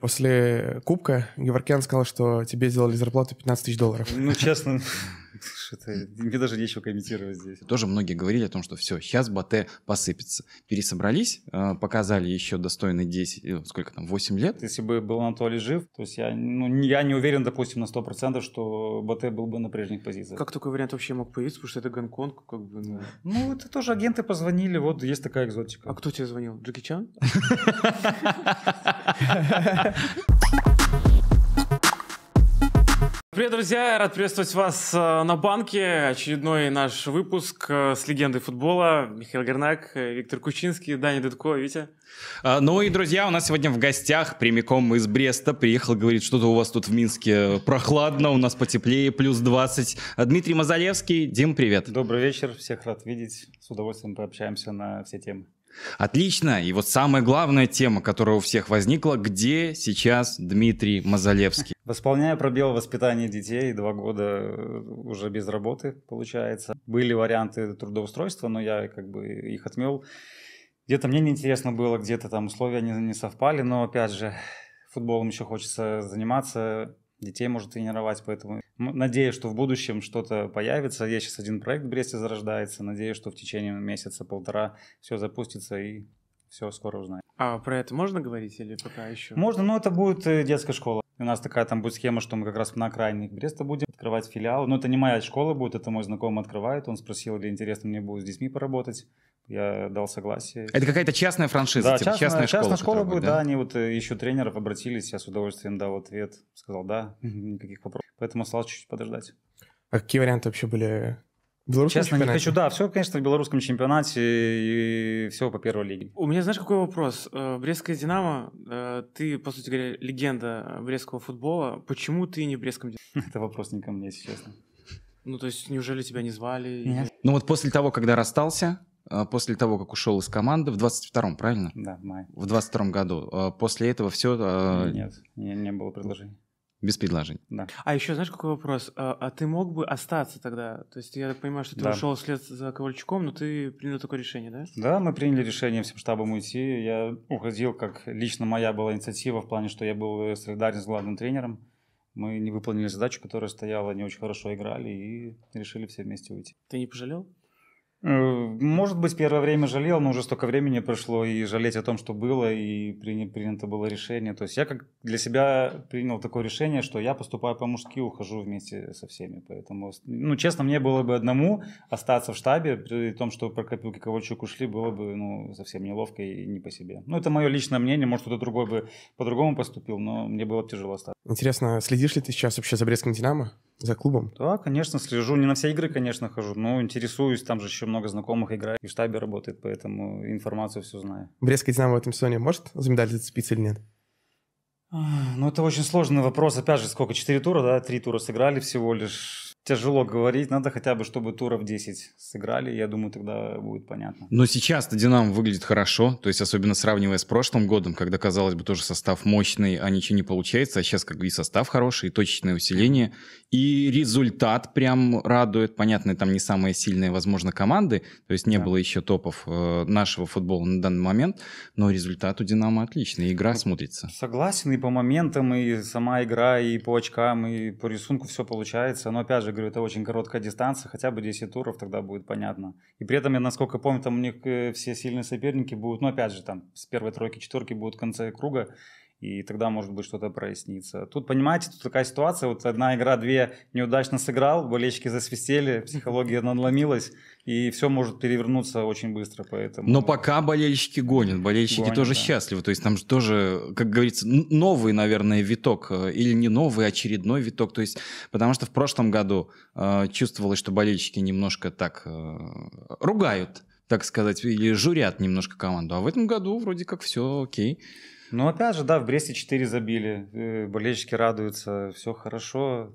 После кубка Геворкян сказал, что тебе сделали зарплату 15 тысяч долларов. Ну, честно, мне даже нечего комментировать здесь. Тоже многие говорили о том, что все, сейчас Батэ посыпется. Пересобрались, э, показали еще достойные 10, э, сколько там, 8 лет. Если бы был Анатолий жив, то есть я, ну, я не уверен, допустим, на 100%, что Батэ был бы на прежних позициях. Как такой вариант вообще мог появиться, потому что это Гонконг, как бы, ну... Ну, это тоже агенты позвонили, вот есть такая экзотика. А кто тебе звонил? Джеки Чан? Привет, друзья! Рад приветствовать вас э, на банке. Очередной наш выпуск э, с легендой футбола. Михаил Гернак, э, Виктор Кучинский, Даня Дедко, Витя. А, ну и, друзья, у нас сегодня в гостях прямиком из Бреста приехал, говорит, что-то у вас тут в Минске прохладно, у нас потеплее, плюс 20. А, Дмитрий Мазалевский, Дим, привет. Добрый вечер, всех рад видеть. С удовольствием пообщаемся на все темы. Отлично. И вот самая главная тема, которая у всех возникла, где сейчас Дмитрий Мазалевский? Восполняя пробел воспитания детей, два года э, уже без работы, получается. Были варианты трудоустройства, но я как бы их отмел. Где-то мне неинтересно было, где-то там условия не, не совпали, но опять же, футболом еще хочется заниматься детей может тренировать, поэтому надеюсь, что в будущем что-то появится. Я сейчас один проект в Бресте зарождается, надеюсь, что в течение месяца-полтора все запустится и все скоро узнаем. А про это можно говорить или пока еще? Можно, но это будет э, детская школа. У нас такая там будет схема, что мы как раз на окраине Бреста будем открывать филиал. Но это не моя школа будет, это мой знакомый открывает. Он спросил, или интересно мне будет с детьми поработать. Я дал согласие. Это какая-то частная франшиза, да, типа, частная, частная школа. Частная школа будет, да? да, они вот э, еще тренеров обратились, я с удовольствием дал ответ, сказал да, никаких вопросов. Поэтому осталось чуть-чуть подождать. А какие варианты вообще были Честно, чемпионате. не хочу. Да, все, конечно, в белорусском чемпионате и все по первой лиге. У меня, знаешь, какой вопрос? Э, Брестская «Динамо», э, ты, по сути говоря, легенда брестского футбола. Почему ты не в Брестском «Динамо»? Это вопрос не ко мне, если честно. Ну, то есть, неужели тебя не звали? Нет. Ну, вот после того, когда расстался, э, после того, как ушел из команды, в 22-м, правильно? Да, в мае. В 22-м году. После этого все... Нет, не, не было предложений. Без предложений. Да. А еще знаешь, какой вопрос? А, а ты мог бы остаться тогда? То есть я так понимаю, что ты да. ушел вслед за Ковальчуком, но ты принял такое решение, да? Да, мы приняли решение всем штабом уйти. Я уходил, как лично моя была инициатива в плане, что я был солидарен с главным тренером. Мы не выполнили задачу, которая стояла, не очень хорошо играли и решили все вместе уйти. Ты не пожалел? Э, может быть, первое время жалел, но уже столько времени прошло, и жалеть о том, что было, и принято было решение. То есть я как для себя принял такое решение, что я поступаю по-мужски, ухожу вместе со всеми. Поэтому, ну, честно, мне было бы одному остаться в штабе, при том, что Прокопюк и Ковальчук ушли, было бы, ну, совсем неловко и не по себе. Ну, это мое личное мнение, может, кто-то другой бы по-другому поступил, но мне было бы тяжело остаться. Интересно, следишь ли ты сейчас вообще за Брестским «Динамо»? За клубом? Да, конечно, слежу. Не на все игры, конечно, хожу, но интересуюсь. Там же еще много знакомых играет и в штабе работает, поэтому информацию все знаю. Брестская «Динамо» в этом сезоне может за медаль зацепиться или нет? Ну, это очень сложный вопрос. Опять же, сколько? Четыре тура, да? Три тура сыграли всего лишь тяжело говорить. Надо хотя бы, чтобы туров 10 сыграли. Я думаю, тогда будет понятно. Но сейчас динам выглядит хорошо. То есть, особенно сравнивая с прошлым годом, когда, казалось бы, тоже состав мощный, а ничего не получается. А сейчас как бы и состав хороший, и точечное усиление. И результат прям радует. Понятно, там не самые сильные, возможно, команды. То есть, не да. было еще топов э, нашего футбола на данный момент. Но результат у «Динамо» отличный. Игра ну, смотрится. Согласен. И по моментам, и сама игра, и по очкам, и по рисунку все получается. Но, опять же, говорю, это очень короткая дистанция, хотя бы 10 туров, тогда будет понятно. И при этом, я насколько помню, там у них э, все сильные соперники будут, ну, опять же, там, с первой тройки, четверки будут в конце круга, и тогда, может быть, что-то прояснится. Тут, понимаете, тут такая ситуация, вот одна игра, две неудачно сыграл, болельщики засвистели, психология надломилась, и все может перевернуться очень быстро, поэтому... Но пока болельщики гонят, болельщики гонят, тоже да. счастливы, то есть там же тоже, как говорится, новый, наверное, виток, э, или не новый, а очередной виток, то есть, потому что в прошлом году э, чувствовалось, что болельщики немножко так э, ругают, так сказать, или журят немножко команду, а в этом году вроде как все окей. Ну, опять же, да, в Бресте 4 забили, э, болельщики радуются, все хорошо.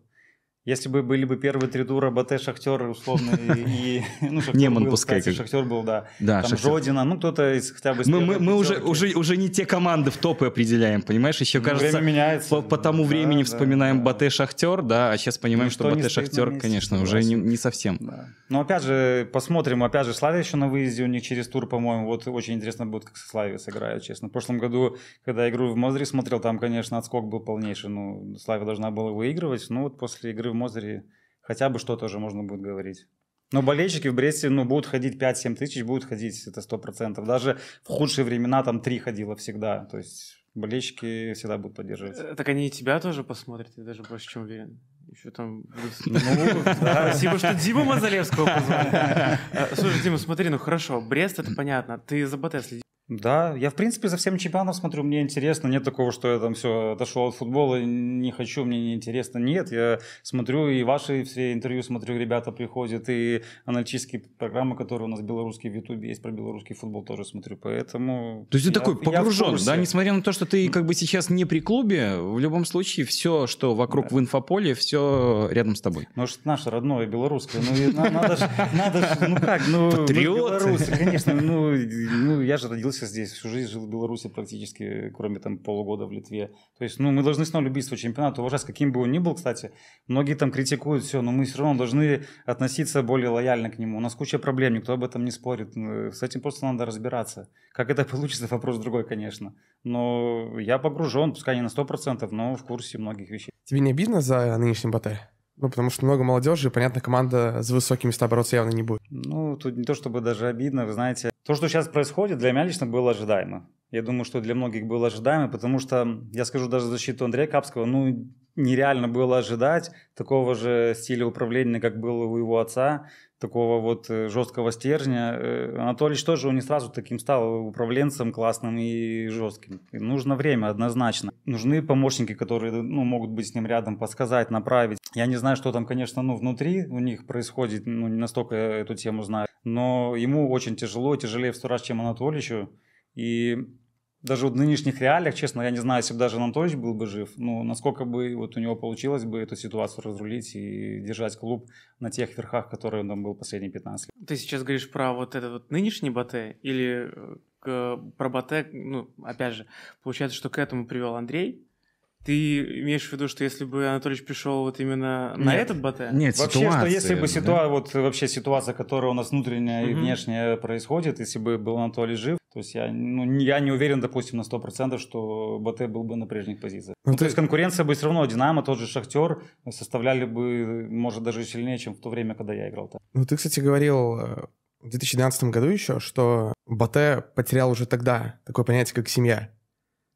Если бы были бы первые три тура БТ, Шахтер, условно, и... Ну, Шахтер был, пускай. Шахтер был, да. да Там Жодина, ну, кто-то из хотя бы... Мы, мы, уже, уже, уже не те команды в топы определяем, понимаешь? Еще, ну, кажется, время меняется. По, тому времени вспоминаем да. БТ, Шахтер, да, а сейчас понимаем, что БТ, Шахтер, конечно, уже не, не совсем. Да. Но, опять же, посмотрим, опять же, Славия еще на выезде у них через тур, по-моему, вот очень интересно будет, как Славия сыграет, честно. В прошлом году, когда игру в Мозри смотрел, там, конечно, отскок был полнейший, ну, Славия должна была выигрывать, ну вот после игры в Мозере хотя бы что-то уже можно будет говорить. Но болельщики в Бресте, ну, будут ходить 5-7 тысяч, будут ходить, это сто процентов. Даже в худшие времена там 3 ходило всегда, то есть болельщики всегда будут поддерживать. Э, так они и тебя тоже посмотрят, я даже больше чем уверен. Еще там... Ну, ну, спасибо, что Диму Мазалевского позвали. Э, слушай, Дима, смотри, ну хорошо, Брест, это понятно. Ты за БТ следишь? Да, я в принципе за всем чемпионом смотрю, мне интересно, нет такого, что я там все отошел от футбола, не хочу, мне не интересно, нет, я смотрю и ваши все интервью смотрю, ребята приходят, и аналитические программы, которые у нас белорусские в Ютубе есть про белорусский футбол, тоже смотрю, поэтому... То есть ты такой погружен, да, несмотря на то, что ты как бы сейчас не при клубе, в любом случае все, что вокруг да. в инфополе, все рядом с тобой. Ну, что наше родное белорусское, ну надо же, ну как, ну белорусы, конечно, ну, ну я же родился родился здесь, всю жизнь жил в Беларуси практически, кроме там полугода в Литве. То есть, ну, мы должны снова любить свой чемпионат, уважать, каким бы он ни был, кстати. Многие там критикуют все, но мы все равно должны относиться более лояльно к нему. У нас куча проблем, никто об этом не спорит. С этим просто надо разбираться. Как это получится, вопрос другой, конечно. Но я погружен, пускай не на 100%, но в курсе многих вещей. Тебе не обидно за нынешний баталь? Ну, потому что много молодежи, и, понятно, команда за высокие места бороться явно не будет. Ну, тут не то чтобы даже обидно, вы знаете. То, что сейчас происходит, для меня лично было ожидаемо. Я думаю, что для многих было ожидаемо, потому что, я скажу даже защиту Андрея Капского, ну, нереально было ожидать такого же стиля управления, как было у его отца такого вот э, жесткого стержня. Э, Анатолич тоже он не сразу таким стал управленцем классным и жестким. И нужно время однозначно. Нужны помощники, которые ну, могут быть с ним рядом, подсказать, направить. Я не знаю, что там, конечно, ну, внутри у них происходит, ну, не настолько эту тему знаю. Но ему очень тяжело, тяжелее в сто раз, чем Анатоличу. И даже в нынешних реалиях, честно, я не знаю, если бы даже Анатольевич был бы жив, ну, насколько бы вот у него получилось бы эту ситуацию разрулить и держать клуб на тех верхах, которые он там был последние 15 лет. Ты сейчас говоришь про вот этот вот нынешний Батэ или э, про Батэ, ну, опять же, получается, что к этому привел Андрей, ты имеешь в виду, что если бы Анатолич пришел вот именно нет, на этот БТ? Нет, вообще, ситуация, что если бы ситуация, да? вот вообще ситуация, которая у нас внутренняя угу. и внешняя происходит, если бы был Анатолий жив, то есть я, ну, я не уверен, допустим, на 100%, что БТ был бы на прежних позициях. Ну, ну, ты... То есть конкуренция бы все равно, Динамо, тот же Шахтер составляли бы, может, даже сильнее, чем в то время, когда я играл там. Ну, ты, кстати, говорил э, в 2012 году еще, что БТ потерял уже тогда такое понятие, как семья.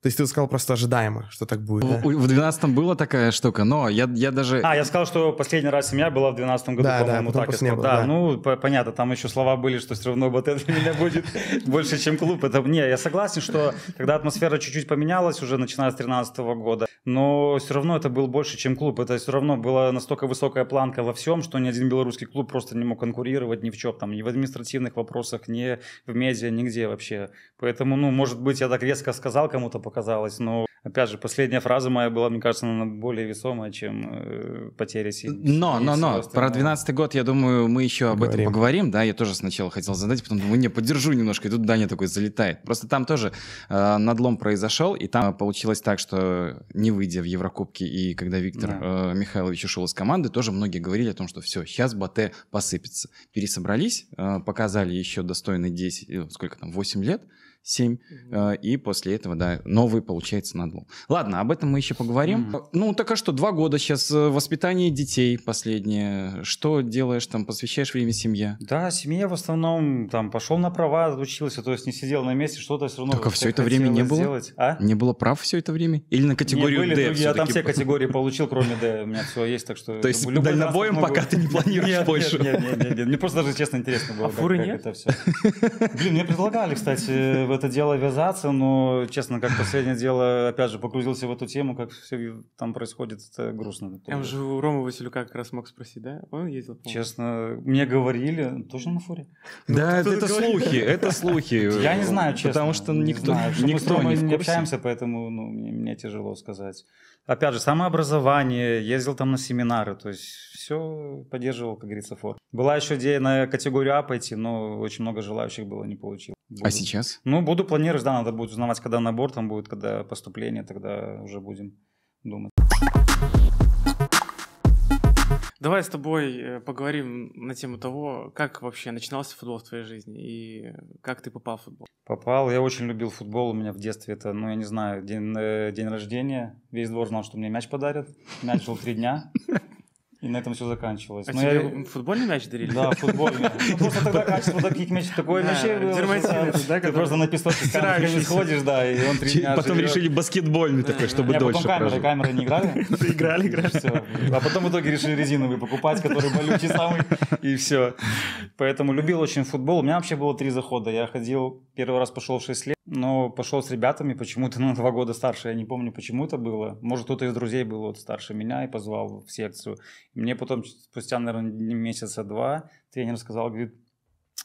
То есть ты сказал просто ожидаемо, что так будет. В, да? в 12-м была такая штука, но я, я даже... А, я сказал, что последний раз семья была в 12 году, да, по-моему, да, так. После было, да, да, ну, понятно, там еще слова были, что все равно вот это для меня будет больше, чем клуб. Это не, я согласен, что когда атмосфера чуть-чуть поменялась уже начиная с 13 года, но все равно это был больше, чем клуб. Это все равно была настолько высокая планка во всем, что ни один белорусский клуб просто не мог конкурировать ни в чем, там, ни в административных вопросах, ни в медиа, нигде вообще. Поэтому, ну, может быть, я так резко сказал кому-то, показалось, но Опять же, последняя фраза моя была, мне кажется, она более весомая, чем э, потеря сил. Но, но, но, про 12-й год, я думаю, мы еще об поговорим. этом поговорим, да, я тоже сначала хотел задать, потом думаю, не, поддержу немножко, и тут Даня такой залетает. Просто там тоже э, надлом произошел, и там получилось так, что не выйдя в Еврокубки, и когда Виктор да. э, Михайлович ушел из команды, тоже многие говорили о том, что все, сейчас бате посыпется. Пересобрались, э, показали еще достойные 10, э, сколько там, 8 лет, 7. Mm-hmm. А, и после этого, да, новый получается надул Ладно, об этом мы еще поговорим. Mm-hmm. Ну, так а что, два года сейчас э, воспитание детей последнее. Что делаешь там, посвящаешь время семье? Да, семье в основном там пошел на права, учился, то есть не сидел на месте, что-то все равно. Так а все это время не было? Сделать. А? Не было прав все это время? Или на категорию были, D? Я там все категории получил, кроме D. У меня все есть, так что... То есть дальнобоем пока ты не планируешь больше? Нет, нет, нет. Мне просто даже, честно, интересно было, а как это все. Блин, мне предлагали, кстати, в это дело ввязаться, но, честно, как последнее дело, опять же, погрузился в эту тему, как все там происходит, это грустно. Я же у Рома Василюка как раз мог спросить, да? Он ездил? По-моему. Честно, мне говорили, тоже на фуре? Да, ну, это, слухи, это слухи. Я не знаю, честно. Потому что никто не знаю, никто мы не общаемся, поэтому ну, мне тяжело сказать. Опять же, самообразование, ездил там на семинары, то есть все поддерживал, как говорится, фор. Была еще идея на категорию А пойти, но очень много желающих было, не получилось. А буду. А сейчас? Ну, буду планировать, да, надо будет узнавать, когда набор там будет, когда поступление, тогда уже будем думать. Давай с тобой э, поговорим на тему того, как вообще начинался футбол в твоей жизни и как ты попал в футбол. Попал. Я очень любил футбол. У меня в детстве это, ну, я не знаю, день, э, день рождения. Весь двор знал, что мне мяч подарят. Мяч был три дня. И на этом все заканчивалось. А Но тебе я... футбольный мяч дарили? Да, футбольный. Ну, просто тогда качество таких мячей, такое мячей Ты просто на песочке с камерами сходишь, да, и он три дня Потом решили баскетбольный такой, чтобы а дольше потом камеры, камеры не играли. Играли, играли. А потом в итоге решили резиновый покупать, который болючий самый, и все. Поэтому любил очень футбол. У меня вообще было три захода. Я ходил, первый раз пошел в 6 лет, но пошел с ребятами почему-то на два года старше, я не помню, почему это было. Может, кто-то из друзей был вот старше меня и позвал в секцию. И мне потом, спустя, наверное, месяца два, тренер сказал, говорит,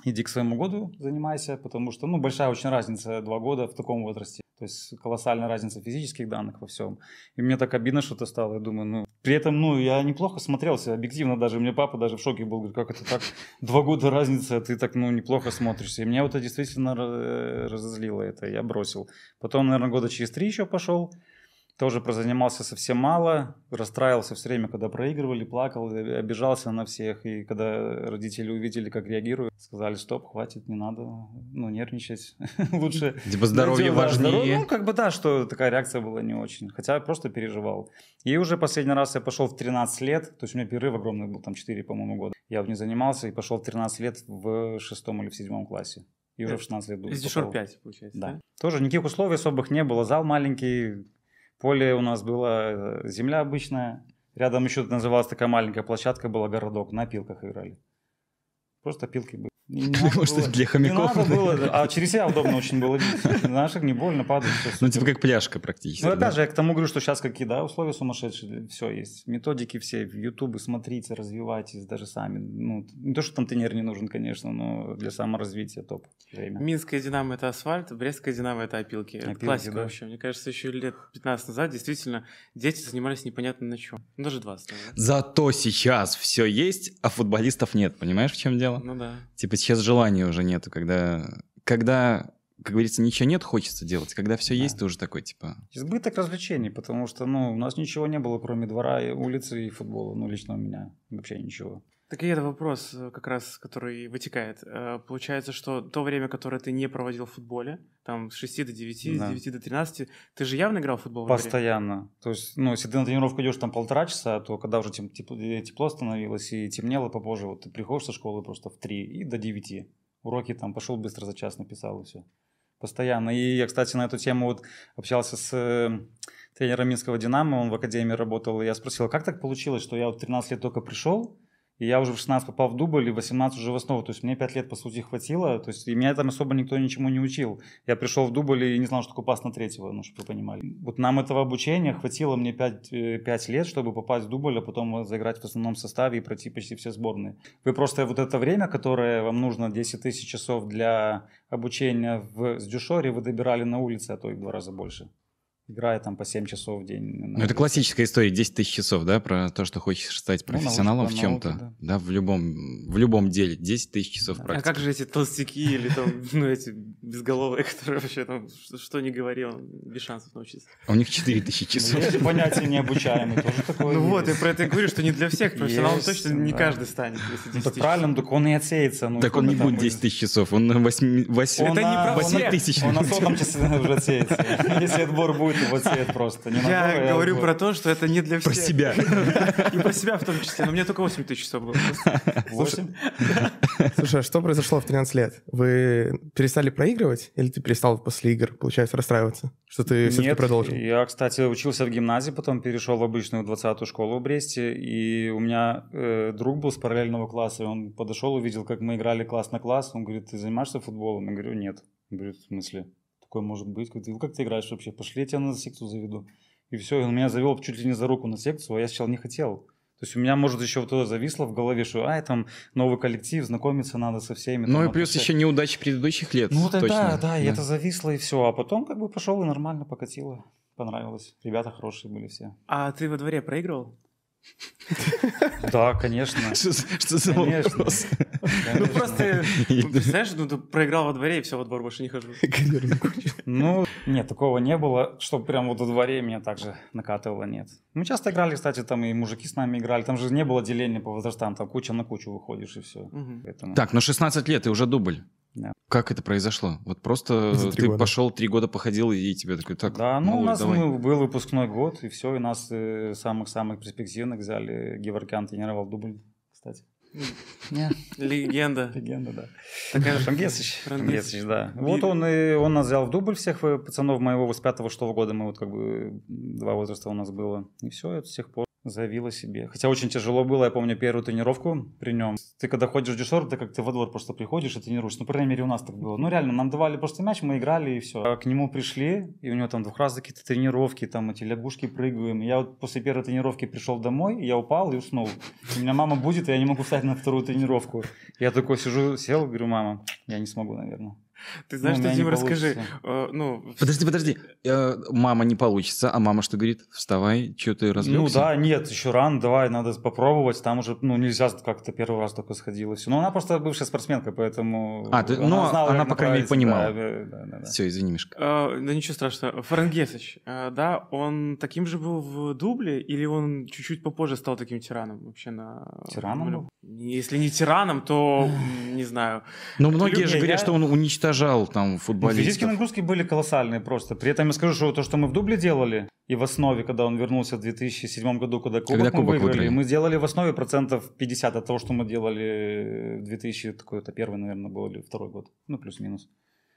иди к своему году занимайся, потому что, ну, большая очень разница два года в таком возрасте. То есть колоссальная разница физических данных во всем. И мне так обидно что-то стало. Я думаю, ну, при этом, ну, я неплохо смотрелся, объективно даже. Мне папа даже в шоке был, говорит, как это так? Два года разница, а ты так, ну, неплохо смотришься. И меня вот это действительно э, разозлило это, я бросил. Потом, наверное, года через три еще пошел тоже прозанимался совсем мало, расстраивался все время, когда проигрывали, плакал, обижался на всех. И когда родители увидели, как реагирую, сказали, стоп, хватит, не надо, ну, нервничать. Лучше... Типа здоровье важнее. Ну, как бы да, что такая реакция была не очень. Хотя я просто переживал. И уже последний раз я пошел в 13 лет, то есть у меня перерыв огромный был, там 4, по-моему, года. Я в не занимался и пошел в 13 лет в шестом или в седьмом классе. И уже э, в 16 лет был. 5, получается, да? Тоже никаких условий особых не было. Зал маленький, Поле у нас было э, земля обычная. Рядом еще называлась такая маленькая площадка была городок. На пилках играли. Просто пилки были. Может, было, для хомяков. Не надо было, а через себя удобно очень было бить. Ну, знаешь, не больно падать. Ну, типа как пляшка практически. Ну, даже я к тому говорю, что сейчас какие, да, условия сумасшедшие, все есть. Методики все, ютубы, смотрите, развивайтесь даже сами. Ну, не то, что там тренер не нужен, конечно, но для саморазвития топ. Время. Минская «Динамо» — это асфальт, Брестская «Динамо» — это опилки. опилки это классика да. вообще. Мне кажется, еще лет 15 назад действительно дети занимались непонятно на чем. Ну, даже 20. Наверное. Зато сейчас все есть, а футболистов нет. Понимаешь, в чем дело? Ну да. Типа сейчас желания уже нету, когда, когда как говорится, ничего нет, хочется делать. Когда все да. есть, ты уже такой, типа... Избыток развлечений, потому что, ну, у нас ничего не было, кроме двора, и улицы и футбола. Ну, лично у меня вообще ничего. Так и это вопрос, э, как раз, который вытекает. Э, получается, что то время, которое ты не проводил в футболе, там с 6 до 9, да. с 9 до 13, ты же явно играл в футбол? Постоянно. В то есть, ну, если ты на тренировку идешь там полтора часа, то когда уже тем, тепло, типа, тепло становилось и темнело попозже, вот ты приходишь со школы просто в 3 и до 9. Уроки там пошел быстро за час написал и все. Постоянно. И я, кстати, на эту тему вот общался с эм, тренером Минского «Динамо», он в академии работал, и я спросил, «А как так получилось, что я вот 13 лет только пришел, и я уже в 16 попал в дубль, и в 18 уже в основу. То есть мне 5 лет, по сути, хватило. То есть и меня там особо никто ничему не учил. Я пришел в дубль и не знал, что такое пас на третьего, ну, чтобы вы понимали. Вот нам этого обучения хватило мне 5, 5 э, лет, чтобы попасть в дубль, а потом заиграть в основном составе и пройти почти все сборные. Вы просто вот это время, которое вам нужно, 10 тысяч часов для обучения в Сдюшоре, вы добирали на улице, а то и в два раза больше играя там по 7 часов в день. Ну, это классическая история, 10 тысяч часов, да, про то, что хочешь стать ну, профессионалом ну, в чем-то, наука, да. да, в любом, в любом деле, 10 тысяч часов да. практики. А как же эти толстяки или там, ну, эти безголовые, которые вообще там, что, что не говори, он без шансов научиться. А у них 4 тысячи ну, часов. Есть понятие необучаемый, тоже такое Ну вот, я про это говорю, что не для всех, профессионалом точно не каждый станет, ну, Так правильно, так он и отсеется. Так он не будет 10 тысяч часов, он на 8 тысяч. Он на сотом часов уже отсеется. Если отбор будет его цвет просто. Не я могу, говорю я... про то, что это не для всех. Про себя. И про себя в том числе. Но мне только 8 тысяч часов было. 8? Слушай, а что произошло в 13 лет? Вы перестали проигрывать? Или ты перестал после игр, получается, расстраиваться? Что ты все-таки продолжил? я, кстати, учился в гимназии, потом перешел в обычную 20-ю школу в Бресте. И у меня э, друг был с параллельного класса. и Он подошел, увидел, как мы играли класс на класс. Он говорит, ты занимаешься футболом? Я говорю, нет. Он говорит, в смысле? такое может быть. Говорит, как ты играешь вообще? Пошли, я тебя на секцию заведу. И все, и он меня завел чуть ли не за руку на секцию, а я сначала не хотел. То есть у меня, может, еще вот это зависло в голове, что, ай, там новый коллектив, знакомиться надо со всеми. Ну и плюс отношения. еще неудачи предыдущих лет. Ну, вот точно. да, да, да, и это зависло, и все. А потом как бы пошел и нормально покатило, понравилось. Ребята хорошие были все. А ты во дворе проигрывал? Да, конечно. Что, за конечно. вопрос? Ну просто, ну, знаешь, ну проиграл во дворе, и все, во двор больше не хожу. Ну, нет, такого не было, что прям вот во дворе меня также накатывало, нет. Мы часто играли, кстати, там и мужики с нами играли, там же не было деления по возрастам, там куча на кучу выходишь и все. Так, ну 16 лет и уже дубль. Да. Как это произошло? Вот просто ты года. пошел три года походил и тебе такой так. Да, ну у нас давай. Мы, был выпускной год и все, и нас э, самых-самых перспективных взяли. Геворкян тренировал дубль, кстати. Yeah. Легенда. Легенда, да. Такая Шангесыч. Шангесыч, да. Вот он, и, он нас взял в дубль всех э, пацанов моего с 5 года. Мы вот как бы два возраста у нас было. И все, это с тех пор Заявила себе. Хотя очень тяжело было, я помню первую тренировку при нем. Ты когда ходишь в дешор, ты как ты во двор просто приходишь и тренируешься. Ну, по крайней мере, у нас так было. Ну, реально, нам давали просто мяч, мы играли и все. А к нему пришли, и у него там двухразовые какие-то тренировки, там эти лягушки прыгаем. Я вот после первой тренировки пришел домой, я упал и уснул. у меня мама будет, и я не могу встать на вторую тренировку. Я такой сижу, сел, говорю, мама, я не смогу, наверное. Ты ну, знаешь, что, Дим, расскажи. Э, ну... Подожди, подожди. Э, мама не получится, а мама что говорит? Вставай, что ты разлегся? Ну да, нет, еще рано, давай, надо попробовать. Там уже, ну, нельзя как-то первый раз только сходилось. Но она просто бывшая спортсменка, поэтому... А, ты, она ну, знала, она, по крайней мере, понимала. Да, да, да, да. Все, извини, Мишка. Э, да ничего страшного. Фарангесович, э, да, он таким же был в дубле, или он чуть-чуть попозже стал таким тираном вообще на... Тираном? Если не тираном, то, не знаю. Но ну, многие же говорят, что он уничтожил уничтожал там ну, футболистов. физические нагрузки были колоссальные просто. При этом я скажу, что то, что мы в дубле делали, и в основе, когда он вернулся в 2007 году, когда кубок, когда мы кубок выиграли, выиграли, мы делали в основе процентов 50 от того, что мы делали в 2000, такой это а первый, наверное, был или второй год, ну плюс-минус.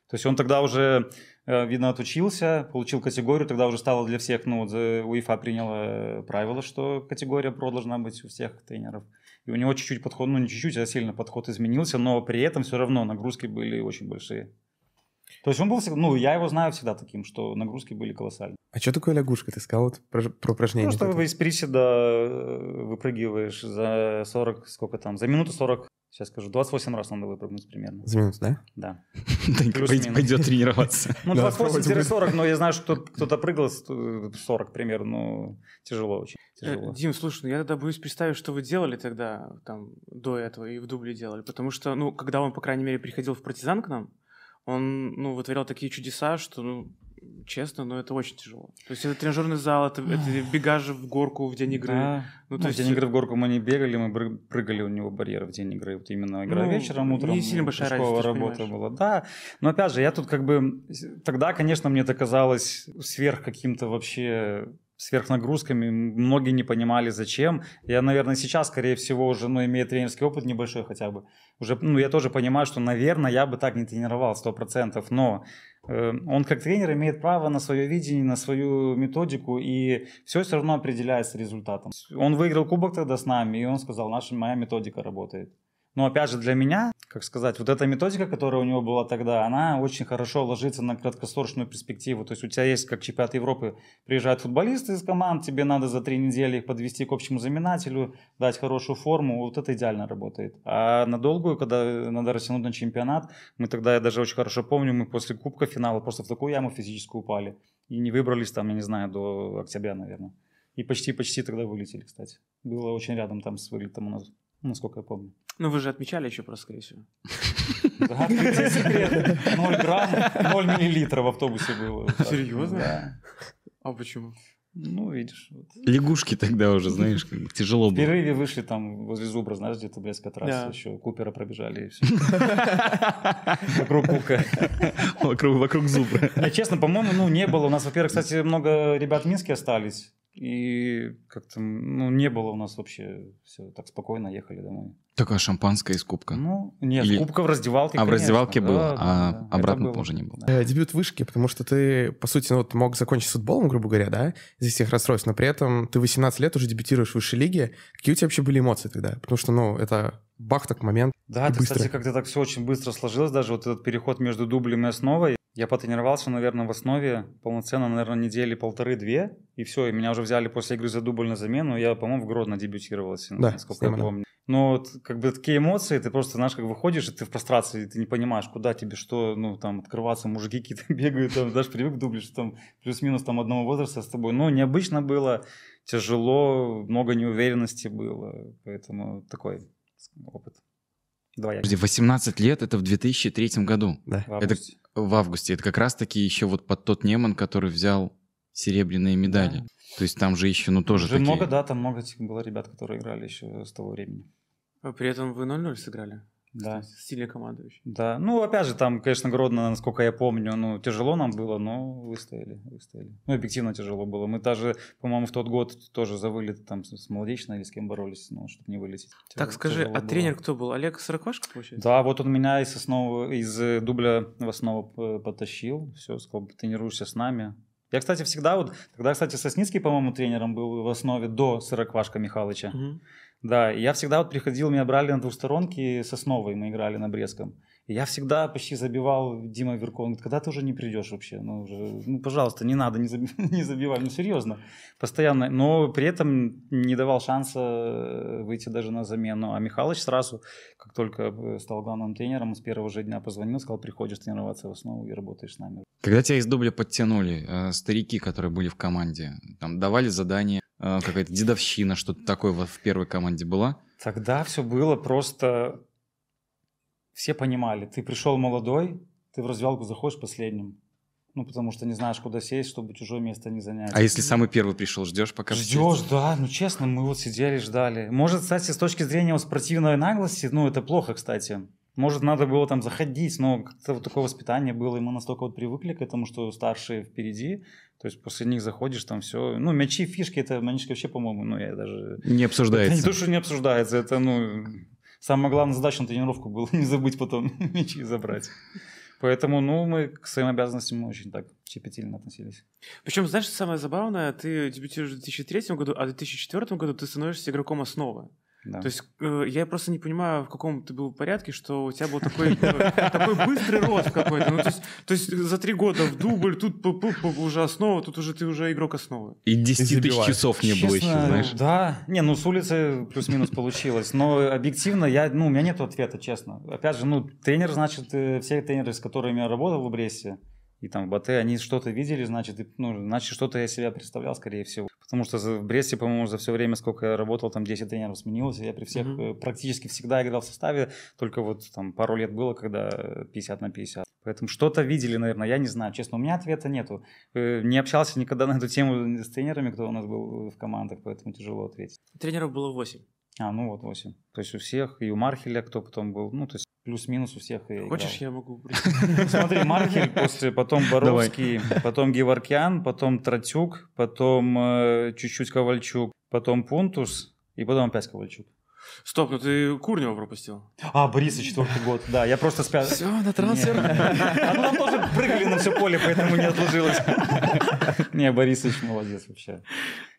То есть он тогда уже, э, видно, отучился, получил категорию, тогда уже стало для всех, ну, э, УЕФА приняла правило, что категория про должна быть у всех тренеров. И у него чуть-чуть подход, ну не чуть-чуть, а сильно подход изменился, но при этом все равно нагрузки были очень большие. То есть он был всегда, ну, я его знаю всегда таким, что нагрузки были колоссальные. А что такое лягушка? Ты сказал вот про, про упражнение. Просто вы из приседа э, выпрыгиваешь за 40, сколько там, за минуту 40 Сейчас скажу, 28 раз надо выпрыгнуть примерно. За минуту, да? Да. Пойдет тренироваться. Ну, 28-40, но я знаю, что кто-то прыгал 40 э, примерно, но тяжело очень. Э, Дим, слушай, ну я тогда боюсь представить, что вы делали тогда, там, до этого и в дубле делали, потому что, ну, когда он, по крайней мере, приходил в партизан к нам, он, ну, вытворял такие чудеса, что, ну, честно, но это очень тяжело. То есть это тренажерный зал, это, это бегаешь в горку в день игры. Да. Ну, ну то ну, есть... В день игры в горку мы не бегали, мы прыгали у него барьер в день игры. Вот именно игра ну, вечером, утром. Не сильно большая разница, работа была. Да, но опять же, я тут как бы... Тогда, конечно, мне это казалось сверх каким-то вообще сверхнагрузками, многие не понимали зачем. Я, наверное, сейчас, скорее всего, уже, ну, имея тренерский опыт небольшой хотя бы, уже, ну, я тоже понимаю, что, наверное, я бы так не тренировал 100%, но Эм, он как тренер имеет право на свое видение, на свою методику, и все все равно определяется результатом. Он выиграл кубок тогда с нами, и он сказал, наша моя методика работает. Но опять же для меня, как сказать, вот эта методика, которая у него была тогда, она очень хорошо ложится на краткосрочную перспективу. То есть у тебя есть как чемпионат Европы, приезжают футболисты из команд, тебе надо за три недели их подвести к общему знаменателю, дать хорошую форму, вот это идеально работает. А на долгую, когда надо растянуть на чемпионат, мы тогда, я даже очень хорошо помню, мы после кубка финала просто в такую яму физическую упали и не выбрались там, я не знаю, до октября, наверное. И почти-почти тогда вылетели, кстати. Было очень рядом там с вылетом у нас, насколько я помню. Ну, вы же отмечали еще про скорее всего. Да, Секрет. секрета. 0 грамм, 0 миллилитра в автобусе было. Серьезно? Да. А почему? Ну, видишь. Вот. Лягушки тогда уже, знаешь, как тяжело было. В перерыве вышли там возле зубра, знаешь, где-то блеска трассы. Да. Еще Купера пробежали и все. Вокруг Кука. Вокруг зубра. А честно, по-моему, ну, не было. У нас, во-первых, кстати, много ребят в Минске остались. И как-то, ну, не было у нас вообще все так спокойно, ехали домой. Такое шампанское из кубка. Ну, нет, Или... кубка в раздевалке. А конечно, в раздевалке да, было, да, а да, обратно было. уже не было. Э, дебют вышки, потому что ты, по сути, ну, вот мог закончить с футболом, грубо говоря, да, из всех расстройств, но при этом ты 18 лет уже дебютируешь в высшей лиге. Какие у тебя вообще были эмоции тогда? Потому что, ну, это бах так момент. Да, это, кстати, как-то так все очень быстро сложилось, даже вот этот переход между дублем и основой. Я потренировался, наверное, в основе полноценно, наверное, недели полторы-две, и все, и меня уже взяли после игры за дубль на замену, я, по-моему, в Гродно дебютировался, да, насколько я помню. Но вот, как бы такие эмоции, ты просто, знаешь, как выходишь, и ты в прострации, ты не понимаешь, куда тебе что, ну, там, открываться, мужики какие-то бегают, там, даже привык к что там плюс-минус там одного возраста с тобой. Но необычно было, тяжело, много неуверенности было, поэтому такой опыт. Двоякий. Подожди, 18 лет, это в 2003 году? Да. В это в августе. Это как раз-таки еще вот под тот Неман, который взял серебряные медали. Да. То есть там же еще, ну, тоже Уже такие... много, да, там много типа было ребят, которые играли еще с того времени. А при этом вы 0-0 сыграли? да. Сильный командующий. Да. Ну, опять же, там, конечно, Гродно, насколько я помню, ну, тяжело нам было, но выстояли, выстояли. Ну, объективно тяжело было. Мы даже, по-моему, в тот год тоже за вылет там с Молодечной или с кем боролись, ну, чтобы не вылететь. Так, тяжело, скажи, тяжело а было. тренер кто был? Олег Сороквашко, получается? Да, вот он меня из, основы, из э, дубля в основу э, потащил. Все, сказал, тренируешься с нами. Я, кстати, всегда вот... Тогда, кстати, Сосницкий, по-моему, тренером был в основе до Сороквашка Михалыча. Угу. Да, я всегда вот приходил, меня брали на двухсторонки сосновые, мы играли на Брестском. Я всегда почти забивал Дима Верков. Он говорит, когда ты уже не придешь вообще? Ну, уже, ну пожалуйста, не надо, не, заби, не забивай. Ну, серьезно. Постоянно. Но при этом не давал шанса выйти даже на замену. А Михалыч сразу, как только э, стал главным тренером, с первого же дня позвонил, сказал, приходишь тренироваться в основу и работаешь с нами. Когда тебя из дубля подтянули, э, старики, которые были в команде, там давали задание, э, какая-то дедовщина, что-то такое в первой команде была? Тогда все было просто все понимали, ты пришел молодой, ты в развалку заходишь последним. Ну, потому что не знаешь, куда сесть, чтобы чужое место не занять. А если самый первый пришел, ждешь пока? Ждешь, да. Ну, честно, мы вот сидели, ждали. Может, кстати, с точки зрения спортивной наглости, ну, это плохо, кстати. Может, надо было там заходить, но как-то вот такое воспитание было, и мы настолько вот привыкли к этому, что старшие впереди, то есть после них заходишь, там все. Ну, мячи, фишки, это манишки вообще, по-моему, ну, я даже... Не обсуждается. Это не то, что не обсуждается, это, ну, Самая главная задача на тренировку была не забыть потом мячи забрать. Поэтому, ну, мы к своим обязанностям мы очень так щепетильно относились. Причем, знаешь, самое забавное, ты дебютируешь в 2003 году, а в 2004 году ты становишься игроком основы. Да. То есть э, я просто не понимаю, в каком ты был порядке, что у тебя был такой, э, такой быстрый рост какой-то. Ну, то, есть, э, за три года в дубль, тут п уже основа, тут уже ты уже игрок основы. И 10 тысяч часов не было еще, знаешь. Да, не, ну с улицы плюс-минус получилось. Но объективно, я, ну, у меня нет ответа, честно. Опять же, ну, тренер, значит, все тренеры, с которыми я работал в Бресте, и там в Батэ, они что-то видели, значит, ну, значит, что-то я себя представлял, скорее всего. Потому что в Бресте, по-моему, за все время, сколько я работал, там 10 тренеров сменилось. Я при всех mm-hmm. практически всегда играл в составе. Только вот там пару лет было, когда 50 на 50. Поэтому что-то видели, наверное, я не знаю. Честно, у меня ответа нету. Э, не общался никогда на эту тему с тренерами, кто у нас был э, в командах, поэтому тяжело ответить. Тренеров было 8. А, ну вот 8. То есть у всех, и у Мархеля, кто потом был, ну, то есть плюс-минус у всех я Хочешь, я могу... Смотри, Маркель, после, потом Боровский, потом Геворкян, потом Тратюк, потом э, чуть-чуть Ковальчук, потом Пунтус и потом опять Ковальчук. Стоп, ну ты Курнева пропустил. А, Бориса четвертый год, да, я просто спят. Все, на трансфер. А ну тоже прыгали на все поле, поэтому не отложилось. Не, Борисович молодец вообще.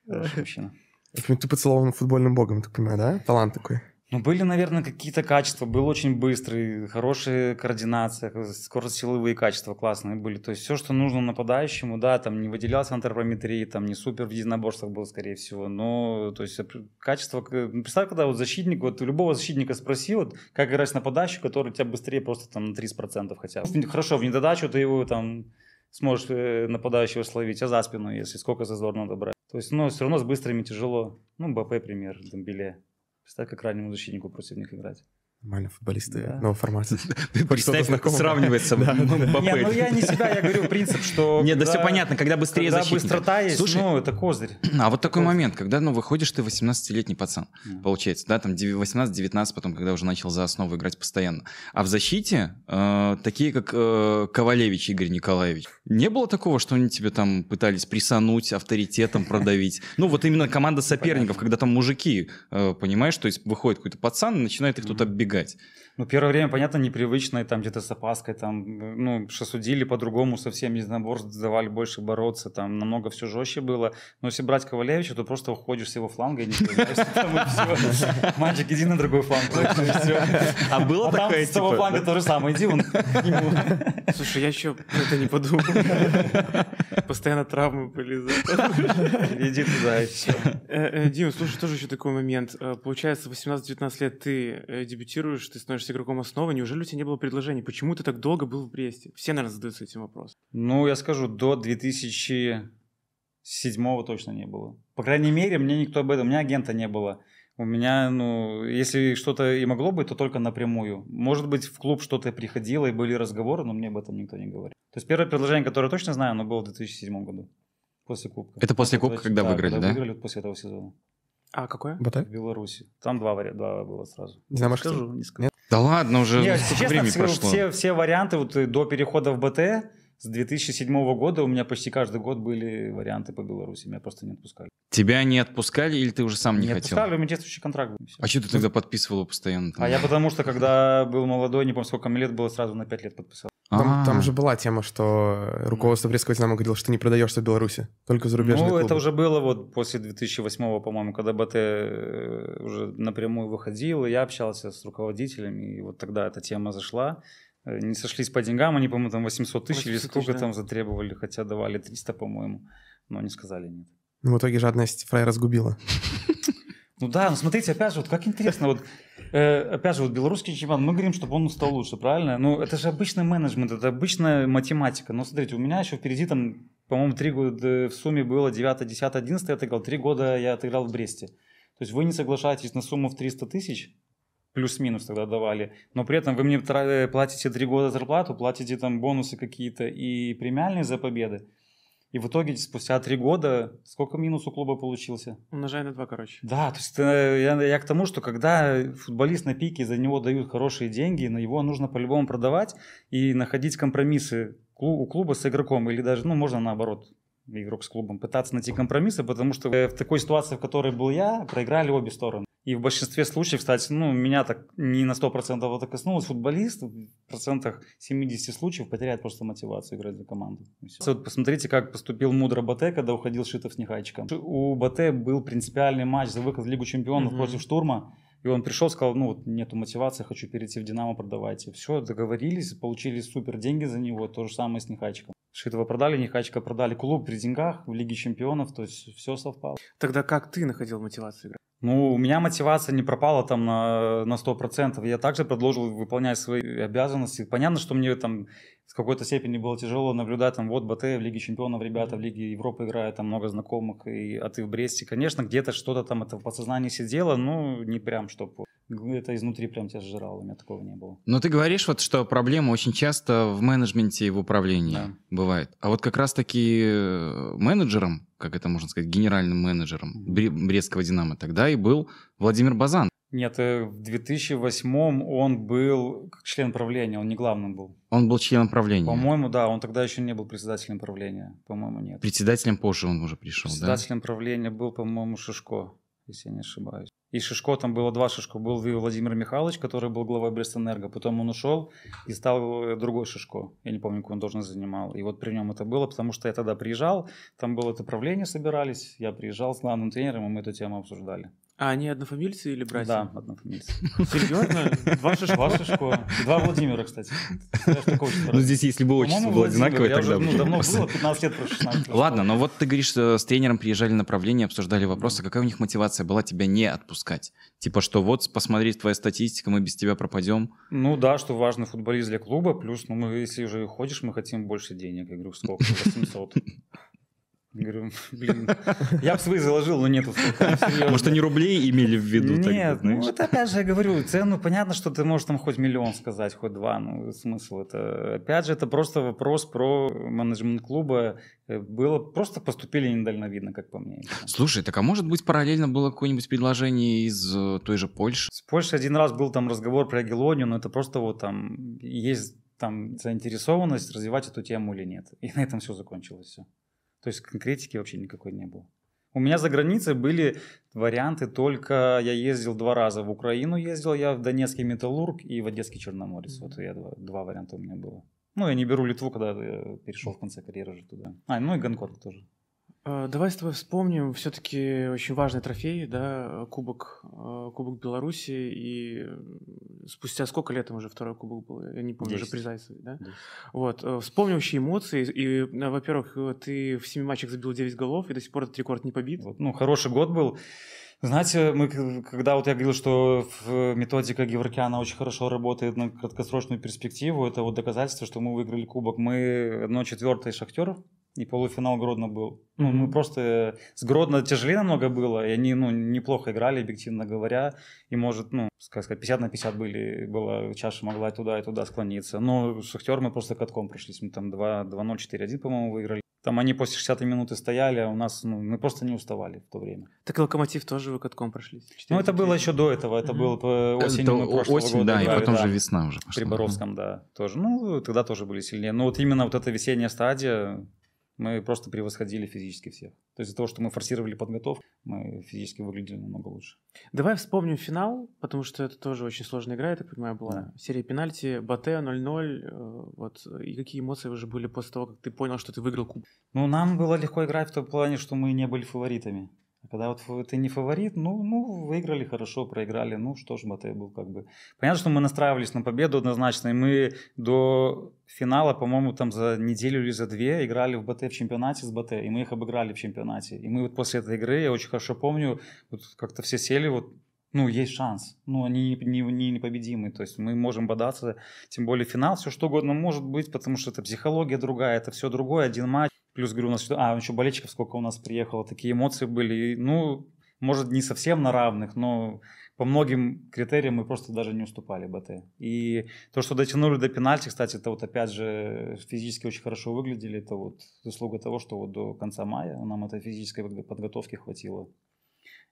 Хороший Ты поцелован футбольным богом, так понимаю, да? Талант такой. Ну, были, наверное, какие-то качества. Был очень быстрый, хорошая координация, скорость силовые качества классные были. То есть все, что нужно нападающему, да, там не выделялся антропометрии, там не супер в единоборствах был, скорее всего. Но, то есть качество... Ну, представь, когда вот защитник, вот любого защитника спроси, вот, как играть с нападающим, который тебя быстрее просто там на 30% хотя бы. Хорошо, в недодачу ты его там сможешь э, нападающего словить, а за спину, если сколько зазор надо брать. То есть, ну, все равно с быстрыми тяжело. Ну, БП пример, Дембеле. Представь, как раннему защитнику против них играть. Нормально, футболисты да. нового формата. Представь, сравнивается да. Мбаппе. Ну я не себя, я говорю принцип, что... Нет, да все понятно, когда быстрее защитник. быстрота есть, Слушай, ну это козырь. А вот такой момент, когда ну выходишь ты 18-летний пацан, получается, да, там 18-19, потом когда уже начал за основу играть постоянно. А в защите э, такие, как э, Ковалевич Игорь Николаевич, не было такого, что они тебе там пытались присануть, авторитетом продавить? Ну вот именно команда соперников, когда там мужики, э, понимаешь, то есть выходит какой-то пацан, начинает их кто-то бегать избегать. Ну, первое время, понятно, непривычно, там где-то с опаской, там, ну, что судили по-другому, совсем единоборств давали больше бороться, там намного все жестче было. Но если брать Ковалевича, то просто уходишь с его фланга и не Мальчик, иди на другой фланг, А было а такое, с того типа, фланга то же самое, иди он Слушай, я еще это не подумал. Постоянно травмы были. Иди туда и все. Э, э, Дима, слушай, тоже еще такой момент. Э, получается, 18-19 лет ты дебютируешь, ты становишься становишься игроком основы, неужели у тебя не было предложений? Почему ты так долго был в Бресте? Все, наверное, задаются этим вопросом. Ну, я скажу, до 2007 точно не было. По крайней мере, мне никто об этом, у меня агента не было. У меня, ну, если что-то и могло быть, то только напрямую. Может быть, в клуб что-то приходило и были разговоры, но мне об этом никто не говорил. То есть первое предложение, которое я точно знаю, оно было в 2007 году, после Кубка. Это после Кубка, когда да, выиграли, когда да? выиграли после этого сезона. А какое? Батай? В Беларуси. Там два, два было сразу. Динамо скажу, не скажу. Нет? Да ладно, уже Нет, если честно, время прошло. Все, все варианты вот до перехода в БТ с 2007 года у меня почти каждый год были варианты по Беларуси, меня просто не отпускали. Тебя не отпускали или ты уже сам не, не хотел? Не отпускали, у меня действующий контракт был. А что ты тогда подписывал постоянно? Там? А я потому что, когда был молодой, не помню, сколько мне лет было, сразу на 5 лет подписал. Там, а. там же была тема, что руководство пресс нам говорило, что ты не продаешься в Беларуси, только зарубежные Ну, клубы. это уже было вот после 2008, по-моему, когда БТ э, уже напрямую выходил, и я общался с руководителями, и вот тогда эта тема зашла. Э, не сошлись по деньгам, они, по-моему, там 800 тысяч или сколько да. там затребовали, хотя давали 300, по-моему, но не сказали нет. Ну, в итоге жадность фрая разгубила. Ну да, ну смотрите, опять же, вот как интересно, вот э, опять же, вот белорусский чемпионат, мы говорим, чтобы он стал лучше, правильно? Ну, это же обычный менеджмент, это обычная математика. Но смотрите, у меня еще впереди там, по-моему, три года в сумме было 9, 10, 11 я отыграл, три года я отыграл в Бресте. То есть вы не соглашаетесь на сумму в 300 тысяч, плюс-минус тогда давали, но при этом вы мне э, платите три года зарплату, платите там бонусы какие-то и премиальные за победы, и в итоге спустя три года сколько минус у клуба получился? Умножай на два, короче. Да, то есть э, я, я к тому, что когда футболист на пике, за него дают хорошие деньги, на его нужно по-любому продавать и находить компромиссы у клуба с игроком или даже, ну, можно наоборот, игрок с клубом, пытаться найти компромиссы, потому что э, в такой ситуации, в которой был я, проиграли обе стороны. И в большинстве случаев, кстати, ну, меня так не на 100% это коснулось, футболист в процентах 70 случаев потеряет просто мотивацию играть за команду. Вот посмотрите, как поступил мудро Бате, когда уходил Шитов с Нехайчиком. У Бате был принципиальный матч за выход в Лигу Чемпионов mm-hmm. против Штурма. И он пришел, сказал, ну вот нету мотивации, хочу перейти в Динамо, продавайте. Все, договорились, получили супер деньги за него, то же самое с Нехачиком. Шитова продали, Нехачика продали клуб при деньгах в Лиге Чемпионов, то есть все совпало. Тогда как ты находил мотивацию играть? Ну, у меня мотивация не пропала там на, на 100%. Я также продолжил выполнять свои обязанности. Понятно, что мне там в какой-то степени было тяжело наблюдать, там, вот БТ в Лиге Чемпионов, ребята в Лиге Европы играют, там много знакомых, и, а ты в Бресте, конечно, где-то что-то там это в подсознании сидело, ну, не прям, чтобы это изнутри прям тебя сжирало, у меня такого не было. Но ты говоришь вот, что проблема очень часто в менеджменте и в управлении да. бывает. А вот как раз-таки э, менеджером, как это можно сказать, генеральным менеджером Брестского «Динамо» тогда и был Владимир Базан. Нет, э, в 2008 он был член правления, он не главным был. Он был членом правления? По-моему, да, он тогда еще не был председателем правления, по-моему, нет. Председателем позже он уже пришел, Председателем да? правления был, по-моему, Шишко, если я не ошибаюсь. И Шишко, там было два Шишко. Был Владимир Михайлович, который был главой Брестэнерго, потом он ушел и стал э, другой Шишко. Я не помню, какую он должность занимал. И вот при нем это было, потому что я тогда приезжал, там было это правление собирались, я приезжал с главным тренером, и мы эту тему обсуждали. А они однофамильцы или братья? Да, однофамильцы. Серьезно? Два Шишко? Два Шишко. Два Владимира, кстати. Ну, здесь, если бы отчество было одинаковое, тогда... Ну, давно было, 15 лет прошло, 16 Ладно, но вот ты говоришь, э, с тренером приезжали направление, обсуждали вопросы. Какая у них мотивация была тебя не отпускать? Типа, что вот, посмотри, твоя статистика, мы без тебя пропадем. Ну да, что важно, футболист для клуба. Плюс, ну, мы, если уже ходишь, мы хотим больше денег. Я говорю, сколько? 800. Говорю, блин, я бы свои заложил, но нету столько. Ну, может, они рублей имели в виду? Нет, ну это опять же, я говорю, цену, понятно, что ты можешь там хоть миллион сказать, хоть два, ну смысл это. Опять же, это просто вопрос про менеджмент клуба. Э, было просто поступили недальновидно, как по мне. Слушай, так а может быть параллельно было какое-нибудь предложение из э, той же Польши? С Польши один раз был там разговор про Гелонию, но это просто вот там есть там заинтересованность развивать эту тему или нет. И на этом все закончилось все. То есть конкретики вообще никакой не было. У меня за границей были варианты только... Я ездил два раза. В Украину ездил я, в Донецкий Металлург и в Одесский Черноморец. Вот я два, два варианта у меня было. Ну, я не беру Литву, когда перешел в конце карьеры же туда. А, ну и Гонконг тоже. А, давай с тобой вспомним все-таки очень важный трофей, да, кубок, а, кубок Беларуси, и спустя сколько лет там уже второй кубок был, я не помню, 10. уже при Зайцеве, да? 10. Вот, э, вспомнил еще эмоции, и, а, во-первых, э, ты в семи матчах забил 9 голов, и до сих пор этот рекорд не побит. Вот, ну, хороший год был. Знаете, мы, когда вот я говорил, что методика Геворкиана очень хорошо работает на краткосрочную перспективу, это вот доказательство, что мы выиграли кубок. Мы 1-4 Шахтер и полуфинал Гродно был. Ну, мы просто э, с Гродно тяжелее намного было, и они, ну, неплохо играли, объективно говоря, и, может, ну, как сказать, 50 на 50 были, была, чаша могла и туда, и туда склониться. Но Шахтер мы просто катком пришлись, мы там 2-0, 4-1, по-моему, выиграли. Там они после 60 минуты стояли, а у нас, ну, мы просто не уставали в то время. Так и Локомотив тоже вы катком прошли. ну, это было еще до этого, это mm-hmm. было э, осенью это прошлого осень, года. да, играли, и потом да. же весна уже пошла. При Боровском, да, тоже. Ну, тогда тоже были сильнее. Но вот именно вот эта весенняя стадия, мы просто превосходили физически всех. То есть из-за того, что мы форсировали подготовку, мы физически выглядели намного лучше. Давай вспомним финал, потому что это тоже очень сложная игра, я так понимаю, была. Да. Серия пенальти, Бате 0-0. Э, вот. И какие эмоции уже были после того, как ты понял, что ты выиграл куб? Ну, нам было легко играть в том плане, что мы не были фаворитами. А когда вот ты не фаворит, ну, ну, выиграли хорошо, проиграли, ну, что ж, Матей был как бы... Понятно, что мы настраивались на победу однозначно, и мы до финала, по-моему, там за неделю или за две играли в БТ в чемпионате с БТ, и мы их обыграли в чемпионате. И мы вот после этой игры, я очень хорошо помню, вот как-то все сели, вот ну, есть шанс. Ну, они не, не непобедимы. То есть мы можем бодаться, тем более финал, все что угодно может быть, потому что это психология другая, это все другое, один матч. Плюс, говорю, у нас а, еще болельщиков сколько у нас приехало, такие эмоции были. Ну, может, не совсем на равных, но по многим критериям мы просто даже не уступали БТ. И то, что дотянули до пенальти, кстати, это вот опять же физически очень хорошо выглядели, это вот заслуга того, что вот до конца мая нам этой физической подготовки хватило.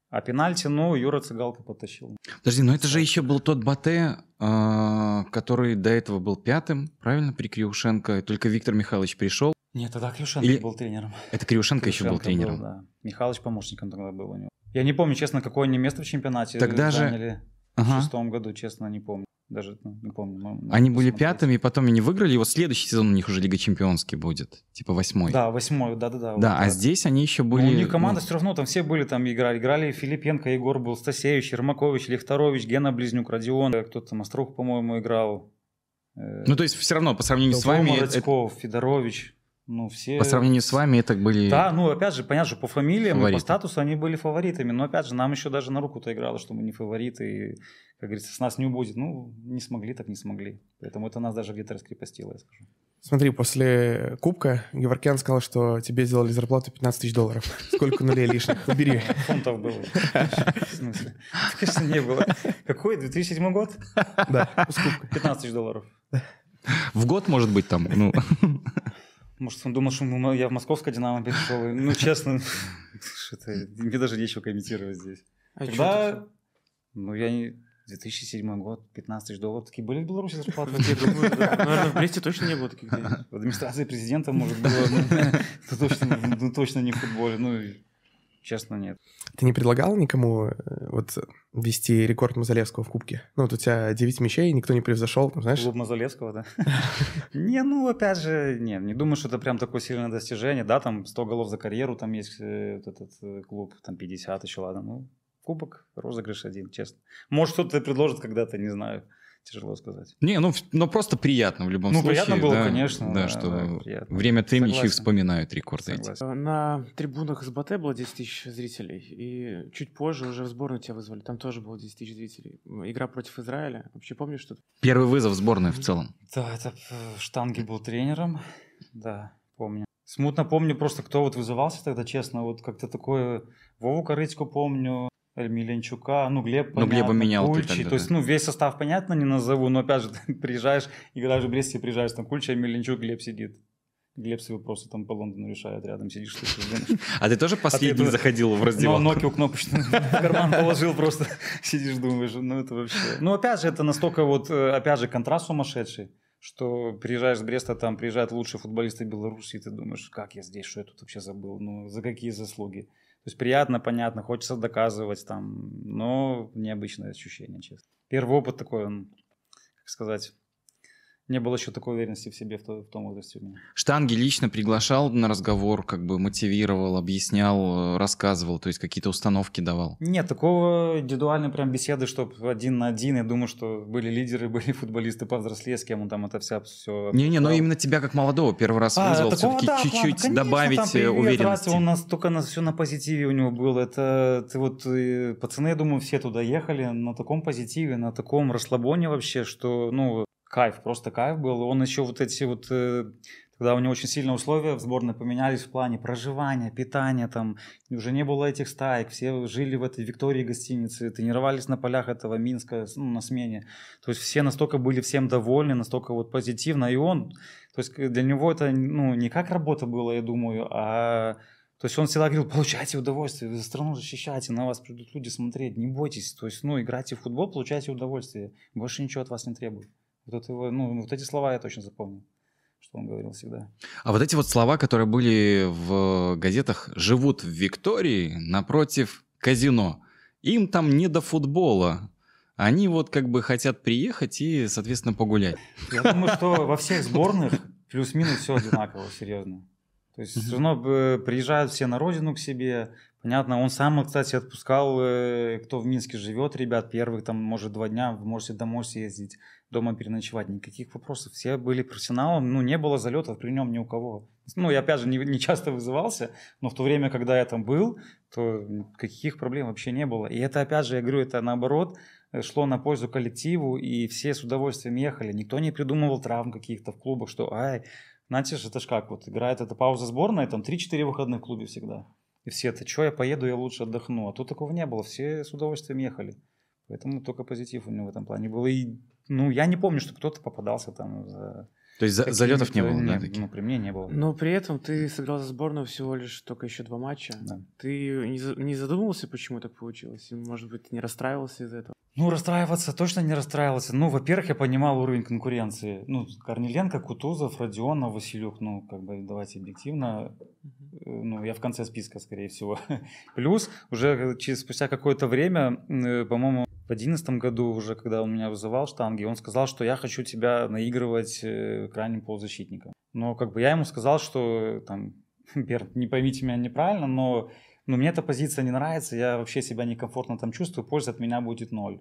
А пенальти, ну, Юра Цыгалка потащил. Подожди, но это же еще был тот Батэ, а, который до этого был пятым, правильно, при Кривушенко, только Виктор Михайлович пришел. Нет, тогда Кривошенко Или... был тренером. Это Кривошенко, Кривошенко еще был тренером. Был, да. Михалыч помощником тогда был у него. Я не помню, честно, какое они место в чемпионате тогда заняли. Же... В шестом году, честно, не помню. Даже ну, не помню. Но, они посмотреть. были пятыми, потом они выиграли. И вот следующий сезон у них уже Лига Чемпионский будет. Типа восьмой. Да, восьмой, да-да-да. Да, а здесь они еще ну, были... Но у них ну, команда ну... все равно, там все были, там играли. Играли Филипенко, Егор был, Стасевич, Ермакович, Лихтарович, Гена Близнюк, Родион. Э, кто-то там Острух, по-моему, играл. Э, ну, то есть все равно, по сравнению Толпо, с вами... Мородьков, э, это... Федорович. Ну, все... По сравнению с вами это были... Да, ну, опять же, понятно же, по фамилиям фавориты. и по статусу они были фаворитами. Но, опять же, нам еще даже на руку-то играло, что мы не фавориты. И, как говорится, с нас не убудет. Ну, не смогли, так не смогли. Поэтому это нас даже где-то раскрепостило, я скажу. Смотри, после Кубка Геворкян сказал, что тебе сделали зарплату 15 тысяч долларов. Сколько нулей лишних? Убери. Фунтов было. В смысле? Конечно, не было. Какой? 2007 год? Да, с 15 тысяч долларов. В год, может быть, там. Ну. Может, он думал, что я в Московской «Динамо» перешел. Ну, честно, мне даже нечего комментировать здесь. А Тогда, ну, я не... 2007 год, 15 тысяч долларов. Такие были в Беларуси зарплаты? Ну, Наверное, в Бресте точно не было таких денег. В администрации президента, может, было. ну Точно не в футболе. Ну, честно, нет. Ты не предлагал никому э, вот вести рекорд Мазалевского в Кубке? Ну, вот у тебя 9 мячей, никто не превзошел, там, знаешь? Клуб Мазалевского, да? Не, ну, опять же, не, не думаю, что это прям такое сильное достижение, да, там 100 голов за карьеру, там есть э, этот э, клуб, там 50 еще, ладно, ну, кубок, розыгрыш один, честно. Может, кто-то предложит когда-то, не знаю тяжело сказать. Не, ну, но ну, просто приятно в любом ну, случае. Ну, приятно было, да, конечно. Да, да что да, время от времени еще вспоминают рекорды эти. На трибунах СБТ было 10 тысяч зрителей, и чуть позже уже в сборную тебя вызвали, там тоже было 10 тысяч зрителей. Игра против Израиля, вообще помнишь что-то? Первый вызов сборной в целом. Да, это э, Штанги был тренером, да, помню. Смутно помню просто, кто вот вызывался тогда, честно, вот как-то такое... Вову Корытько помню, Миленчука, ну Глеб, ну, понятно, Глеба менял Кульчи, ты тогда, то есть, ну, весь состав, понятно, не назову, но опять же, ты приезжаешь, играешь в Бресте, приезжаешь, там Кульча, Миленчук, Глеб сидит. Глеб все вопросы там по Лондону решает, рядом сидишь. Ты а ты тоже последний а ты, заходил в раздевалку? Ну, у кнопочную в карман положил просто, сидишь, думаешь, ну это вообще... Ну, опять же, это настолько вот, э, опять же, контраст сумасшедший, что приезжаешь с Бреста, там приезжают лучшие футболисты Беларуси, и ты думаешь, как я здесь, что я тут вообще забыл, ну, за какие заслуги. То есть приятно, понятно, хочется доказывать там, но необычное ощущение, честно. Первый опыт такой, он, как сказать, не было еще такой уверенности в себе в, то, в том возрасте у меня. Штанги лично приглашал на разговор, как бы мотивировал, объяснял, э, рассказывал, то есть какие-то установки давал? Нет, такого индивидуальной прям беседы, чтобы один на один, я думаю, что были лидеры, были футболисты повзрослее, с кем он там это вся все... Не-не, но ну именно тебя как молодого первый раз а, вызвал, все-таки да, чуть-чуть конечно, добавить там, э, привет, уверенности. Раз, у нас только на, все на позитиве у него было, это ты вот, э, пацаны, я думаю, все туда ехали на таком позитиве, на таком расслабоне вообще, что, ну, кайф, просто кайф был. Он еще вот эти вот тогда э, у него очень сильные условия в сборной поменялись в плане проживания, питания, там уже не было этих стаек, все жили в этой Виктории гостинице, тренировались на полях этого Минска ну, на смене. То есть все настолько были всем довольны, настолько вот позитивно, и он, то есть э, для него это ну, не как работа была, я думаю, а то есть он всегда говорил, получайте удовольствие, вы страну защищайте, на вас придут люди смотреть, не бойтесь. То есть, ну, играйте в футбол, получайте удовольствие, больше ничего от вас не требует. Вот, его, ну, вот эти слова я точно запомнил что он говорил всегда. А вот эти вот слова, которые были в газетах, живут в Виктории напротив казино. Им там не до футбола. Они вот как бы хотят приехать и, соответственно, погулять. Я думаю, что во всех сборных плюс-минус все одинаково, серьезно. То есть все равно э, приезжают все на родину к себе, Понятно. Он сам, кстати, отпускал, э, кто в Минске живет, ребят, первых там, может, два дня, вы можете домой съездить, дома переночевать. Никаких вопросов. Все были профессионалом, ну, не было залетов при нем ни у кого. Ну, я, опять же, не, не часто вызывался, но в то время, когда я там был, то каких проблем вообще не было. И это, опять же, я говорю, это наоборот, э, шло на пользу коллективу, и все с удовольствием ехали. Никто не придумывал травм каких-то в клубах, что, ай, знаете же, это ж как, вот играет эта пауза сборная, там 3-4 выходных в клубе всегда. И все это, что я поеду, я лучше отдохну. А тут такого не было, все с удовольствием ехали. Поэтому только позитив у него в этом плане был. И, ну, я не помню, что кто-то попадался там за то есть Какие залетов не было, не, Ну, при мне не было. Но при этом ты сыграл за сборную всего лишь только еще два матча. Да. Ты не, задумывался, почему так получилось? И, может быть, не расстраивался из-за этого? Ну, расстраиваться точно не расстраивался. Ну, во-первых, я понимал уровень конкуренции. Ну, Корниленко, Кутузов, Родионов, Василюк. Ну, как бы, давайте объективно. Э, ну, я в конце списка, скорее всего. Плюс уже э, через, спустя какое-то время, э, по-моему, в одиннадцатом году уже, когда он меня вызывал штанги, он сказал, что я хочу тебя наигрывать э, крайним полузащитником. Но как бы я ему сказал, что там, Берт, не поймите меня неправильно, но но ну, мне эта позиция не нравится, я вообще себя некомфортно там чувствую, пользы от меня будет ноль.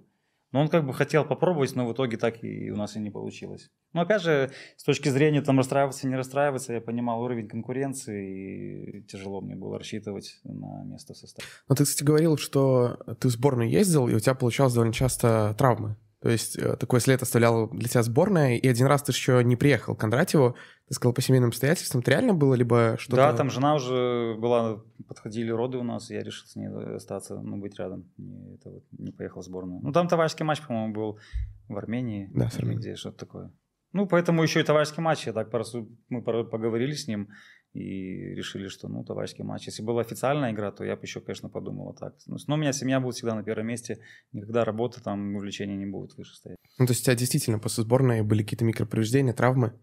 Но он как бы хотел попробовать, но в итоге так и у нас и не получилось. Но опять же, с точки зрения там расстраиваться, не расстраиваться, я понимал уровень конкуренции, и тяжело мне было рассчитывать на место в составе. Но ну, ты, кстати, говорил, что ты в сборную ездил, и у тебя получалось довольно часто травмы. То есть э, такой след оставлял для тебя сборная, и один раз ты еще не приехал к Кондратьеву, ты сказал по семейным обстоятельствам, это реально было, либо что-то... Да, там жена уже была, подходили роды у нас, я решил с ней э, остаться, ну, быть рядом, и это вот, не поехал в сборную. Ну, там товарищеский матч, по-моему, был в Армении. Да, в Армении. Где что-то такое. Ну, поэтому еще и товарищеский матч, я так просто, мы поговорили с ним, и решили, что ну товарищеский матч. Если была официальная игра, то я бы еще, конечно, подумал так. Но ну, ну, у меня семья будет всегда на первом месте, никогда работа там, увлечения не будет выше стоять. Ну то есть у тебя действительно после сборной были какие-то микроповреждения, травмы?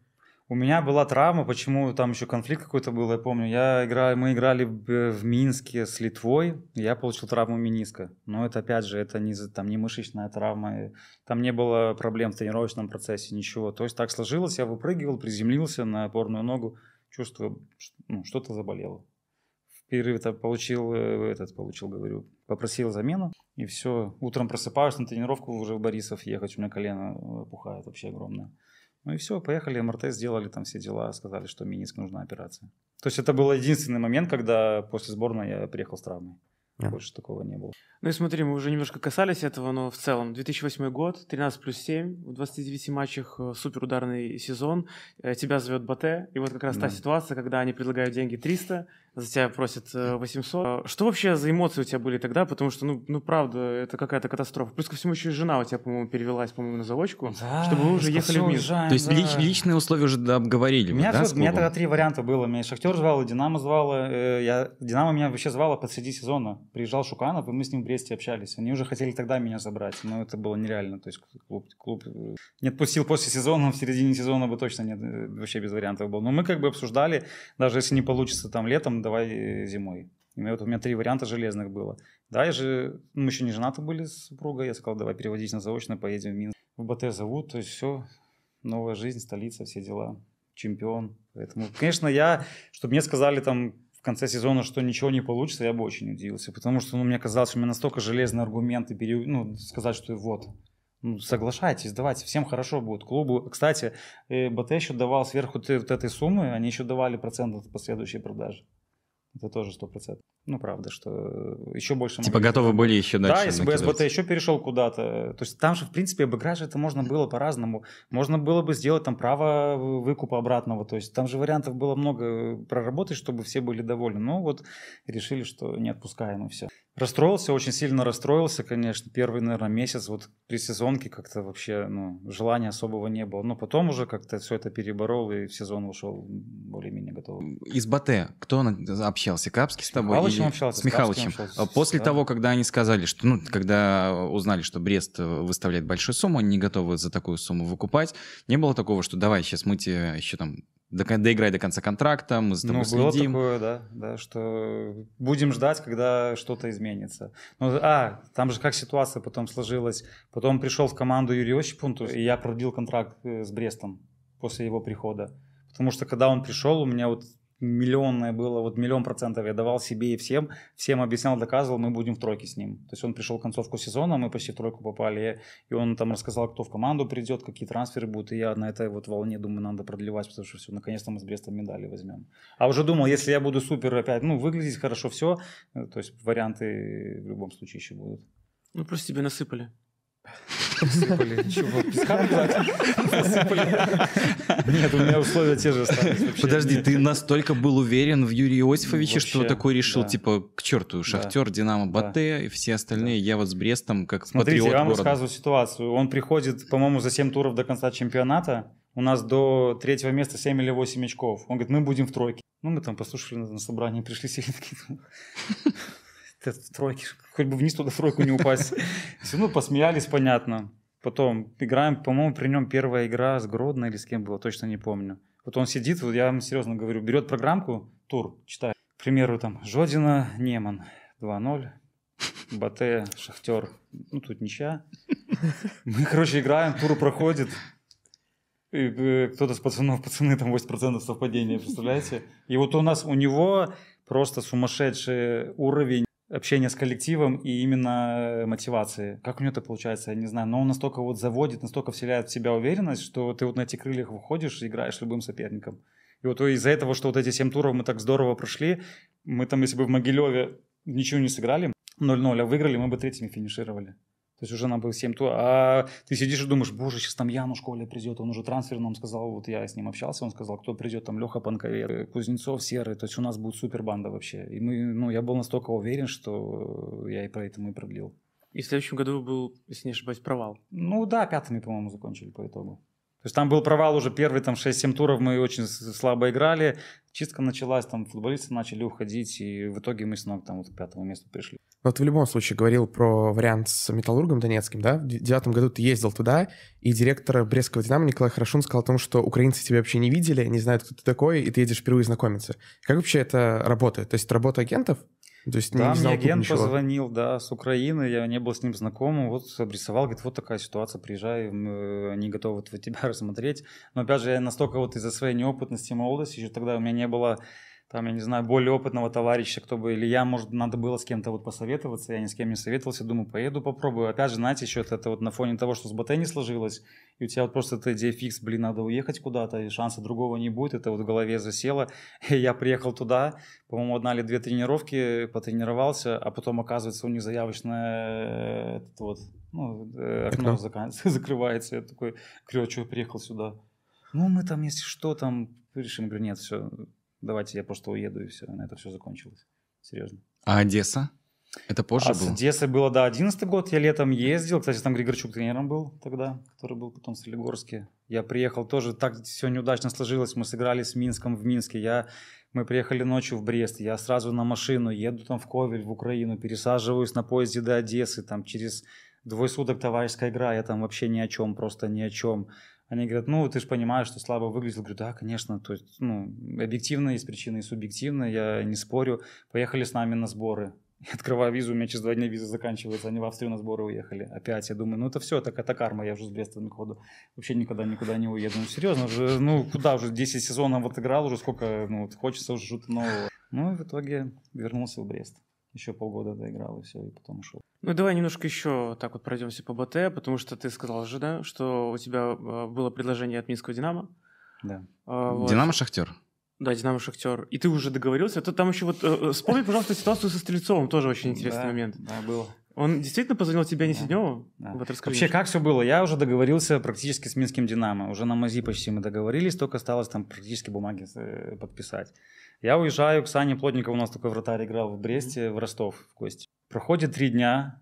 У меня была травма, почему там еще конфликт какой-то был, я помню. Я играю, мы играли в Минске с Литвой, я получил травму миниска. Но это опять же, это не, там, не мышечная травма, э, там не было проблем в тренировочном процессе, ничего. То есть так сложилось, я выпрыгивал, приземлился на опорную ногу, Чувство, ну, что-то заболело. В перерыве-то получил, э, этот получил, говорю, попросил замену, и все. Утром просыпаюсь на тренировку уже в Борисов ехать, у меня колено э, пухает вообще огромное. Ну и все, поехали, МРТ сделали, там все дела, сказали, что миниск нужна операция. То есть это был единственный момент, когда после сборной я приехал с травмой. Yeah. Больше такого не было. Ну и смотри, мы уже немножко касались этого, но в целом 2008 год, 13 плюс 7, в 29 матчах э, суперударный сезон, э, тебя зовет Бате, и вот как раз yeah. та ситуация, когда они предлагают деньги 300, за тебя просят 800. Э, а что вообще за эмоции у тебя были тогда? Потому что, ну, ну правда, это какая-то катастрофа. Плюс ко всему еще и жена у тебя, по-моему, перевелась, по-моему, на заводчику, да, чтобы вы уже ехали в То есть да. лич, личные условия уже обговорили. У меня, да, все, у меня тогда три варианта было. Меня Шахтер звал, и Динамо звала. Э, я, Динамо меня вообще звало под среди сезона. Приезжал Шуканов, и мы с ним в Бресте общались. Они уже хотели тогда меня забрать, но это было нереально. То есть клуб, клуб э, не отпустил после сезона, в середине сезона бы точно нет, э, вообще без вариантов был. Но мы как бы обсуждали, даже если не получится там летом, давай зимой. И вот у меня три варианта железных было. Да, я же, ну, мы еще не женаты были с супругой, я сказал, давай переводить на заочное, поедем в Минск. В БТ зовут, то есть все, новая жизнь, столица, все дела, чемпион. Поэтому, конечно, я, чтобы мне сказали там в конце сезона, что ничего не получится, я бы очень удивился, потому что, ну, мне казалось, что у меня настолько железные аргументы, пере... ну, сказать, что вот, ну, соглашайтесь, давайте, всем хорошо будет. Клубу, кстати, э, БТ еще давал сверху вот этой суммы, они еще давали процент от последующей продажи. Это тоже сто процентов. Ну, правда, что э, еще больше... Типа готовы были еще дальше Да, если бы СБТ еще перешел куда-то. То есть там же, в принципе, обыграть же это можно было по-разному. Можно было бы сделать там право выкупа обратного. То есть там же вариантов было много э, проработать, чтобы все были довольны. Но ну вот решили, что не отпускаем и все. Расстроился, очень сильно расстроился, конечно. Первый, наверное, месяц вот при сезонке как-то вообще ну, желания особого не было. Но потом уже как-то все это переборол и в сезон ушел более-менее готовым. Из Батэ кто общался? Капский с тобой? Алыч Михалычем общался. С Михалычем. А после да. того, когда они сказали, что, ну, когда узнали, что Брест выставляет большую сумму, они не готовы за такую сумму выкупать, не было такого, что давай сейчас мы тебе еще там доиграй до конца контракта, мы за тобой ну, следим. было такое, да, да, что будем ждать, когда что-то изменится. Ну, а, там же как ситуация потом сложилась. Потом пришел в команду Юрий Осипунту, и я продлил контракт э, с Брестом после его прихода. Потому что когда он пришел, у меня вот миллионное было, вот миллион процентов я давал себе и всем, всем объяснял, доказывал, мы будем в тройке с ним. То есть он пришел к концовку сезона, мы почти в тройку попали, и он там рассказал, кто в команду придет, какие трансферы будут, и я на этой вот волне думаю, надо продлевать, потому что все, наконец-то мы с Брестом медали возьмем. А уже думал, если я буду супер опять, ну, выглядеть хорошо все, э, то есть варианты в любом случае еще будут. Ну, просто тебе насыпали. Посыпали. Чего? Посыпали. Нет, у меня условия те же остались. Подожди, ты настолько был уверен в Юрии Иосифовиче, что такой решил, типа, к черту, Шахтер, Динамо, Батэ и все остальные. Я вот с Брестом как Смотрите, я вам рассказываю ситуацию. Он приходит, по-моему, за 7 туров до конца чемпионата. У нас до третьего места 7 или 8 очков. Он говорит, мы будем в тройке. Ну, мы там послушали на собрании, пришли сильно такие в тройке, хоть бы вниз туда в тройку не упасть. Все равно посмеялись, понятно. Потом играем, по-моему, при нем первая игра с Гродно или с кем было, точно не помню. Вот он сидит, вот я вам серьезно говорю, берет программку, тур, читает. К примеру, там Жодина, Неман, 2-0, Батэ, Шахтер, ну тут ничья. Мы, короче, играем, тур проходит, и э, кто-то с пацанов, пацаны, там 8% совпадения, представляете? И вот у нас, у него просто сумасшедший уровень общение с коллективом и именно э, мотивации. Как у нее это получается, я не знаю, но он настолько вот заводит, настолько вселяет в себя уверенность, что ты вот на эти крыльях выходишь и играешь любым соперником. И вот из-за этого, что вот эти семь туров мы так здорово прошли, мы там, если бы в Могилеве ничего не сыграли, 0-0, а выиграли, мы бы третьими финишировали. То есть уже нам было 7 тур. А ты сидишь и думаешь, боже, сейчас там Януш Коля придет. Он уже трансфер нам сказал, вот я с ним общался, он сказал, кто придет, там Леха Панковер, Кузнецов, Серый. То есть у нас будет супер банда вообще. И мы, ну, я был настолько уверен, что я и про это мы продлил. И в следующем году был, если не ошибаюсь, провал. Ну да, пятыми, по-моему, закончили по итогу. То есть там был провал уже первый там 6-7 туров, мы очень слабо играли, чистка началась, там футболисты начали уходить, и в итоге мы с ног там вот к пятому месту пришли. Но ну, ты в любом случае говорил про вариант с Металлургом Донецким, да? В девятом году ты ездил туда, и директор Брестского «Динамо» Николай Хорошун сказал о том, что украинцы тебя вообще не видели, не знают, кто ты такой, и ты едешь впервые знакомиться. Как вообще это работает? То есть это работа агентов? То есть да, не мне агент позвонил, да, с Украины, я не был с ним знаком, вот обрисовал, говорит, вот такая ситуация, приезжай, они готовы тебя рассмотреть. Но опять же, я настолько вот из-за своей неопытности, молодости, еще тогда у меня не было там, я не знаю, более опытного товарища, кто бы, или я, может, надо было с кем-то вот посоветоваться, я ни с кем не советовался, думаю, поеду попробую. Опять же, знаете, еще это, это вот на фоне того, что с БТ не сложилось, и у тебя вот просто эта идея фикс, блин, надо уехать куда-то, и шанса другого не будет, это вот в голове засело. И я приехал туда, по-моему, одна или две тренировки, потренировался, а потом, оказывается, у них заявочное, э, этот вот, ну, э, окно Экран. закрывается. Я такой, говорю, а приехал сюда? Ну, мы там, если что, там решим, говорю, нет, все, давайте я просто уеду, и все, на это все закончилось. Серьезно. А Одесса? Это позже а было? С Одессы было, да, 11 год. Я летом ездил. Кстати, там Григорчук тренером был тогда, который был потом в Солигорске. Я приехал тоже, так все неудачно сложилось. Мы сыграли с Минском в Минске. Я, мы приехали ночью в Брест. Я сразу на машину еду там в Ковель, в Украину, пересаживаюсь на поезде до Одессы. Там через двое суток товарищеская игра. Я там вообще ни о чем, просто ни о чем. Они говорят, ну, ты же понимаешь, что слабо выглядел. Говорю, да, конечно, то есть, ну, объективно есть причины и субъективно, я не спорю. Поехали с нами на сборы. Я открываю визу, у меня через два дня виза заканчивается, они в Австрию на сборы уехали. Опять я думаю, ну это все, так это карма, я уже с Брестом не ходу. Вообще никогда никуда не уеду. Ну серьезно, уже, ну куда уже, 10 сезонов отыграл, уже сколько, ну вот хочется уже что-то нового. Ну и в итоге вернулся в Брест еще полгода доиграл и все, и потом ушел. Ну давай немножко еще так вот пройдемся по БТ, потому что ты сказал же, да, что у тебя а, было предложение от Минского Динамо. Да. А, вот. Динамо Шахтер. Да, Динамо Шахтер. И ты уже договорился. Это а там еще вот э, э, вспомни, пожалуйста, ситуацию со Стрельцовым, тоже очень интересный да, момент. Да, был. Он действительно позвонил тебе а не да, седьмого? Да. Вот Вообще, как все было? Я уже договорился практически с Минским Динамо. Уже на МАЗИ почти мы договорились, только осталось там практически бумаги э, подписать. Я уезжаю к Сане Плотникову, у нас такой вратарь играл в Бресте, в Ростов, в Кости. Проходит три дня,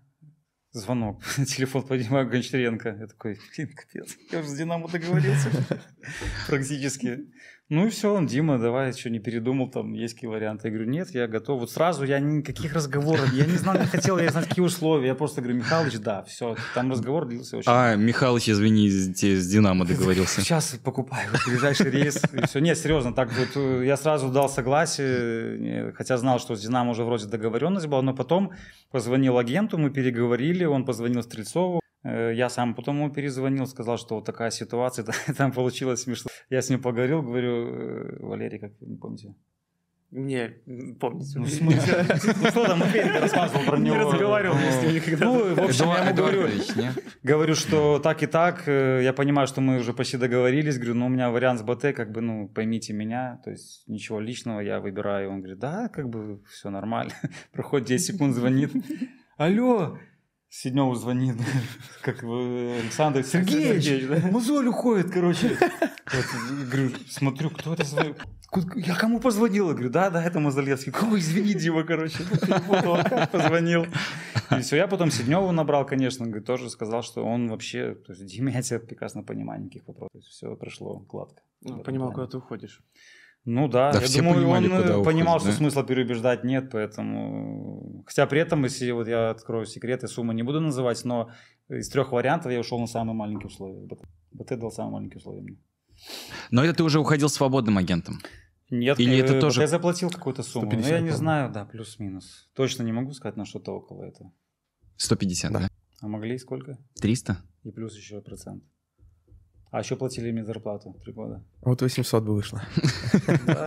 звонок, телефон поднимаю Гончаренко. Я такой, блин, капец, я уже с Динамо договорился практически. Ну и все, он, Дима, давай, еще не передумал, там есть какие варианты. Я говорю, нет, я готов. Вот сразу я никаких разговоров, я не знал, не хотел, я знал, какие условия. Я просто говорю, Михалыч, да, все, там разговор длился очень. А, Михалыч, извини, с Динамо договорился. Сейчас покупаю ближайший рейс, и все. Нет, серьезно, так вот, э, я сразу дал согласие, хотя знал, что с Динамо уже вроде договоренность была, но потом позвонил агенту, мы переговорили, он позвонил Стрельцову, Э, я сам потом ему перезвонил, сказал, что вот такая ситуация, там получилось смешно. Я с ним поговорил, говорю, «Э, Валерий, как не помните? Не, помните. Ну, смысле, ну, что там, Федька рассказывал про него. Не разговаривал с ним никогда. Ну, в общем, я ему говорю, говорю, что так и так, э, я понимаю, что мы уже почти договорились, говорю, ну, у меня вариант с БТ, как бы, ну, поймите меня, то есть ничего личного я выбираю. Он говорит, да, как бы, все нормально. Проходит 10 секунд, звонит. Алло, Седьмому звонит, как Александр Сергеевич, Сергеевич мозоль ну, уходит, короче. говорю, смотрю, кто это звонит? Я кому позвонил? Я говорю, да, да, это Мазалевский. Кого, извини, Дима, короче, позвонил. И все, я потом Седневу набрал, конечно, тоже сказал, что он вообще, то есть Дима, я тебя прекрасно понимаю, никаких вопросов. Все прошло гладко. Ну, понимал, куда ты уходишь. Ну да, да я думаю, он э, уходит, понимал, уходит, что да? смысла переубеждать нет, поэтому... Хотя при этом, если вот я открою секреты, я суммы не буду называть, но из трех вариантов я ушел на самые маленькие условия. БТ дал самые маленькие условия мне. Но это ты уже уходил свободным агентом? Нет, Или э, это тоже... я заплатил какую-то сумму, но я не помню. знаю, да, плюс-минус. Точно не могу сказать, на что-то около этого. 150, да? да? А могли сколько? 300. И плюс еще процент. А еще платили мне зарплату три года. Вот 800 бы вышло.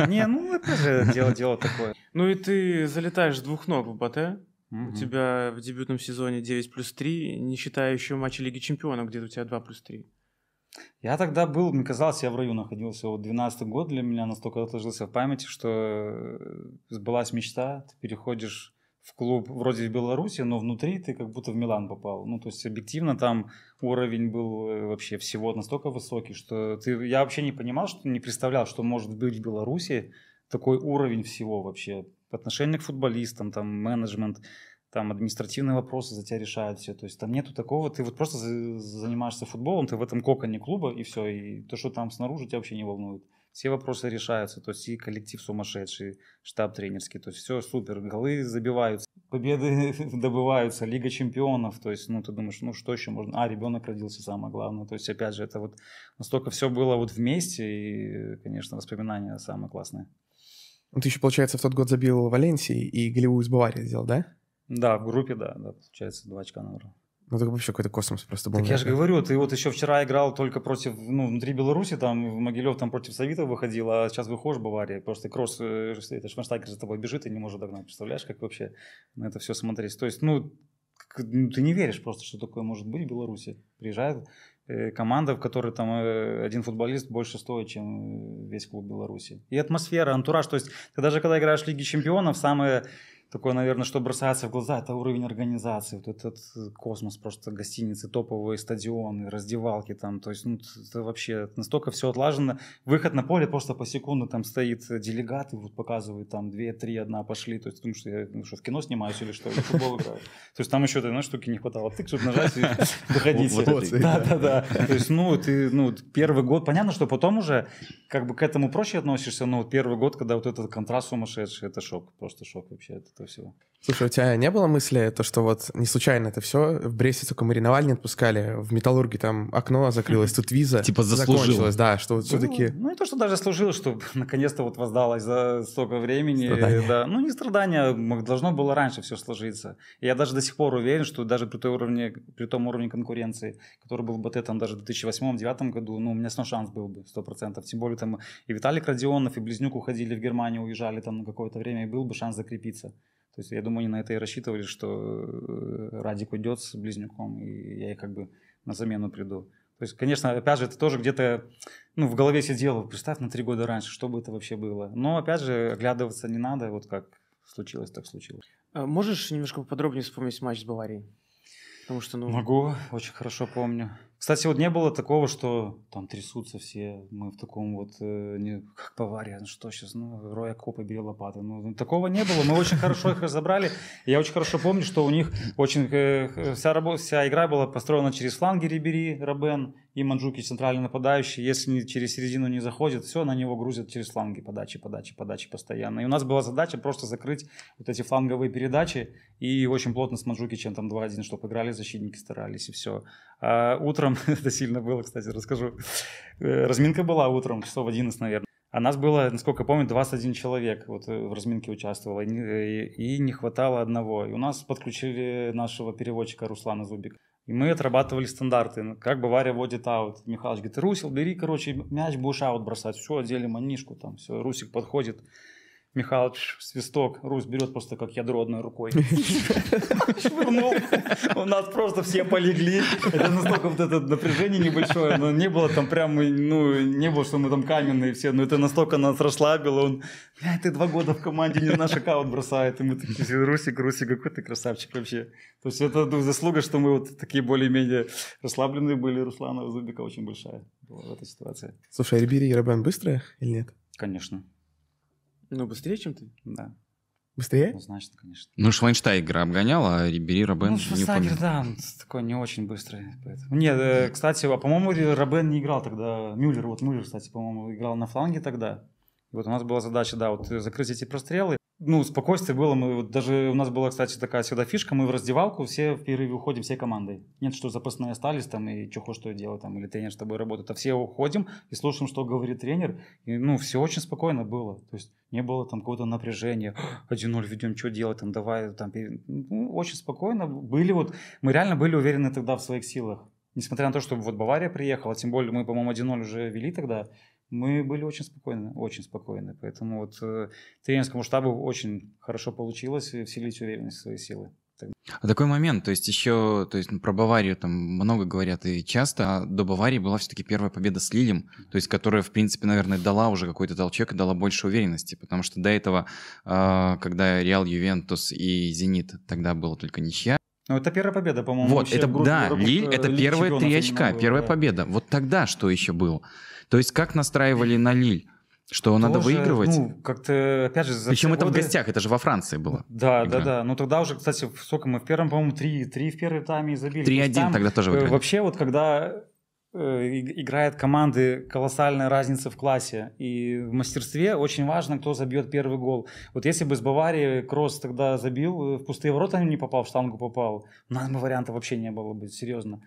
Не, ну это же дело-дело такое. Ну и ты залетаешь с двух ног в БТ. У тебя в дебютном сезоне 9 плюс 3, не считая еще матча Лиги Чемпионов, где у тебя 2 плюс 3. Я тогда был, мне казалось, я в раю находился. Вот 12 год для меня настолько отложился в памяти, что сбылась мечта. Ты переходишь в клуб вроде в Беларуси, но внутри ты как будто в Милан попал. Ну, то есть объективно там уровень был э, вообще всего настолько высокий, что ты, я вообще не понимал, что не представлял, что может быть в Беларуси такой уровень всего вообще. Отношение к футболистам, там менеджмент, там административные вопросы за тебя решают все. То есть там нету такого, ты вот просто занимаешься футболом, ты в этом коконе клуба и все. И то, что там снаружи, тебя вообще не волнует все вопросы решаются, то есть и коллектив сумасшедший, штаб тренерский, то есть все супер, голы забиваются, победы добываются, Лига чемпионов, то есть, ну, ты думаешь, ну, что еще можно, а, ребенок родился, самое главное, то есть, опять же, это вот настолько все было вот вместе, и, конечно, воспоминания самые классные. Ну, ты еще, получается, в тот год забил Валенсии и голевую из Баварии сделал, да? Да, в группе, да, да, получается, два очка набрал. Ну, это вообще какой-то космос просто был. Так я же говорю, ты вот еще вчера играл только против, ну, внутри Беларуси, там, в Могилев там против Савитова выходил, а сейчас выходишь в Баварии, просто кросс, э, это Шванштайгер за тобой бежит и не может догнать, представляешь, как вообще на это все смотреть. То есть, ну, ну, ты не веришь просто, что такое может быть в Беларуси. Приезжает э, команда, в которой там э, один футболист больше стоит, чем весь клуб Беларуси. И атмосфера, антураж. То есть ты даже когда играешь в Лиге Чемпионов, самые такое, наверное, что бросается в глаза, это уровень организации, вот этот э, космос просто гостиницы, топовые стадионы, раздевалки там, то есть, ну, это вообще настолько все отлажено, выход на поле просто по секунду там стоит э, делегат и вот показывает там две-три одна пошли, то есть, потому что я ну, что, в кино снимаюсь или что, или футбол играю, то есть там еще одной штуки не хватало, тык, чтобы нажать и доходите. Да, да, да, то есть, ну, ты, ну, первый год, понятно, что потом уже как бы к этому проще относишься, но первый год, когда вот этот контраст сумасшедший, это шок, просто шок вообще, это всего. Слушай, у тебя не было мысли, э, то, что вот не случайно это все? В Бресте только Мариновальни отпускали, в Металлурге там окно закрылось, тут виза типа закончилась, да, что вот все-таки... Ну, ну и то, что даже служило, что наконец-то вот воздалось за столько времени. Да. Ну не страдания, должно было раньше все сложиться. я даже до сих пор уверен, что даже при, той уровне, при том уровне конкуренции, который был бы БТ там даже в 2008-2009 году, ну у меня снова шанс был бы 100%. Тем более там и Виталик Родионов, и Близнюк уходили в Германию, уезжали там на какое-то время, и был бы шанс закрепиться. То есть я думаю, они на это и рассчитывали, что э, Радик уйдет с близнюком, и я ей как бы на замену приду. То есть, конечно, опять же, это тоже где-то ну, в голове сидело. Представь, на три года раньше, что бы это вообще было. Но, опять же, оглядываться не надо, вот как случилось, так случилось. А можешь немножко подробнее вспомнить матч с Баварией? Потому что, ну... Могу, очень хорошо помню. Кстати, вот не было такого, что там трясутся все, мы в таком вот, э, не, как Бавария, ну что сейчас, ну, Роя Копа, Бери Лопата. Ну, ну, такого не было, мы очень хорошо их разобрали. Я очень хорошо помню, что у них очень, э, э, вся, вся игра была построена через фланги Рибери, Робен и Манджуки, центральный нападающий. Если через середину не заходит, все, на него грузят через фланги, подачи, подачи, подачи постоянно. И у нас была задача просто закрыть вот эти фланговые передачи и очень плотно с Манджуки, чем там 2-1, чтобы играли защитники, старались и все. А утром, это сильно было, кстати, расскажу. Э, разминка была утром, часов 11, наверное. А нас было, насколько я помню, 21 человек вот э, в разминке участвовало, и, не хватало одного. И у нас подключили нашего переводчика Руслана Зубик. И мы отрабатывали стандарты, ну, как Бавария вводит аут. Михалыч говорит, Русил, бери, короче, мяч будешь аут бросать. Все, одели манишку, там все, Русик подходит. Михалыч свисток, Русь берет просто как ядро одной рукой. Ну, у нас просто все полегли. Это настолько вот это напряжение небольшое, но не было там прям, ну, не было, что мы там каменные все, но это настолько нас расслабило. Он, ты два года в команде не наш аккаунт бросает. И мы такие, Русик, Русик, какой ты красавчик вообще. То есть это ну, заслуга, что мы вот такие более-менее расслабленные были. Руслана Зубика очень большая была в этой ситуации. Слушай, а Рибири и Рабан быстрые или нет? Конечно. Ну, быстрее, чем ты? Да. Быстрее? Ну, значит, конечно. Ну, Швайнштайгера игра обгоняла, а Рибери Робен ну, не помню. да, такой не очень быстрый. Поэтому. Нет, э, кстати, а по-моему, Робен не играл тогда. Мюллер, вот Мюллер, кстати, по-моему, играл на фланге тогда. Вот у нас была задача, да, вот э, закрыть эти прострелы ну, спокойствие было. Мы, вот даже у нас была, кстати, такая всегда фишка. Мы в раздевалку все в перерыве уходим всей командой. Нет, что запасные остались там и чего хочешь, что делать там, или тренер с тобой работает. А все уходим и слушаем, что говорит тренер. И, ну, все очень спокойно было. То есть не было там какого-то напряжения. 1-0 ведем, что делать там, давай там. Ну, очень спокойно были вот. Мы реально были уверены тогда в своих силах. Несмотря на то, что вот Бавария приехала, тем более мы, по-моему, 1-0 уже вели тогда, мы были очень спокойны, очень спокойны. Поэтому вот э, тренерскому штабу очень хорошо получилось вселить уверенность в свои силы. А такой момент, то есть еще, то есть ну, про Баварию там много говорят и часто, а до Баварии была все-таки первая победа с Лилем, то есть которая, в принципе, наверное, дала уже какой-то толчок и дала больше уверенности, потому что до этого, а, когда Реал, Ювентус и Зенит, тогда было только ничья, ну, это первая победа, по-моему. Вот, это, группе, да, группе, Лиль, э, это первые три очка, первая да. победа. Вот тогда что еще было? То есть как настраивали на Лиль? Что тоже, надо выигрывать? Ну, как-то, опять же... Причем годы... это в гостях, это же во Франции было. Да, игра. да, да. Ну, тогда уже, кстати, сколько мы в первом, по-моему, три, три в первой тайме забили. 3-1 тогда тоже э, выиграли. Вообще, вот когда э, играет команды колоссальная разница в классе и в мастерстве очень важно кто забьет первый гол вот если бы с Баварии Кросс тогда забил э, в пустые ворота не попал в штангу попал у нас бы варианта вообще не было бы серьезно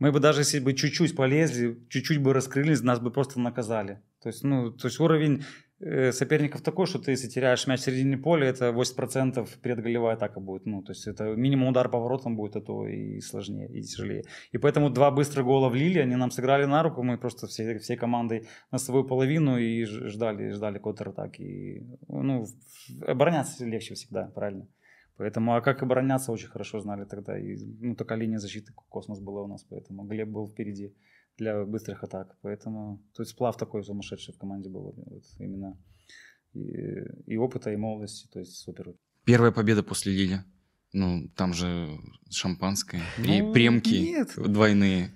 мы бы даже если бы чуть-чуть полезли, чуть-чуть бы раскрылись, нас бы просто наказали. То есть, ну, то есть уровень э, соперников такой, что ты, если теряешь мяч в середине поля, это 80% предголевая атака будет. Ну, то есть это минимум удар поворотом будет, а то и сложнее, и тяжелее. И поэтому два быстрых гола в Лили, они нам сыграли на руку, мы просто всей, всей командой на свою половину и ждали, ждали контратаки. И, ну, обороняться легче всегда, правильно? Поэтому, а как обороняться, очень хорошо знали тогда. И, ну, такая линия защиты космос была у нас, поэтому Глеб был впереди для быстрых атак. Поэтому, то есть сплав такой сумасшедший в команде был. Вот, именно и, и опыта, и молодости, то есть супер. Первая победа после Лили. Ну, там же шампанское, ну, премки нет. двойные.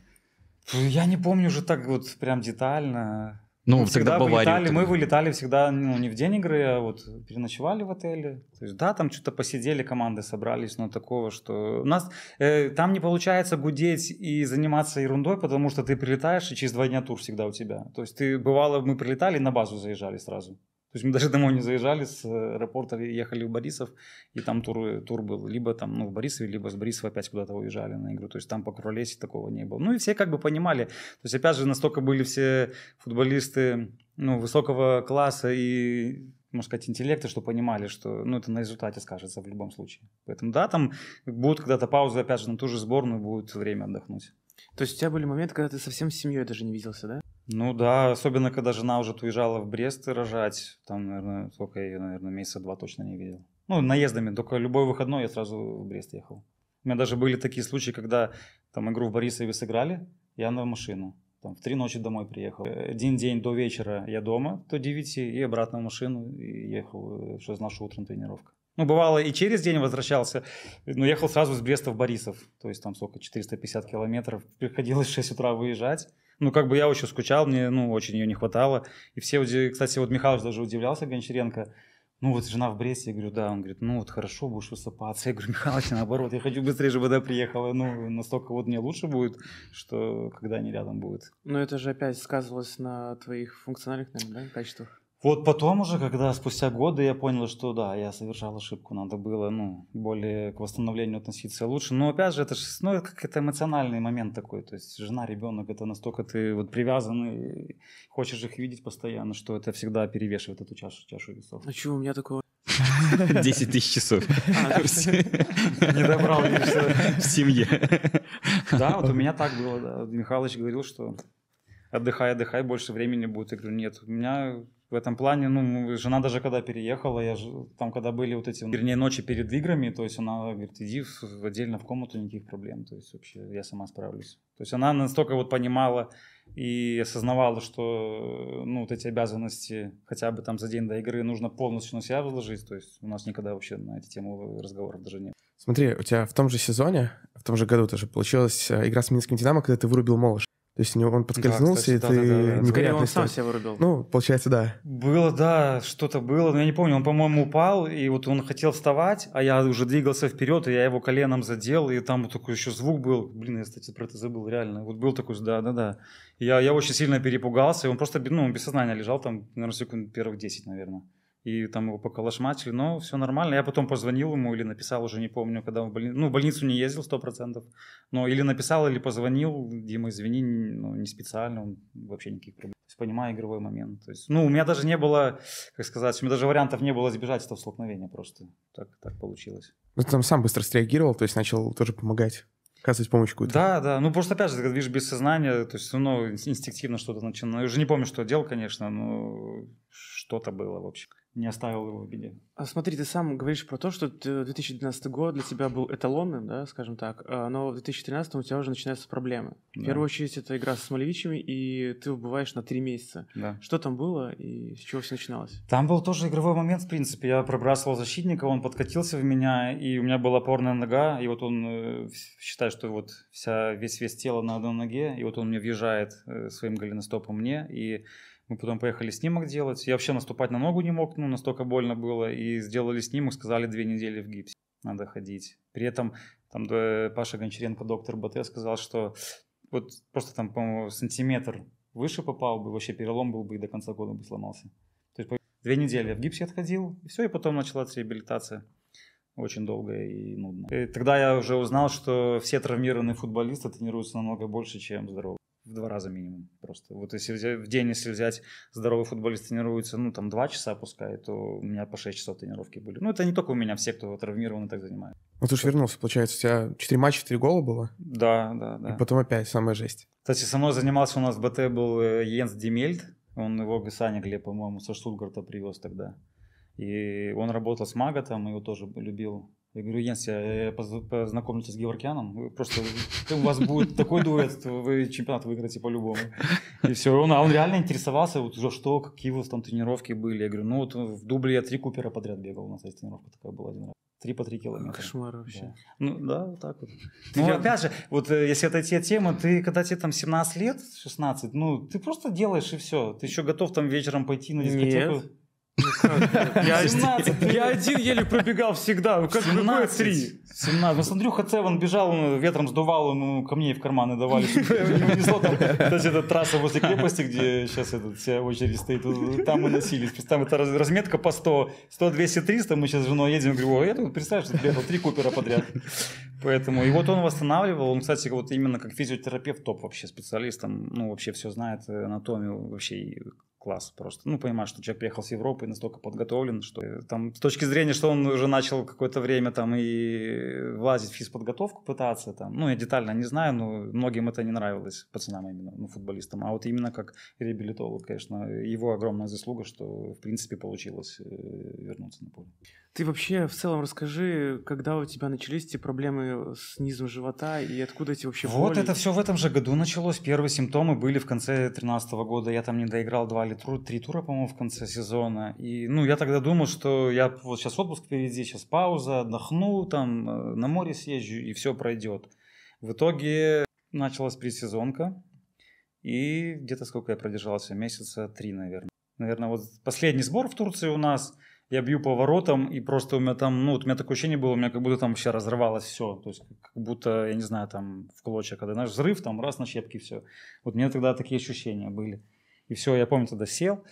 Я не помню уже так вот прям детально. Ну, мы ну, всегда, всегда вылетали, Аварию, мы вылетали всегда ну, не в день игры, а вот переночевали в отеле. То есть, да, там что-то посидели, команды собрались, но такого, что... У нас э, там не получается гудеть и заниматься ерундой, потому что ты прилетаешь, и через два дня тур всегда у тебя. То есть, ты бывало, мы прилетали на базу заезжали сразу. То есть мы даже домой не заезжали с э, аэропорта, ехали в Борисов, и там тур, э, тур был. Либо там, ну, в Борисове, либо с Борисова опять куда-то уезжали на игру. То есть там по Куролесе такого не было. Ну и все как бы понимали. То есть опять же настолько были все футболисты ну, высокого класса и можно сказать, интеллекта, что понимали, что ну, это на результате скажется в любом случае. Поэтому да, там будут когда-то паузы, опять же, на ту же сборную будет время отдохнуть. То есть у тебя были моменты, когда ты совсем с семьей даже не виделся, да? Ну да, особенно когда жена уже уезжала в Брест рожать, там, наверное, сколько я ее, наверное, месяца два точно не видел. Ну, наездами, только любой выходной я сразу в Брест ехал. У меня даже были такие случаи, когда там игру в Борисове сыграли, я на машину. Там в три ночи домой приехал. Один день до вечера я дома то 9 и обратно в машину и ехал, э, что нашу утром тренировка. Ну, бывало, и через день возвращался, но ехал сразу с Бреста в Борисов. То есть там сколько, 450 километров. Приходилось в 6 утра выезжать ну, как бы я очень скучал, мне, ну, очень ее не хватало. И все, кстати, вот Михалыч даже удивлялся, Гончаренко, ну, вот жена в Бресте, я говорю, да, он говорит, ну, вот хорошо, будешь высыпаться. Я говорю, Михалыч, наоборот, я хочу быстрее, чтобы вода приехала, ну, настолько вот мне лучше будет, что когда они рядом будут. Ну, это же опять сказывалось на твоих функциональных, наверное, да, качествах? Вот потом уже, когда спустя годы я понял, что да, я совершал ошибку, надо было, ну, более к восстановлению относиться лучше. Но опять же, это же, ну, как это эмоциональный момент такой, то есть жена, ребенок, это настолько ты вот привязан и хочешь их видеть постоянно, что это всегда перевешивает эту чашу, чашу весов. А чего у меня такого? 10 тысяч часов. А, Не добрал В семье. Да, вот у меня так было, Михалыч говорил, что отдыхай, отдыхай, больше времени будет. Я говорю, нет, у меня в этом плане, ну, жена даже когда переехала, я же, там, когда были вот эти, вернее, ночи перед играми, то есть она говорит, иди в, отдельно в комнату, никаких проблем, то есть вообще я сама справлюсь. То есть она настолько вот понимала и осознавала, что, ну, вот эти обязанности хотя бы там за день до игры нужно полностью на себя возложить, то есть у нас никогда вообще на эти тему разговоров даже нет. Смотри, у тебя в том же сезоне, в том же году тоже получилась э, игра с Минским «Динамо», когда ты вырубил Молош. То есть у него он подскользнулся, да, кстати, и да, ты да, да, да. он сам себя вырубил. Ну, получается, да. Было, да, что-то было, но я не помню. Он, по-моему, упал, и вот он хотел вставать, а я уже двигался вперед, и я его коленом задел, и там вот такой еще звук был. Блин, я, кстати, про это забыл, реально. Вот был такой, да, да, да. Я, я очень сильно перепугался, и он просто, ну, он без сознания лежал там, наверное, секунд первых 10, наверное и там его поколошматили, но все нормально. Я потом позвонил ему или написал, уже не помню, когда в больницу, ну, в больницу не ездил 100%, но или написал, или позвонил, Дима, извини, ну, не специально, он вообще никаких проблем. То есть, понимаю игровой момент. То есть, ну, у меня даже не было, как сказать, у меня даже вариантов не было избежать этого столкновения просто. Так, так получилось. Ну, ты там сам быстро среагировал, то есть начал тоже помогать оказывать помощь какую-то. Да, да. Ну, просто опять же, ты видишь, без сознания, то есть ну, инстинктивно что-то начинаю. Я уже не помню, что делал, конечно, но что-то было, в общем не оставил его в беде. А Смотри, ты сам говоришь про то, что 2012 год для тебя был эталонным, да, скажем так, а, но в 2013 у тебя уже начинаются проблемы. Да. В первую очередь это игра с Малевичами, и ты убываешь на три месяца. Да. Что там было и с чего все начиналось? Там был тоже игровой момент, в принципе. Я пробрасывал защитника, он подкатился в меня, и у меня была опорная нога, и вот он э, считает, что вот вся, весь вес тела на одной ноге, и вот он мне въезжает э, своим голеностопом мне, и мы потом поехали снимок делать. Я вообще наступать на ногу не мог, ну, настолько больно было. И сделали снимок, сказали две недели в гипсе. Надо ходить. При этом там Паша Гончаренко, доктор БТ, сказал, что вот просто там, по-моему, сантиметр выше попал бы, вообще перелом был бы и до конца года бы сломался. То есть две недели в гипсе отходил, и все, и потом началась реабилитация. Очень долго и нудно. И тогда я уже узнал, что все травмированные футболисты тренируются намного больше, чем здоровые в два раза минимум просто. Вот если взять, в день, если взять здоровый футболист тренируется, ну, там, два часа пускай, то у меня по 6 часов тренировки были. Ну, это не только у меня, все, кто травмирован и так занимает. Ну, ты же вернулся, получается, у тебя 4 матча, 3 гола было? Да, да, да. И потом опять самая жесть. Кстати, со мной занимался у нас в БТ был э, Йенс Демельд, он его Саня Глеб, по-моему, со Штутгарта привез тогда. И он работал с Маготом, его тоже любил я говорю, Йенс, я, познакомлюсь с Геворкианом, просто у вас будет такой дуэт, вы чемпионат выиграете по-любому. И все, он, а он реально интересовался, вот уже что, какие у вас там тренировки были. Я говорю, ну вот в дубле я три купера подряд бегал, у нас есть тренировка такая была один раз. Три по три километра. Кошмар вообще. Да. Ну да, вот так вот. Ну опять же, вот э, если отойти от темы, ты когда тебе там 17 лет, 16, ну ты просто делаешь и все. Ты еще готов там вечером пойти на дискотеку? Нет. Я, 17, я один еле пробегал всегда. Ну как 17, три? 17. Ну, с Андрюха Цеван бежал, ветром сдувал, ему камней в карманы давали. Унесло там, кстати, эта трасса возле крепости, где сейчас этот вся очередь стоит. Там мы носились. Там это разметка по 100, 100, 200, 300. Мы сейчас с женой едем. Говорю, я тут представь, что бегал три Купера подряд. Поэтому, и вот он восстанавливал, он, кстати, вот именно как физиотерапевт топ вообще специалист, там, ну, вообще все знает анатомию, вообще класс просто. Ну, понимаешь, что человек приехал с Европы настолько подготовлен, что э, там с точки зрения, что он уже начал какое-то время там и влазить в физподготовку пытаться там. Ну, я детально не знаю, но многим это не нравилось, пацанам именно, ну, футболистам. А вот именно как реабилитолог, конечно, его огромная заслуга, что в принципе получилось э, вернуться на поле. Ты вообще в целом расскажи, когда у тебя начались эти проблемы с низом живота и откуда эти вообще Вот боли? это все в этом же году началось. Первые симптомы были в конце 2013 года. Я там не доиграл два или три тура, по-моему, в конце сезона. И, ну, я тогда думал, что я вот сейчас отпуск впереди, сейчас пауза, отдохну, там э, на море съезжу и все пройдет. В итоге началась предсезонка. И где-то сколько я продержался? Месяца три, наверное. Наверное, вот последний сбор в Турции у нас – я бью по воротам, и просто у меня там, ну, вот у меня такое ощущение было, у меня как будто там вообще разрывалось все. То есть, как будто, я не знаю, там в клочья, когда, знаешь, взрыв, там раз на щепки все. Вот у меня тогда такие ощущения были. И все, я помню, тогда сел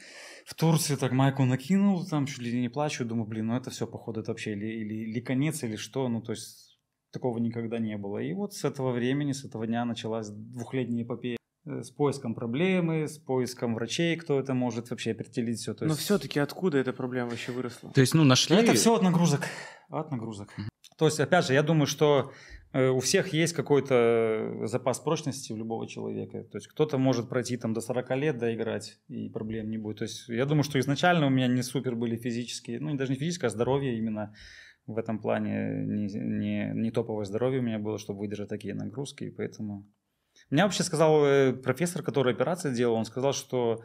в Турции, так майку накинул, там чуть ли не плачу, думаю, блин, ну это все, походу, это вообще или, или, или конец, или что, ну то есть такого никогда не было. И вот с этого времени, с этого дня началась двухлетняя эпопея. Э, с поиском проблемы, с поиском врачей, кто это может вообще определить все. есть... Но все-таки откуда эта проблема вообще выросла? То есть, ну, нашли... Это все от нагрузок. От нагрузок. mm То есть, опять же, я думаю, что э, у всех есть какой-то запас прочности у любого человека. То есть кто-то может пройти там до 40 лет доиграть, и проблем не будет. То есть я думаю, что изначально у меня не супер были физические, ну, даже не физическое, а здоровье именно в этом плане не, не, не топовое здоровье у меня было, чтобы выдержать такие нагрузки, и поэтому мне вообще сказал э, профессор, который операции делал, он сказал, что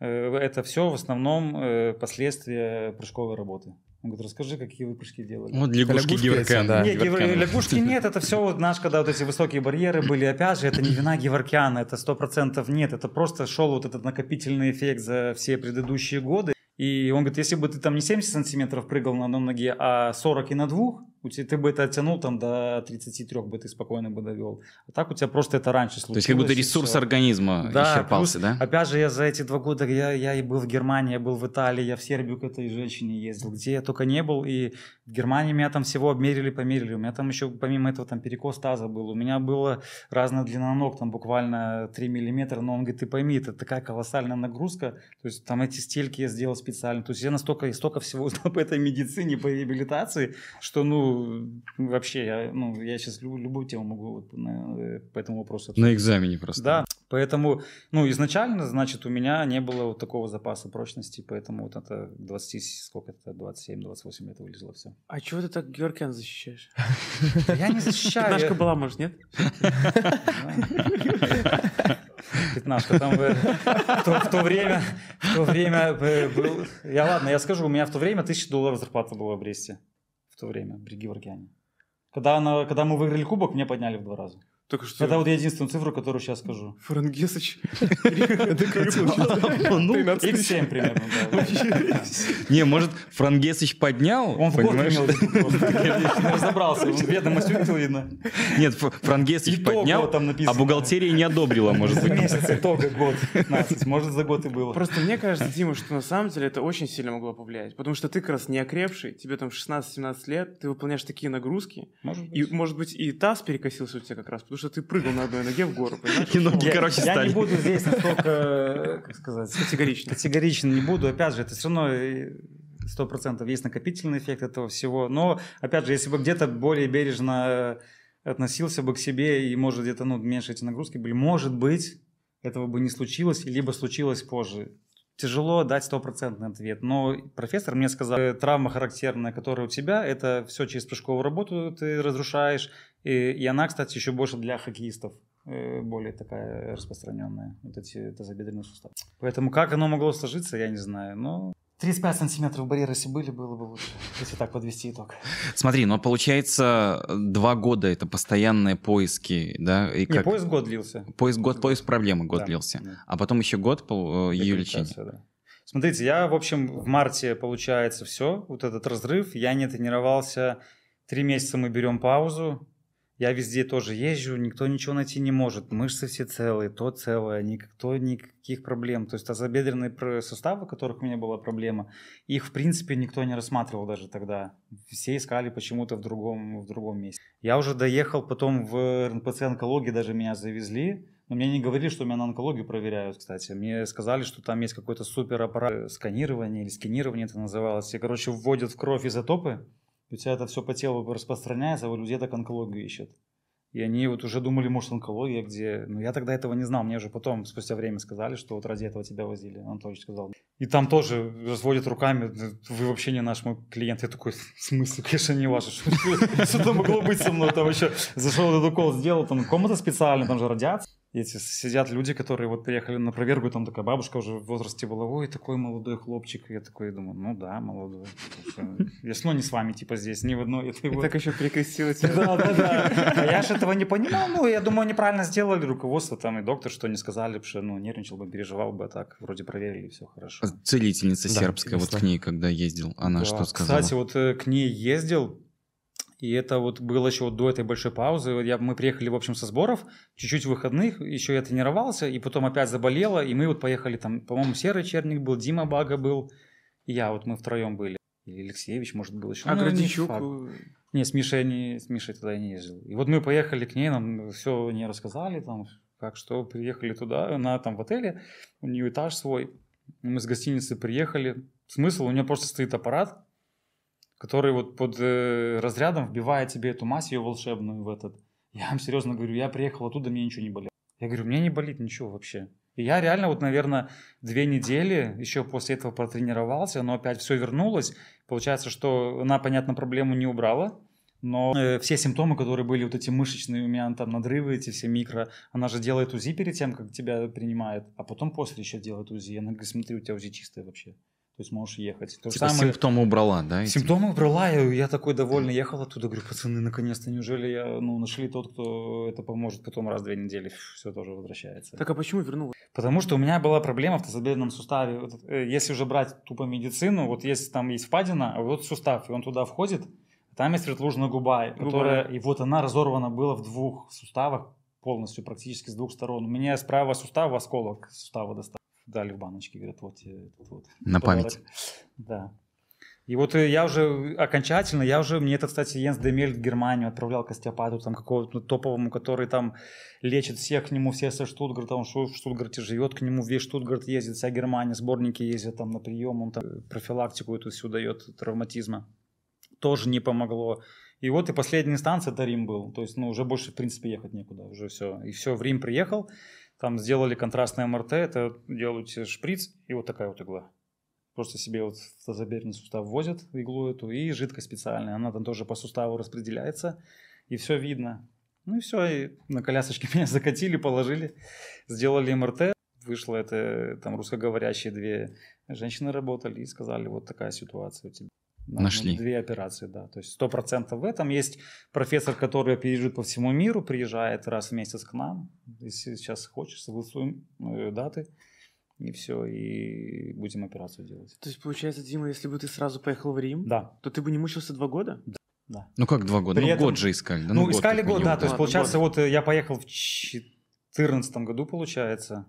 э, это все в основном э, последствия прыжковой работы. Он говорит, расскажи, какие вы прыжки делали. Вот лягушки, лягушки да. Нет, гивер... лягушки нет, это все вот наш, когда вот эти высокие барьеры были, опять же, это не вина Геворкяна, это сто процентов нет, это просто шел вот этот накопительный эффект за все предыдущие годы. И он говорит, если бы ты там не 70 сантиметров прыгал на одной ноге, а 40 и на двух, у тебя, ты бы это оттянул там до 33 бы ты спокойно бы довел. А так у тебя просто это раньше случилось. То есть как будто ресурс организма да, исчерпался, плюс, да? Опять же, я за эти два года, я, я и был в Германии, я был в Италии, я в Сербию к этой женщине ездил, где я только не был. И в Германии меня там всего обмерили, померили. У меня там еще помимо этого там перекос таза был. У меня была разная длина ног, там буквально 3 миллиметра. Но он говорит, ты пойми, это такая колоссальная нагрузка. То есть там эти стельки я сделал специально. То есть я настолько и столько всего узнал по этой медицине, по реабилитации, что ну ну, вообще, я, ну, я сейчас любую тему могу вот на, э, по этому вопросу. Обсудить. На экзамене просто. Да, поэтому, ну, изначально, значит, у меня не было вот такого запаса прочности, поэтому вот это 20, сколько это, 27-28 это вылезло все. А чего ты так Георгиан защищаешь? Я не защищаю. Пятнашка была, может, нет? Пятнашка, там э, в то время, в то время э, был, я ладно, я скажу, у меня в то время 1000 долларов зарплата была в Бресте в то время при Георгиане. Когда, она, когда мы выиграли кубок, мне подняли в два раза. Только что... Это вот я единственную цифру, которую сейчас скажу. Фарангесыч. X7 ну, примерно. Не, может, Франгесыч поднял? Он в год имел. Не разобрался. Бедно мастюкил, видно. Нет, Франгесыч поднял, а бухгалтерия не одобрила, может быть. Месяц итога год. Может, за год и было. Просто мне кажется, Дима, что на самом деле это очень сильно могло повлиять. Потому что ты как раз не окрепший, тебе там 16-17 лет, ты выполняешь такие нагрузки. И, может быть, и таз перекосился у тебя как раз. Потому что ты прыгал на одной ноге в гору, понимаешь? И ноги, ну, короче, стали. Я не буду здесь настолько, как сказать... Категорично. Категорично не буду. Опять же, это все равно э, сто процентов есть накопительный эффект этого всего. Но, опять же, если бы где-то более бережно э, относился бы к себе и, может, где-то ну, меньше эти нагрузки были, может быть, этого бы не случилось, либо случилось позже тяжело дать стопроцентный ответ. Но профессор мне сказал, «Э, травма характерная, которая у тебя, это все через прыжковую работу ты разрушаешь. И, и она, кстати, еще больше для хоккеистов э, более такая распространенная, вот эти тазобедренные суставы. Поэтому как оно могло сложиться, я не знаю. Но 35 сантиметров барьера, если были, было бы лучше, если так подвести итог. Смотри, но получается два года это постоянные поиски, да? И Не, поиск год длился. Поиск год, поиск проблемы год да, длился. Да. А потом еще год по э, ее лечения. Да. Смотрите, я, в общем, в марте, получается, все, вот этот разрыв. Я не тренировался, три месяца мы берем паузу, я везде тоже езжу, никто ничего найти не может. Мышцы все целые, то целое, никто никаких проблем. То есть тазобедренные суставы, у которых у меня была проблема, их в принципе никто не рассматривал даже тогда. Все искали почему-то в другом, в другом месте. Я уже доехал потом в РНПЦ онкологии, даже меня завезли. Но мне не говорили, что меня на онкологию проверяют, кстати. Мне сказали, что там есть какой-то супер аппарат э, сканирования или сканирование это называлось. И, короче, вводят в кровь изотопы, у тебя это все по телу распространяется, а у людей так онкологию ищут. И они вот уже думали, может, онкология, где... Но я тогда этого не знал. Мне уже потом, спустя время, сказали, что вот ради этого тебя возили. Анатольевич сказал. И там тоже разводят руками. Вы вообще не наш мой клиент. Я такой, в смысле? Конечно, не ваш. Что то могло быть со мной? Там еще зашел этот укол, сделал. Там комната специальная, там же радиация эти сидят люди, которые вот приехали на проверку, там такая бабушка уже в возрасте была, ой, такой молодой хлопчик. Я такой думаю, ну да, молодой. Ясно не с вами, типа, здесь, ни в одной этой так еще прикрестила тебя. Да, да, да. А я же этого не понимал, ну, я думаю, неправильно сделали руководство там и доктор, что не сказали, что, ну, нервничал бы, переживал бы, а так, вроде проверили, все хорошо. Целительница сербская, вот к ней, когда ездил, она что сказала? Кстати, вот э, к ней ездил, и это вот было еще вот до этой большой паузы. Я, мы приехали, в общем, со сборов, чуть-чуть выходных, еще я тренировался, и потом опять заболела, и мы вот поехали там, по-моему, Серый Черник был, Дима Бага был, и я, вот мы втроем были. Или Алексеевич, может, был еще. А ну, Градичук? Не, не, с Мишей, не, с Мишей туда не ездил. И вот мы поехали к ней, нам все не рассказали, там, как что, приехали туда, она там в отеле, у нее этаж свой. Мы с гостиницы приехали. Смысл, у нее просто стоит аппарат, который вот под э, разрядом вбивает тебе эту мазь ее волшебную в этот. Я вам серьезно говорю, я приехал оттуда, мне ничего не болит Я говорю, мне не болит ничего вообще. И я реально вот, наверное, две недели еще после этого протренировался, но опять все вернулось. Получается, что она, понятно, проблему не убрала, но э, все симптомы, которые были вот эти мышечные у меня, там надрывы эти все микро, она же делает УЗИ перед тем, как тебя принимает, а потом после еще делает УЗИ. Она говорит, смотри, у тебя УЗИ чистое вообще. То есть можешь ехать. То типа самое... симптомы убрала, да? Симптомы типа... убрала, я, я такой довольный ехал оттуда, говорю, пацаны, наконец-то, неужели я, ну, нашли тот, кто это поможет, потом раз две недели все тоже возвращается. Так а почему вернулась? Потому что у меня была проблема в тазобедренном суставе. Вот, э, если уже брать тупо медицину, вот если там есть впадина, а вот сустав, и он туда входит, там есть светлужная губа, губа, которая, и вот она разорвана была в двух суставах полностью, практически с двух сторон. У меня справа сустава осколок сустава достал дали в баночке, говорят, вот э, тут вот. На память. Да. И вот э, я уже окончательно, я уже, мне это, кстати, Йенс Демель в Германию отправлял к остеопату, там, какого-то топовому, который там лечит всех, к нему все со Штутгарта, он в Штутгарте живет, к нему весь Штутгарт ездит, вся Германия, сборники ездят там на прием, он там э, профилактику эту всю дает травматизма. Тоже не помогло. И вот и последняя инстанция это Рим был. То есть, ну, уже больше, в принципе, ехать некуда. Уже все. И все, в Рим приехал. Там сделали контрастное МРТ, это делают шприц и вот такая вот игла. Просто себе вот в тазобедренный сустав возят иглу эту и жидкость специальная. Она там тоже по суставу распределяется и все видно. Ну и все, и на колясочке меня закатили, положили, сделали МРТ. Вышло это, там русскоговорящие две женщины работали и сказали, вот такая ситуация у тебя. Нам ну, Нашли. Две операции, да. То есть сто процентов в этом. Есть профессор, который приезжает по всему миру, приезжает раз в месяц к нам. Если сейчас хочешь, согласуем э, даты и все, и будем операцию делать. То есть, получается, Дима, если бы ты сразу поехал в Рим, да. то ты бы не мучился два года? Да. да. Ну как два года? При ну этом... год же искали. Да, ну, ну искали год, да. да. То есть, получается, год. вот э, я поехал в 2014 году, получается.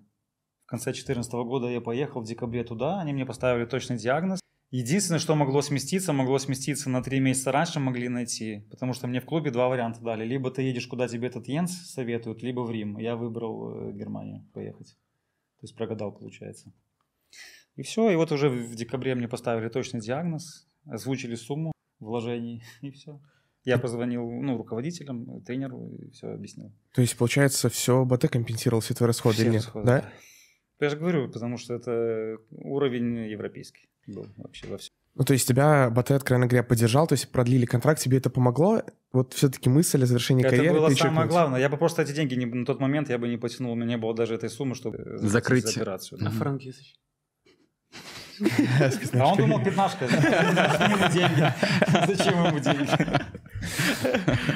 В конце 2014 года я поехал в декабре туда, они мне поставили точный диагноз. Единственное, что могло сместиться, могло сместиться на три месяца раньше могли найти, потому что мне в клубе два варианта дали. Либо ты едешь, куда тебе этот Йенс советует, либо в Рим. Я выбрал э, Германию поехать. То есть прогадал, получается. И все, и вот уже в декабре мне поставили точный диагноз, озвучили сумму вложений, и все. Я позвонил ну, руководителям, тренеру, и все объяснил. То есть, получается, все БТ компенсировал все твои расходы все или нет? Расходы, да? да. Я же говорю, потому что это уровень европейский был вообще во всем. Ну, то есть тебя Батэ, откровенно говоря, поддержал, то есть продлили контракт, тебе это помогло? Вот все-таки мысль о завершении это карьеры. Это было самое чекнуть. главное. Я бы просто эти деньги не, на тот момент я бы не потянул, у меня не было даже этой суммы, чтобы э, закрыть, операцию. на франки. А он думал, пятнашка. деньги. Зачем ему деньги?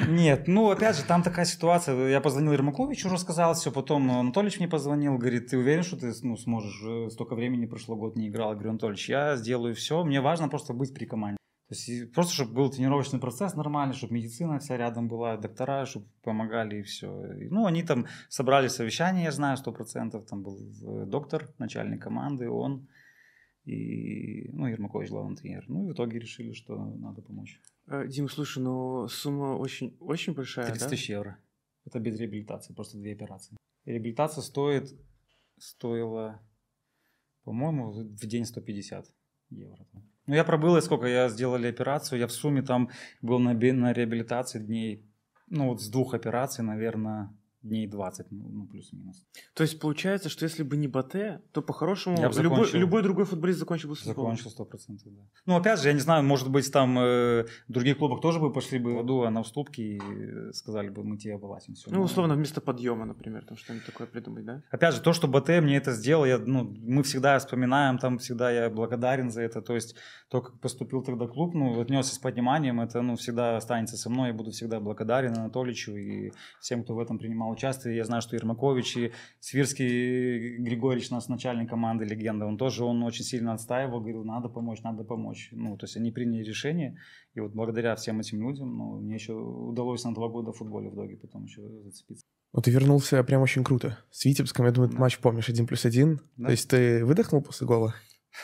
Нет, ну опять же, там такая ситуация. Я позвонил Ермаковичу, рассказал все, потом Анатольевич мне позвонил, говорит, ты уверен, что ты ну, сможешь? Э, столько времени прошло, год не играл. Я говорю, Анатольевич, я сделаю все, мне важно просто быть при команде. То есть просто, чтобы был тренировочный процесс нормальный, чтобы медицина вся рядом была, доктора, чтобы помогали и все. Ну, они там собрали совещание, я знаю, сто процентов. Там был э, доктор, начальник команды, он и, ну, Ермакович главный тренер. Ну, и в итоге решили, что надо помочь. Э, Дим, слушай, ну, сумма очень, очень большая, 30 да? тысяч евро. Это без реабилитации, просто две операции. Реабилитация стоит, стоила, по-моему, в день 150 евро. Ну, я пробыл, и сколько я сделали операцию. Я в сумме там был на, на реабилитации дней, ну, вот с двух операций, наверное, дней 20, ну, ну, плюс-минус. То есть получается, что если бы не Батэ, то по-хорошему любой, любой другой футболист закончил бы с Закончил 100%, да. Ну, опять же, я не знаю, может быть, там э, других клубах тоже бы пошли бы Ладуа на уступки и э, сказали бы, мы тебе оплатим все. Ну, условно, вместо подъема, например, там что-нибудь такое придумать, да? Опять же, то, что Батэ мне это сделал, я, ну, мы всегда вспоминаем, там всегда я благодарен за это, то есть то, как поступил тогда клуб, ну, отнесся с пониманием, это, ну, всегда останется со мной, я буду всегда благодарен Анатоличу и всем, кто в этом принимал участвовали. Я знаю, что Ермакович и Свирский э, Григорьевич, у нас начальник команды легенда, он тоже, он очень сильно отстаивал, говорил, надо помочь, надо помочь. Ну, то есть они приняли решение, и вот благодаря всем этим людям, ну, мне еще удалось на два года в футболе в доге потом еще зацепиться. Ну, ты вернулся прям очень круто. С Витебском, я думаю, да. матч помнишь, один плюс один. Да. То есть ты выдохнул после гола?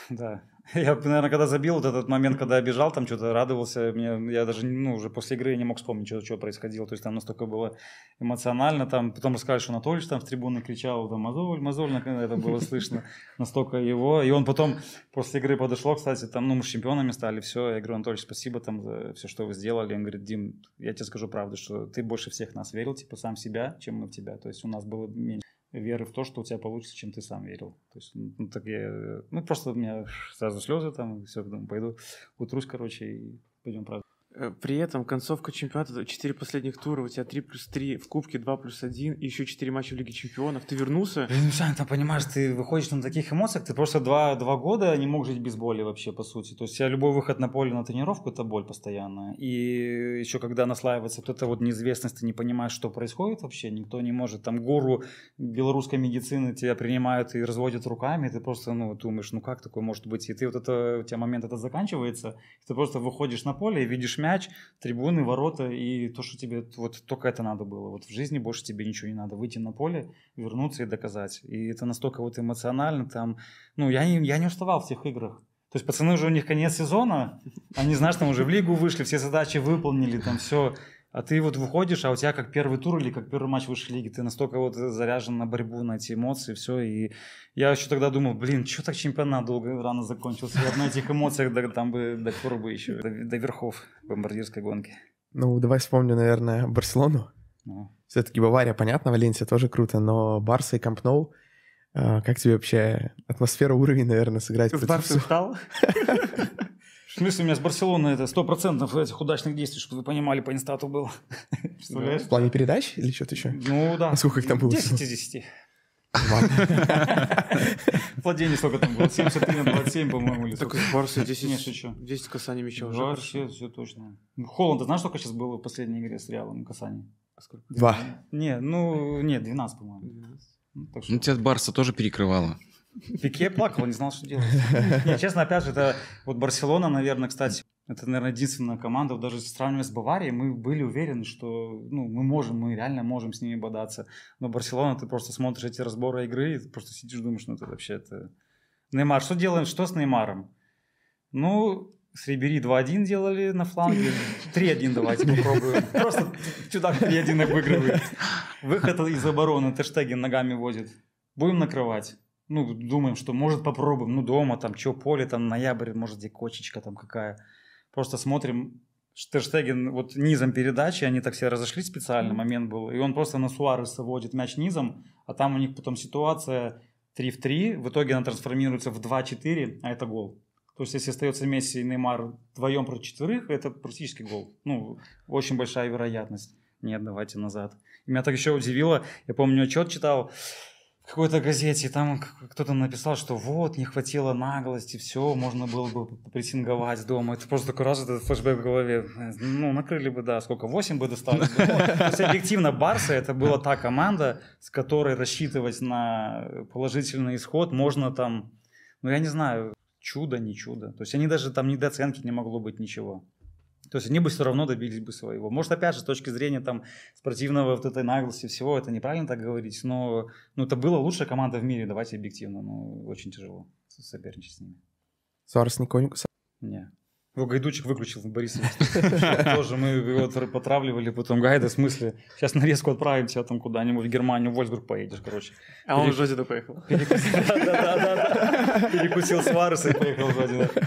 Да, Я, наверное, когда забил вот этот момент, когда я бежал, там что-то радовался. Мне, я даже ну, уже после игры не мог вспомнить, что, что происходило. То есть там настолько было эмоционально. Там, потом рассказали, что Анатольевич там с трибуны кричал, там, мозоль, мозоль, ну, это было слышно. Настолько его. И он потом после игры подошло, кстати, там, ну, мы чемпионами стали, все. Я говорю, Анатольевич, спасибо там за все, что вы сделали. Он говорит, Дим, я тебе скажу правду, что ты больше всех нас верил, типа, сам себя, чем мы в тебя. То есть у нас было меньше веры в то, что у тебя получится, чем ты сам верил. То есть, ну, так я, ну просто у меня сразу слезы там, все, потом пойду, утрусь, короче, и пойдем правда. Э, при этом концовка чемпионата, 4 последних тура, у тебя 3 плюс 3, в Кубке 2 плюс 1, и еще 4 матча в Лиге Чемпионов, ты вернулся. Ну, сам ты понимаешь, ты выходишь на таких эмоциях, ты просто 2, 2 года не мог жить без боли вообще, по сути. То есть у тебя любой выход на поле на тренировку – это боль постоянная. И еще когда наслаивается вот эта вот неизвестность, ты не понимаешь, что происходит вообще, никто не может. Там гуру белорусской медицины тебя принимают и разводят руками, и ты просто ну, думаешь, ну как такое может быть? И ты вот это, у тебя момент это заканчивается, ты просто выходишь на поле и видишь мяч, трибуны, ворота и то, что тебе вот только это надо было. Вот в жизни больше тебе ничего не надо. Выйти на поле, вернуться и доказать. И это настолько вот эмоционально там. Ну, я не, я не уставал в тех играх. То есть пацаны уже у них конец сезона, они, знаешь, там уже в лигу вышли, все задачи выполнили, там все. А ты вот выходишь, а у тебя как первый тур или как первый матч высшей лиги, ты настолько вот заряжен на борьбу, на эти эмоции, все. И я еще тогда думал, блин, что так чемпионат долго рано закончился. Я на этих эмоциях да, там бы до курбы еще, до, до верхов бомбардирской гонки. Ну, давай вспомню, наверное, Барселону. Ну. Все-таки Бавария, понятно, Валенсия тоже круто, но Барса и Кампноу, а, как тебе вообще атмосфера, уровень, наверное, сыграть? Ты в встал? В смысле, у меня с Барселоны это сто процентов этих удачных действий, чтобы вы понимали, по инстату было. В плане передач или что-то еще? Ну да. А сколько их там было? 10 из 10. Владение сколько там было? 73 на 27, по-моему, Так Так Барса 10, Нет, шучу. 10 касаний мяча уже. Вообще, все точно. Холланд, ты знаешь, сколько сейчас было в последней игре с Реалом касаний? А Два. Не, ну, нет, 12, по-моему. Ну, ну тебя Барса тоже перекрывало. Пике плакал, не знал, что делать. Нет, честно, опять же, это вот Барселона, наверное, кстати, это, наверное, единственная команда, даже сравнивая с Баварией, мы были уверены, что ну, мы можем, мы реально можем с ними бодаться. Но Барселона, ты просто смотришь эти разборы игры, и ты просто сидишь, думаешь, ну это вообще это... Неймар, что делаем, что с Неймаром? Ну, с Рибери 2-1 делали на фланге, 3-1 давайте попробуем. Просто чудак 3-1 выигрывает. Выход из обороны, тэштеги ногами водит. Будем накрывать ну, думаем, что может попробуем, ну, дома там, что, поле там, ноябрь, может, где кочечка там какая. Просто смотрим, Штерштеген вот низом передачи, они так все разошлись специально, mm-hmm. момент был, и он просто на Суареса вводит мяч низом, а там у них потом ситуация 3 в 3, в итоге она трансформируется в 2-4, а это гол. То есть, если остается Месси и Неймар вдвоем против четверых, это практически гол. Ну, очень большая вероятность. Нет, давайте назад. И меня так еще удивило, я помню, отчет читал, в какой-то газете, там кто-то написал, что вот, не хватило наглости, все, можно было бы прессинговать дома. Это просто такой раз этот флешбэк в голове. Э, ну, накрыли бы, да, сколько, 8 бы достали. Ну, то есть, объективно, Барса это была та команда, с которой рассчитывать на э, положительный исход можно там, ну, я не знаю, чудо, не чудо. То есть, они даже там недооценки не могло быть ничего. То есть они бы все равно добились бы своего. Может, опять же, с точки зрения там спортивного вот этой наглости всего, это неправильно так говорить, но ну, это была лучшая команда в мире, давайте объективно, но ну, очень тяжело соперничать с ними. Сарс не конь? Не. Его Гайдучик выключил Борис. Тоже мы его потравливали, потом Гайда, в смысле, сейчас нарезку отправим тебя там куда-нибудь в Германию, в Вольсбург поедешь, короче. А он в Жодина поехал. Перекусил с и поехал в Жодина.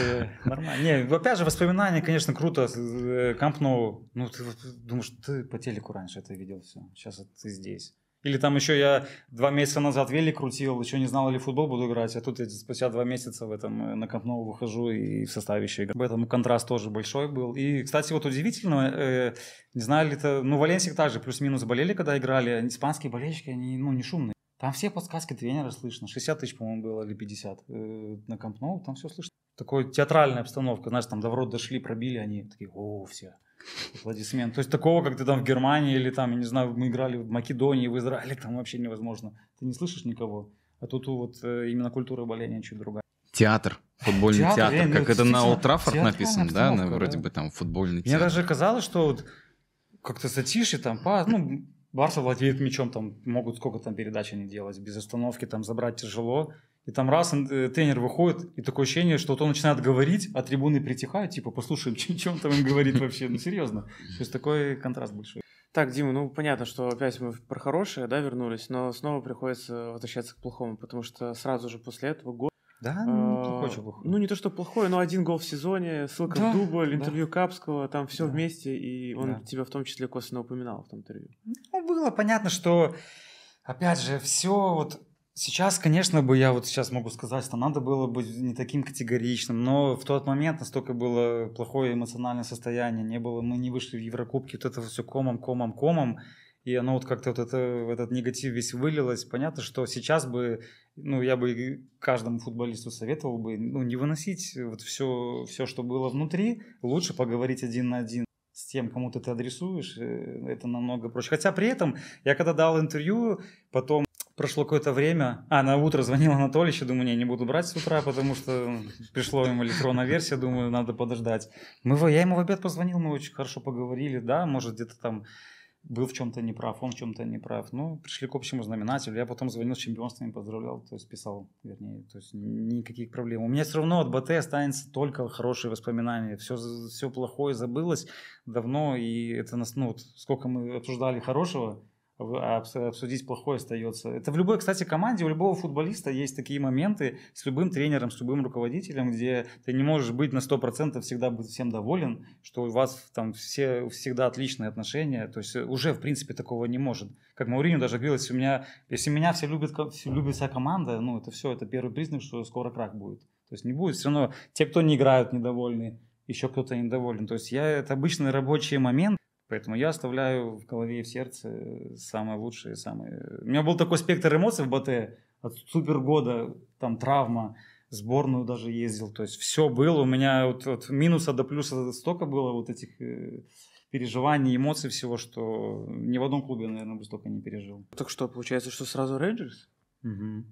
Э, нормально. Не, опять же, воспоминания, конечно, круто. Э, Камп Ну, ты думаешь, ты по телеку раньше это видел все. Сейчас ты здесь. Или там еще я два месяца назад велик крутил, еще не знал, или футбол буду играть, а тут я спустя два месяца в этом э, на Камп выхожу и в составе еще играю. Поэтому контраст тоже большой был. И, кстати, вот удивительно, э, не знаю ли это, ну, Валенсик также плюс-минус болели, когда играли. Испанские болельщики, они, ну, не шумные. Там все подсказки тренера слышно. 60 тысяч, по-моему, было, или 50. Э, на Камп там все слышно. такой театральная обстановка. Знаешь, там до ворот дошли, пробили, они такие, о, все Аплодисмент. То есть такого, как ты там в Германии или там, я не знаю, мы играли в Македонии, в Израиле, там вообще невозможно. Ты не слышишь никого. А тут вот э, именно культура боления чуть другая. Театр, футбольный театр, театр. Реально, э, ну, как это на Олд Траффорд написано, да, на, вроде да. бы там футбольный Мне театр. Мне даже казалось, что вот как-то сатиши там, па, ну, Барса владеет мячом, там могут сколько там передач они делать, без остановки там забрать тяжело. И там раз э, тренер выходит, и такое ощущение, что вот он начинает говорить, а трибуны притихают, типа, послушаем, чем там им говорит вообще, ну серьезно. То есть такой контраст большой. Так, Дима, ну понятно, что опять мы про хорошее, да, вернулись, но снова приходится возвращаться к плохому, потому что сразу же после этого год да, ну, а, плохой, что плохой. Ну, не то, что плохое, но один гол в сезоне, ссылка да, в дубль, да. интервью Капского, там все да. вместе, и он да. тебя в том числе косвенно упоминал в том интервью. Ну, было понятно, что, опять же, все вот Сейчас, конечно, бы я вот сейчас могу сказать, что надо было быть не таким категоричным, но в тот момент настолько было плохое эмоциональное состояние, не было, мы не вышли в Еврокубки, вот это все комом, комом, комом, и оно вот как-то вот это, этот негатив весь вылилось. Понятно, что сейчас бы, ну, я бы каждому футболисту советовал бы, ну, не выносить вот все, все, что было внутри, лучше поговорить один на один с тем, кому ты, ты адресуешь, э, это намного проще. Хотя при этом я когда дал интервью, потом прошло какое-то время. А, на утро звонил Анатолий, еще думаю, не, не буду брать с утра, потому что пришло ему электронная версия, думаю, надо подождать. Мы, я ему в обед позвонил, мы очень хорошо поговорили, да, может, где-то там был в чем-то неправ, он в чем-то неправ. Ну, пришли к общему знаменателю. Я потом звонил с чемпионствами, поздравлял, то есть писал, вернее, то есть никаких проблем. У меня все равно от БТ останется только хорошие воспоминания. Все, все плохое забылось давно, и это нас, ну, вот сколько мы обсуждали хорошего, обсудить плохое остается. Это в любой, кстати, команде, у любого футболиста есть такие моменты с любым тренером, с любым руководителем, где ты не можешь быть на 100% всегда быть всем доволен, что у вас там все, всегда отличные отношения. То есть э, уже, в принципе, такого не может. Как Мауриню даже говорил, если, у меня, если меня все любят, все любит вся команда, ну это все, это первый признак, что скоро крах будет. То есть не будет все равно те, кто не играют, недовольны еще кто-то недоволен. То есть я это обычный рабочий момент, Поэтому я оставляю в голове и в сердце самые лучшие, самые... У меня был такой спектр эмоций в БТ, от года, там травма, сборную даже ездил, то есть все было, у меня вот от минуса до плюса столько было вот этих э, переживаний, эмоций всего, что ни в одном клубе, наверное, бы столько не пережил. Так что, получается, что сразу Рейнджерс? Угу.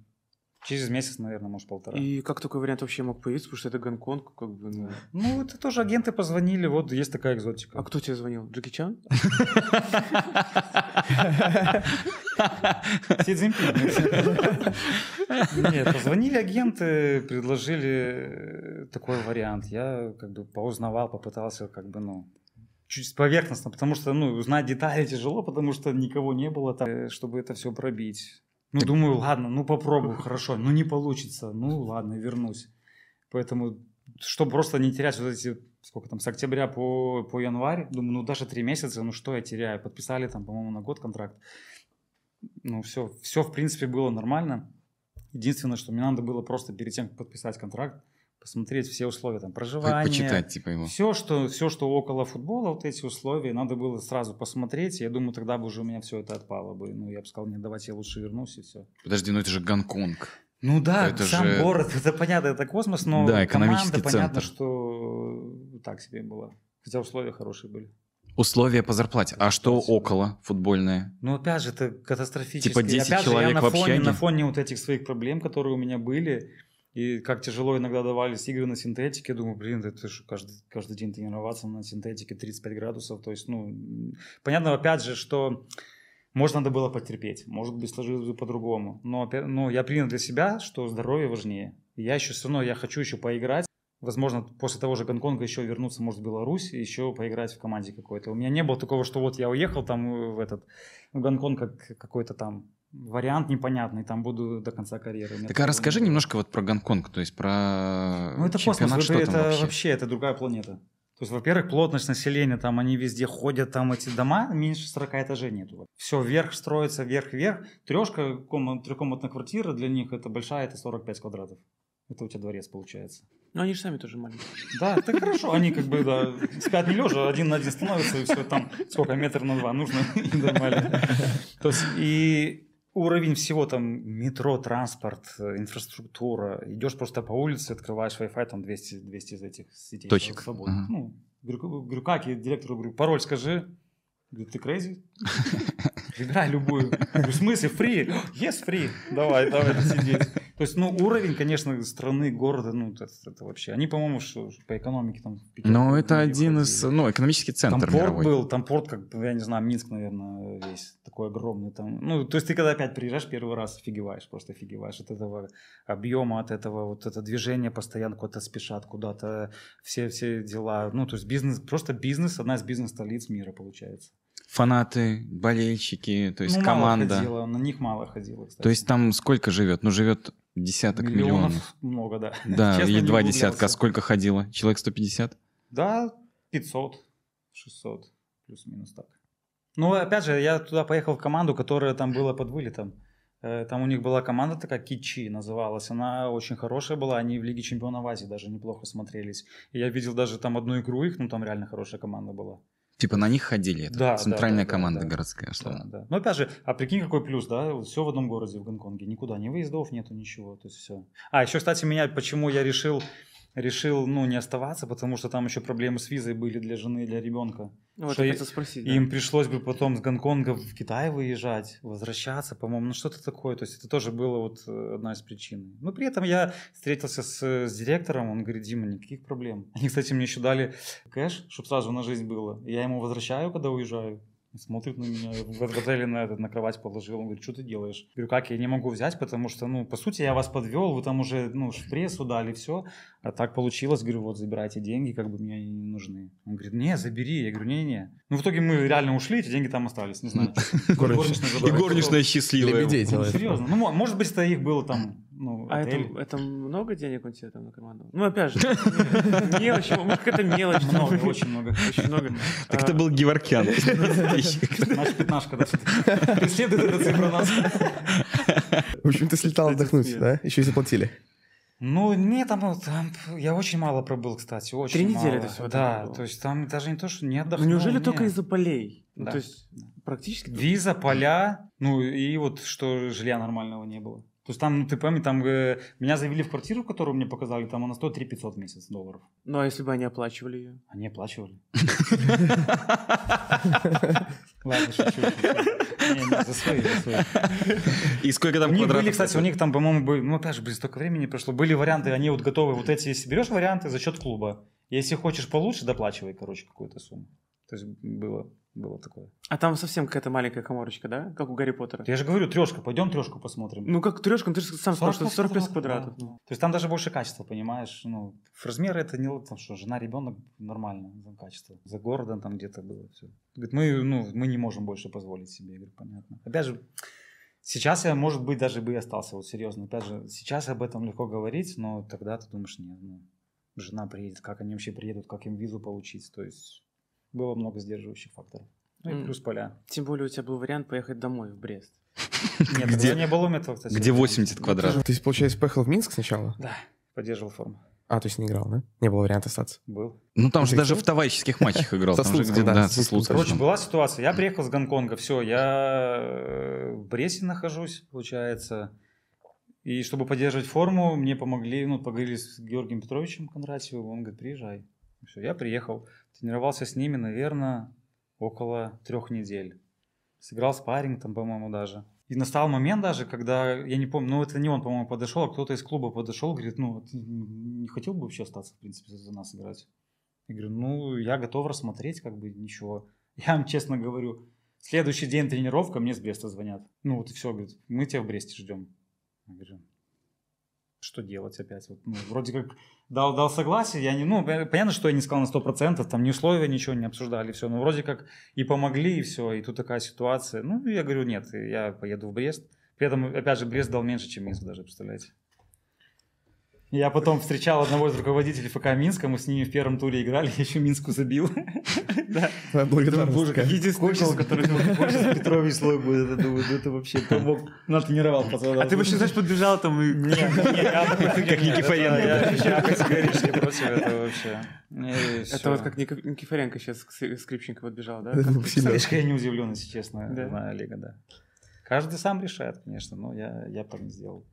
Через месяц, наверное, может, полтора. И как такой вариант вообще мог появиться, потому что это Гонконг, как бы, ну... Ну, это тоже агенты позвонили, вот есть такая экзотика. А кто тебе звонил? Джеки Чан? Си Цзиньпин. Нет, позвонили агенты, предложили э, такой вариант. Я как бы поузнавал, попытался как бы, ну, чуть поверхностно, потому что, ну, узнать детали тяжело, потому что никого не было там, э, чтобы это все пробить. Ну, так... думаю, ладно, ну попробую, хорошо. Ну, не получится. Ну, ладно, вернусь. Поэтому, чтобы просто не терять вот эти, сколько там, с октября по, по январь, думаю, ну, даже три месяца, ну, что я теряю? Подписали там, по-моему, на год контракт. Ну, все, все, в принципе, было нормально. Единственное, что мне надо было просто перед тем, как подписать контракт, посмотреть все условия там проживания, почитать типа его. Все что, все, что около футбола, вот эти условия, надо было сразу посмотреть. Я думаю, тогда бы уже у меня все это отпало бы. Ну, я бы сказал, не давайте я лучше вернусь и все. Подожди, но ну это же Гонконг. Ну да, это сам же... город, это понятно, это космос, но да, экономический команда, центр. понятно, что э, так себе было. Хотя условия хорошие были. Условия по зарплате. А что около футбольное? Ну, опять же, это катастрофически. Типа 10 опять человек же, я на фоне, в на фоне вот этих своих проблем, которые у меня были, и как тяжело иногда давались игры на синтетике. думаю, блин, это же каждый, каждый день тренироваться на синтетике 35 градусов. То есть, ну, понятно, опять же, что может, надо было потерпеть, может быть, сложилось бы по-другому. Но, но я принял для себя, что здоровье важнее. Я еще все равно, я хочу еще поиграть. Возможно, после того же Гонконга еще вернуться, может, в Беларусь, еще поиграть в команде какой-то. У меня не было такого, что вот я уехал там э, в этот в Гонконг как какой-то там вариант непонятный, там буду до конца карьеры. Так а расскажи нет. немножко вот про Гонконг, то есть про Ну это космос, что это, вообще? вообще, это другая планета. То есть, во-первых, плотность населения, там они везде ходят, там эти дома меньше 40 этажей нету. Все вверх строится, вверх-вверх. Трешка, комнат, трехкомнатная квартира для них это большая, это 45 квадратов. Это у тебя дворец получается. Ну они же сами тоже маленькие. Да, это хорошо. Они как бы, да, спят не лежа, один на один становятся, и все там, сколько, метр на два нужно, нормально. То есть, и уровень всего там метро, транспорт, э, инфраструктура. Идешь просто по улице, открываешь Wi-Fi, там 200, 200 из этих сетей. Точек. Свобода. Ага. Ну, говорю, говорю, как? Я директору говорю, пароль скажи. Говорит, ты crazy? Выбирай любую. в смысле, free? Yes, free. Давай, давай, сидеть. То есть, ну, уровень, конечно, страны, города, ну, это, это вообще. Они, по-моему, что, по экономике там... Ну, это один из... Ну, экономический центр Там порт мировой. был, там порт, как, я не знаю, Минск, наверное, весь такой огромный там. Ну, то есть ты когда опять приезжаешь первый раз, офигеваешь, просто офигеваешь от этого объема, от этого вот это движение постоянно куда-то спешат, куда-то все, все дела. Ну, то есть бизнес, просто бизнес, одна из бизнес-столиц мира получается фанаты, болельщики, то есть ну, команда. Мало ходило, на них мало ходило. Кстати. То есть там сколько живет? Ну живет Десяток миллионов. миллионов. Много, да. Да, Честно, едва десятка. сколько ходило? Человек 150? Да, 500, 600, плюс-минус так. Ну, опять же, я туда поехал в команду, которая там была под вылетом. Э, там у них была команда такая, Кичи называлась, она очень хорошая была, они в Лиге Чемпионов Азии даже неплохо смотрелись. И я видел даже там одну игру их, ну там реально хорошая команда была. Типа на них ходили, это да, центральная да, да, команда да, городская, условно. Да, да. Ну, Но опять же, а прикинь, какой плюс, да, все в одном городе в Гонконге, никуда ни выездов нету, ничего, то есть все. А, еще, кстати, меня, почему я решил решил, ну, не оставаться, потому что там еще проблемы с визой были для жены ну, и для ребенка. Ну, что я... спросить, да. Им пришлось бы потом с Гонконга в Китай выезжать, возвращаться, по-моему, ну что-то такое. То есть это тоже было вот э, одна из причин. Но при этом я встретился с, с директором, он говорит, Дима, никаких проблем. Они, кстати, мне еще дали кэш, чтобы сразу на жизнь было. Я ему возвращаю, когда уезжаю смотрит на меня, в отеле на, этот, на кровать положил, он говорит, что ты делаешь? Я говорю, как, я не могу взять, потому что, ну, по сути, я вас подвел, вы там уже, ну, в прессу дали, все, а так получилось, говорю, вот, забирайте деньги, как бы мне они не нужны. Он говорит, не, забери, я говорю, не-не. Ну, в итоге мы реально ушли, эти деньги там остались, не знаю. И горничная счастливая. Серьезно, ну, ну может быть, это их было там ну, а отель. это, это много денег у тебя там на команду? Ну, опять же, мелочь, может, какая-то мелочь. Много, очень много. Очень много. Так это был Геворкян. Наша пятнашка, да, преследует эта цифра нас. В общем, ты слетал отдохнуть, да? Еще и заплатили. Ну, нет, там, там я очень мало пробыл, кстати, очень Три недели мало. это всего Да, то есть там даже не то, что не отдохнул. Но ну, неужели только из-за полей? Ну, да. то есть практически... Виза, поля, ну и вот что жилья нормального не было. То есть там, ну, ты помни, там э, меня завели в квартиру, которую мне показали, там она стоит 3 500 в месяц долларов. Ну, а если бы они оплачивали ее? Они оплачивали. Ладно, шучу. Не за свои, за свои. И сколько там квадратов? были, кстати, у них там, по-моему, были, ну, опять же, блин, столько времени прошло, были варианты, они вот готовы, вот эти, если берешь варианты, за счет клуба. Если хочешь получше, доплачивай, короче, какую-то сумму. То есть было было такое. А там совсем какая-то маленькая коморочка, да? Как у Гарри Поттера. Я же говорю, трешка, пойдем трешку посмотрим. Ну как трешка, ну, ты же сам сказал, что 45 квадратов. Да. Ну. То есть там даже больше качества, понимаешь? Ну, размеры это не там что, жена, ребенок нормально, за качество. За городом там где-то было все. Говорит, мы, ну, мы не можем больше позволить себе. Я говорю, понятно. Опять же, Сейчас я, может быть, даже бы и остался, вот серьезно. Опять же, сейчас об этом легко говорить, но тогда ты думаешь, нет, ну, жена приедет, как они вообще приедут, как им визу получить, то есть было много сдерживающих факторов. Ну и плюс поля. Тем более у тебя был вариант поехать домой, в Брест. Нет, где, ну, не было метро, кстати. Где 80 квадратов? Ты, получается, поехал в Минск сначала? Да, поддерживал форму. А, то есть не играл, да? Не было варианта остаться? Был. Ну там же даже в товарищеских матчах играл. Со Слуцком, да, со Короче, была ситуация. Я приехал с Гонконга, все, я э, в Бресте нахожусь, получается. И чтобы поддерживать форму, мне помогли, ну, поговорили с Георгием Петровичем Кондратьевым, он говорит, приезжай. Все, я приехал, тренировался с ними, наверное, около трех недель. Сыграл спарринг там, по-моему, даже. И настал момент даже, когда, я не помню, ну это не он, по-моему, подошел, а кто-то из клуба подошел, говорит, ну, ты не хотел бы вообще остаться, в принципе, за нас играть? Я говорю, ну, я готов рассмотреть, как бы, ничего. Я вам честно говорю, следующий день тренировка, мне с Бреста звонят. Ну, вот и все, говорит, мы тебя в Бресте ждем. Я говорю, что делать опять? Вот, ну, вроде как дал, дал согласие, я не, ну, понятно, что я не сказал на 100%, там ни условия, ничего не обсуждали, все, но вроде как и помогли, и все, и тут такая ситуация. Ну, я говорю, нет, я поеду в Брест. При этом, опять же, Брест дал меньше, чем Минск даже, представляете? Я потом встречал одного из руководителей ФК Минска, мы с ними в первом туре играли, я еще Минску забил. Благодарность. Единственный гол, который Петрович слой будет, это думаю, это вообще натренировал А ты вообще, знаешь, подбежал там и... Нет, как Никифоренко. Я категорически против этого вообще. Это вот как Никифоренко сейчас скрипченко подбежал, да? Ну, я не удивлен, если честно, на Олега, да. Каждый сам решает, конечно, но я, я так не сделал.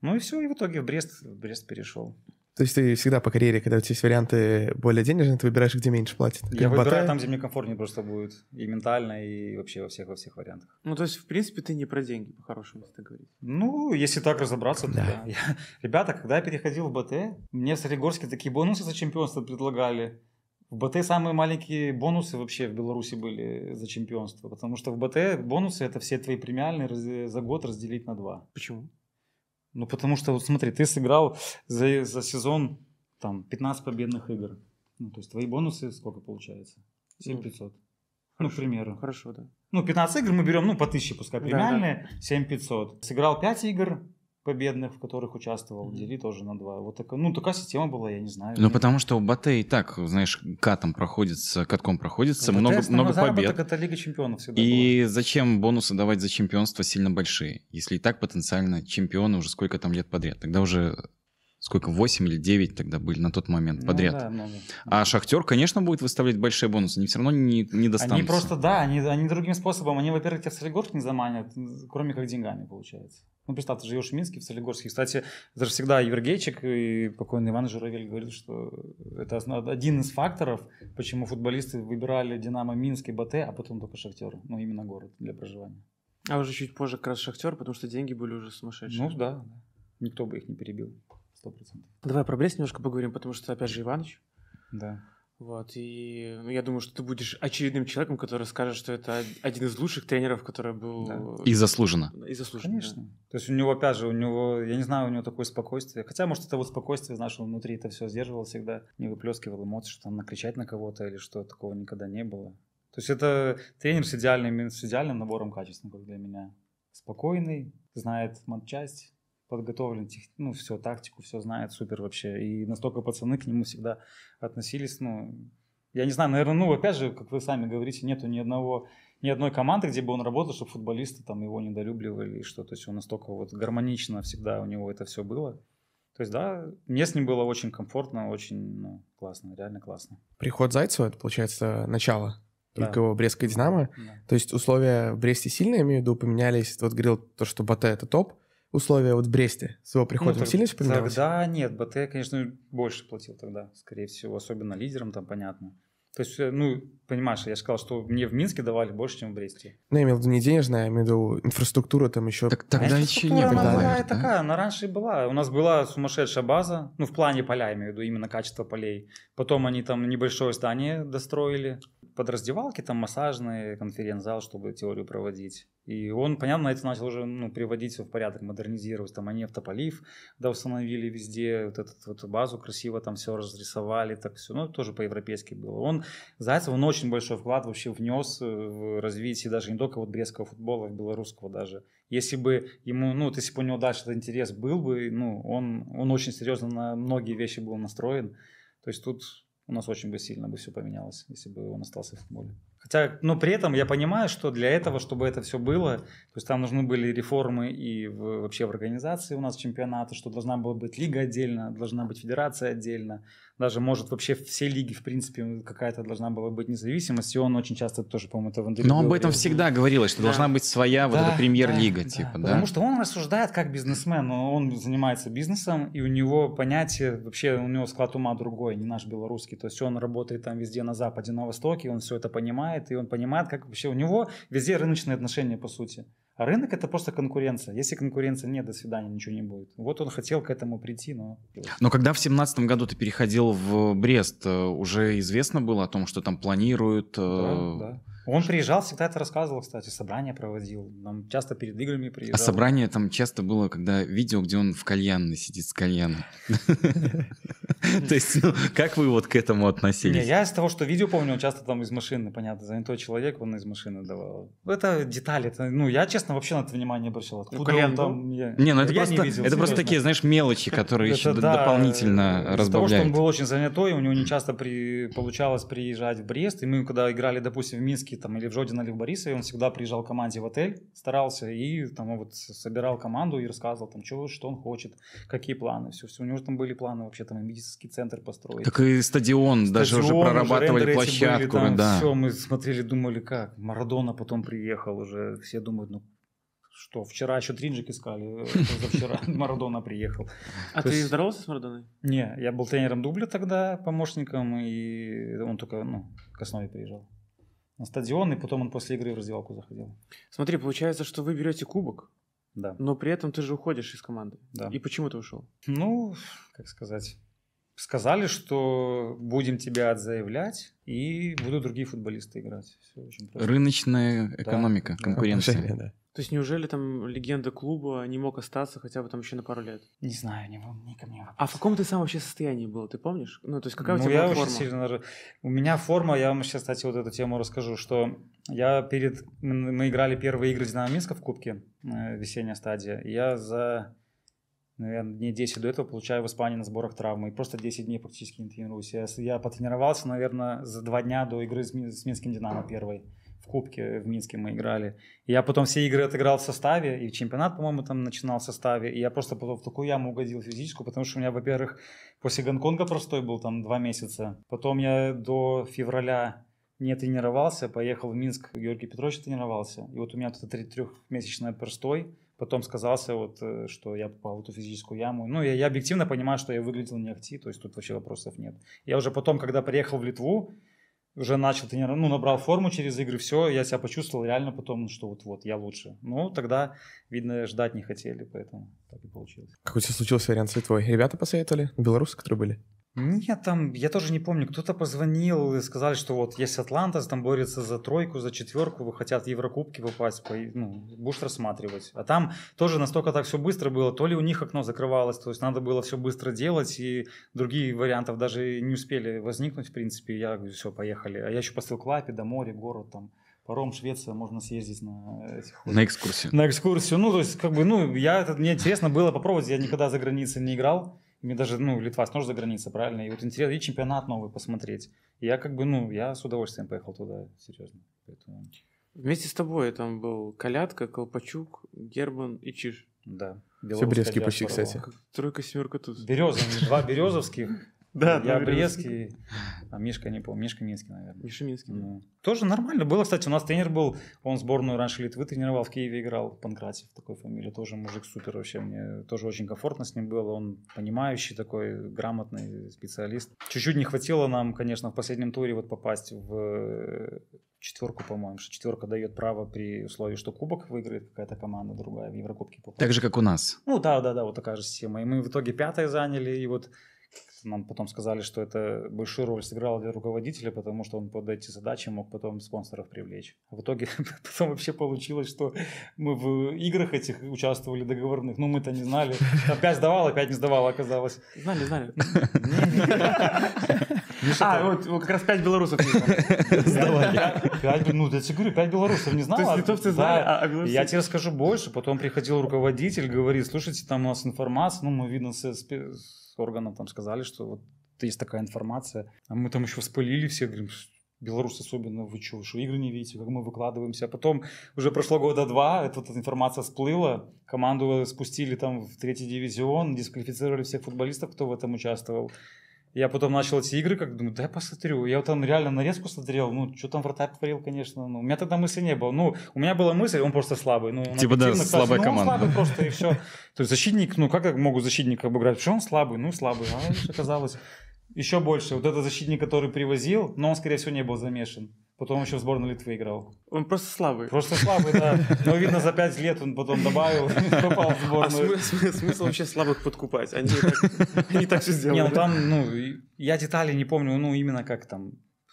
Ну и все, и в итоге в Брест, в Брест перешел. То есть ты всегда по карьере, когда у тебя есть варианты более денежные, ты выбираешь, где меньше платят. Как Я выбираю батая. там, где мне комфортнее просто будет. И ментально, и вообще во всех, во всех вариантах. Ну, то есть, в принципе, ты не про деньги, по-хорошему, если говорить. Ну, если так разобраться, да. то да. Я... Ребята, когда я переходил в БТ, мне в Солигорске такие бонусы за чемпионство предлагали. В БТ самые маленькие бонусы вообще в Беларуси были за чемпионство, потому что в БТ бонусы это все твои премиальные за год разделить на два. Почему? Ну, потому что, вот смотри, ты сыграл за, за сезон там 15 победных игр. Ну, то есть твои бонусы сколько получается? 7500. Ну, ну, к примеру. Хорошо, да. Ну, 15 игр мы берем, ну, по 1000, пускай премиальные, да, да. 7500. Сыграл 5 игр, победных, в которых участвовал, дели тоже на два. Вот такая, ну, такая система была, я не знаю. Ну, потому что у Батэ и так, знаешь, катом проходится, катком проходится, ну, много, много побед. это Лига Чемпионов всегда И была. зачем бонусы давать за чемпионство сильно большие, если и так потенциально чемпионы уже сколько там лет подряд? Тогда уже сколько, 8 или 9 тогда были на тот момент ну подряд. Ну, да, А Шахтер, конечно, будет выставлять большие бонусы, они все равно не, не достанутся. Они просто, да, они, они другим способом, они, во-первых, тебя в Солигорск не заманят, кроме как деньгами, получается. Ну, представь, ты живешь в Минске, в Солигорске. Кстати, это же всегда Евергейчик и покойный Иван Журавель говорил, что это один из факторов, почему футболисты выбирали Динамо Минск и БТ, а потом только Шахтер, ну, именно город для проживания. А уже чуть позже как раз Шахтер, потому что деньги были уже сумасшедшие. Ну, да, никто бы их не перебил, сто Давай про Брест немножко поговорим, потому что, опять же, Иваныч. Да. Вот, и ну, я думаю, что ты будешь очередным человеком, который скажет, что это один из лучших тренеров, который был... Да. И заслуженно. И заслуженно. Конечно. Да. То есть у него, опять же, у него, я не знаю, у него такое спокойствие. Хотя, может, это вот спокойствие, знаешь, он внутри это все сдерживал всегда, не выплескивал эмоции, что там накричать на кого-то или что такого никогда не было. То есть это тренер с идеальным, с идеальным набором качеств для меня. Спокойный, знает матчасть, подготовлен, тех ну, все, тактику, все знает, супер вообще. И настолько пацаны к нему всегда относились, ну, я не знаю, наверное, ну, опять же, как вы сами говорите, нету ни одного, ни одной команды, где бы он работал, чтобы футболисты там его недолюбливали и что. То есть он настолько вот гармонично всегда у него это все было. То есть, да, мне с ним было очень комфортно, очень ну, классно, реально классно. Приход Зайцева, это, получается, начало только да. Брестское «Динамо». Да. То есть условия в Бресте сильные, я имею в виду, поменялись. вот говорил то, что Бате — это топ — условия вот в Бресте своего прихода. Ну, приходом ну, сильно все поменялось? Тогда нет, БТ, конечно, больше платил тогда, скорее всего, особенно лидерам там, понятно. То есть, э, ну, понимаешь, я сказал, что мне в Минске давали больше, чем в Бресте. Ну, я имел в виду не денежная, я имел в виду инфраструктура там еще. Так, тогда а еще не Она была да? такая, она раньше и была. У нас была сумасшедшая база, ну, в плане поля, я имею в виду, именно качество полей. Потом они там небольшое здание достроили, подраздевалки там, массажные, конференц-зал, чтобы теорию проводить. И он, понятно, это начал уже ну, приводить все в порядок, модернизировать. Там они а автополив, да, установили везде, вот эту вот базу красиво там все разрисовали, так все. Ну, тоже по-европейски было. Он, Зайцев, он очень большой вклад вообще внес э, в развитие даже не только вот брестского футбола, а белорусского даже. Если бы ему, ну, вот если бы у него дальше этот интерес был бы, ну, он, он очень серьезно на многие вещи был настроен. То есть тут у нас очень бы сильно бы все поменялось, если бы он остался в футболе. Хотя, но при этом я понимаю, что для этого, чтобы это все было, то есть там нужны были реформы и в, вообще в организации у нас чемпионата, что должна была быть лига отдельно, должна быть федерация отдельно, даже, может, вообще все лиги, в принципе, какая-то должна была быть независимость, и он очень часто тоже, по-моему, это в интервью Но об этом говорил. всегда говорилось, что да. должна быть своя да, вот эта премьер-лига, да, типа, да. Потому что он рассуждает как бизнесмен, но он занимается бизнесом, и у него понятие, вообще у него склад ума другой, не наш белорусский, то есть он работает там везде на Западе, на Востоке, он все это понимает, и он понимает, как вообще у него везде рыночные отношения, по сути. А рынок это просто конкуренция. Если конкуренции нет, до свидания, ничего не будет. Вот он хотел к этому прийти, но... Но когда в семнадцатом году ты переходил в Брест, э, уже известно было о том, что там планируют... Да, э... да. Он приезжал, всегда это рассказывал, кстати, собрания проводил. Нам часто перед играми а приезжал. А собрание там часто было, когда видео, где он в кальянной сидит с кальяном. То есть, ну, как вы вот к этому относились? Я из того, что видео помню, он часто там из машины, понятно, занятой человек, он из машины давал. Это детали. Ну, я, честно, вообще на это внимание не обращал. Откуда там? Не, ну это просто, это просто такие, знаешь, мелочи, которые еще дополнительно разбавляют. Э, из того, что он был очень занятой, у него не часто получалось приезжать в Брест, и мы когда играли, допустим, в Минске там, или в Жодина или в Борисове, он всегда приезжал к команде в отель, старался и там вот собирал команду и рассказывал, там, что, что он хочет, какие планы, все, все. У него там были планы вообще там и медицинский центр построить. Так и стадион, стадион даже уже прорабатывали уже площадку. Были, там, да. Все, мы смотрели, думали, как. Марадона потом приехал уже, все думают, ну, что, вчера еще Тринджик искали, э, позавчера Марадона приехал. А ты здоровался с Марадоной? Не, я был тренером дубля тогда, помощником, и он только ну, к основе приезжал на стадион, и потом он после игры в раздевалку заходил. Смотри, получается, что вы берете кубок, да. но при этом ты же уходишь из команды. Да. И почему ты ушел? Ну, как сказать, сказали, что будем тебя отзаявлять, и будут другие футболисты играть. Все очень Рыночная экономика, да, конкуренция. Да. То есть неужели там легенда клуба не мог остаться хотя бы там еще на пару лет? Не знаю, не, не ко мне вопрос. А в каком ты сам вообще состоянии был, ты помнишь? Ну, то есть какая ну, у тебя я была форма? Сильно... У меня форма, я вам сейчас, кстати, вот эту тему расскажу, что я перед... Мы играли первые игры «Динамо Минска» в Кубке, э, весенняя стадия. Я за, наверное, дней 10 до этого получаю в Испании на сборах травмы. И просто 10 дней практически не тренируюсь. Я, я потренировался, наверное, за два дня до игры с, с Минским «Динамо» первой. Кубке в Минске мы играли. И я потом все игры отыграл в составе, и чемпионат, по-моему, там начинал в составе. И я просто потом в такую яму угодил физическую, потому что у меня, во-первых, после Гонконга простой был там два месяца. Потом я до февраля не тренировался, поехал в Минск, Георгий Петрович тренировался. И вот у меня тут три трехмесячный простой. Потом сказался, вот, э, что я попал в эту физическую яму. Ну, я, я объективно понимаю, что я выглядел не ахти, то есть тут вообще вопросов нет. Я уже потом, когда приехал в Литву, уже начал тренировать, ну, набрал форму через игры, все, я себя почувствовал реально потом, что вот-вот, я лучше. Ну, тогда, видно, ждать не хотели, поэтому так и получилось. Какой у тебя случился вариант с Литвой? Ребята посоветовали? Белорусы, которые были? Нет, там, я тоже не помню, кто-то позвонил и сказали, что вот есть Атланта, там борется за тройку, за четверку, вы хотят в Еврокубки попасть, по, ну, будешь рассматривать. А там тоже настолько так все быстро было, то ли у них окно закрывалось, то есть надо было все быстро делать, и другие вариантов даже не успели возникнуть, в принципе. Я говорю, все, поехали. А я еще по Стилклапе, до моря, город там паром Швеция, можно съездить на этих... На экскурсию. На экскурсию. Ну, то есть, как бы, ну, я, это, мне интересно было попробовать, я никогда за границей не играл мне даже, ну, Литва тоже за границей, правильно? И вот интересно, и чемпионат новый посмотреть. И я как бы, ну, я с удовольствием поехал туда, серьезно. Поэтому... Вместе с тобой там был Калятка, Колпачук, Герман и Чиж. Да. Все брестские почти, кстати. Тройка, семерка тут. Березовских, два березовских. Да, я э, Брестский, а Мишка, не помню, Мишка Минский, наверное. Миша Минский, Ну, тоже нормально было, кстати, у нас тренер был, он сборную раньше Литвы тренировал, в Киеве играл, Панкратьев такой фамилия, тоже мужик супер вообще, мне тоже очень комфортно с ним было, он понимающий такой, грамотный специалист. Чуть-чуть не хватило нам, конечно, в последнем туре вот попасть в э, четверку, по-моему, что четверка дает право при условии, что кубок выиграет какая-то команда другая в Еврокубке. Попадет. Так же, как у нас. Ну да, да, да, вот такая же система. И мы в итоге пятое заняли, и вот нам потом сказали, что это большую роль сыграло для руководителя, потому что он под эти задачи мог потом спонсоров привлечь. А в итоге потом вообще получилось, что мы в играх этих участвовали договорных, ну мы-то не знали. опять сдавал, опять не сдавал оказалось. Знали, знали. А, вот как раз пять белорусов не сдавали. Ну, я тебе говорю, пять белорусов не знал. То есть а литовцы знали, а белорусы... Я тебе расскажу больше. Потом приходил руководитель, говорит, слушайте, там у нас информация, ну, мы, видно, с органам там сказали, что вот есть такая информация. А мы там еще вспылили все, говорим, Беларусь особенно, вы что, что игры не видите, как мы выкладываемся. А потом уже прошло года два, эта вот информация всплыла, команду спустили там в третий дивизион, дисквалифицировали всех футболистов, кто в этом участвовал. Я потом начал эти игры, как думаю, да посмотрю. Я вот там реально нарезку смотрел, ну, что там вратарь творил, конечно. Ну, у меня тогда мысли не было. Ну, у меня была мысль, он просто слабый. Ну, типа, да, кстати, слабая ну, команда. слабый просто, и все. То есть защитник, ну, как могут защитник обыграть? Что он слабый? Ну, слабый. А оказалось еще больше. Вот этот защитник, который привозил, но он, скорее всего, не был замешан. Потом еще в сборной Литвы играл. Он просто слабый. Просто слабый, да. Но ну, видно, за пять лет он потом добавил, попал в а сборную. А смы- смысл вообще слабых подкупать? Они так, они так все сделали. Не, ну там, ну, я детали не помню, ну, именно как там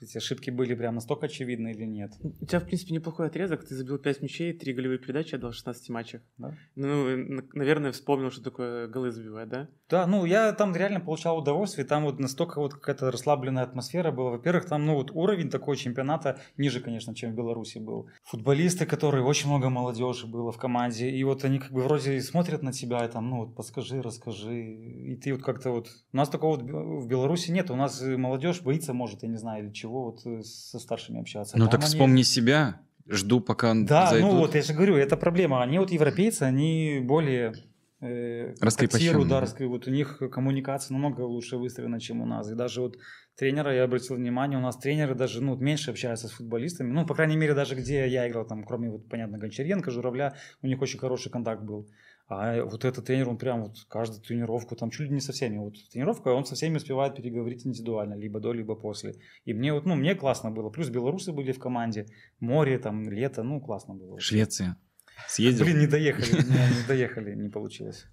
сказать, ошибки были прям настолько очевидны или нет? У тебя, в принципе, неплохой отрезок. Ты забил 5 мячей, 3 голевые передачи, отдал в 16 матчах. Да? Ну, наверное, вспомнил, что такое голы забивать, да? Да, ну, я там реально получал удовольствие. Там вот настолько вот какая-то расслабленная атмосфера была. Во-первых, там, ну, вот уровень такого чемпионата ниже, конечно, чем в Беларуси был. Футболисты, которые очень много молодежи было в команде. И вот они как бы вроде смотрят на тебя, и там, ну, вот подскажи, расскажи. И ты вот как-то вот... У нас такого вот в Беларуси нет. У нас молодежь боится, может, я не знаю, или чего тяжело вот э, со старшими общаться. Ну Там так они... вспомни себя, жду пока Да, зайдут. ну вот я же говорю, это проблема. Они вот европейцы, они более э, раскрепощенные. Да, вот у них коммуникация намного лучше выстроена, чем у нас. И даже вот тренера, я обратил внимание, у нас тренеры даже ну, меньше общаются с футболистами. Ну, по крайней мере, даже где я играл, там, кроме, вот, понятно, Гончаренко, Журавля, у них очень хороший контакт был. А вот этот тренер, он прям вот каждую тренировку, там чуть ли не со всеми, вот тренировка, он со всеми успевает переговорить индивидуально, либо до, либо после. И мне вот, ну, мне классно было. Плюс белорусы были в команде, море там, лето, ну, классно было. Швеция. Съездил? Блин, не доехали, не, не доехали, не получилось.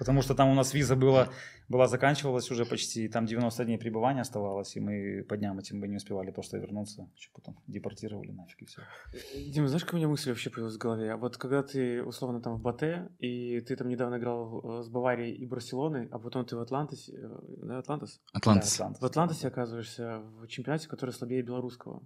Потому что там у нас виза была, была заканчивалась уже почти, там 90 дней пребывания оставалось, и мы по дням этим бы не успевали просто вернуться. Еще потом депортировали нафиг и все. Дима, знаешь, какая у меня мысль вообще появилась в голове? Вот когда ты условно там в Бате, и ты там недавно играл э, с Баварией и Барселоной, а потом ты в Атлантисе... Э, да, Атлантис? Атлантис. Да, Атлантис. В Атлантисе оказываешься в чемпионате, который слабее белорусского.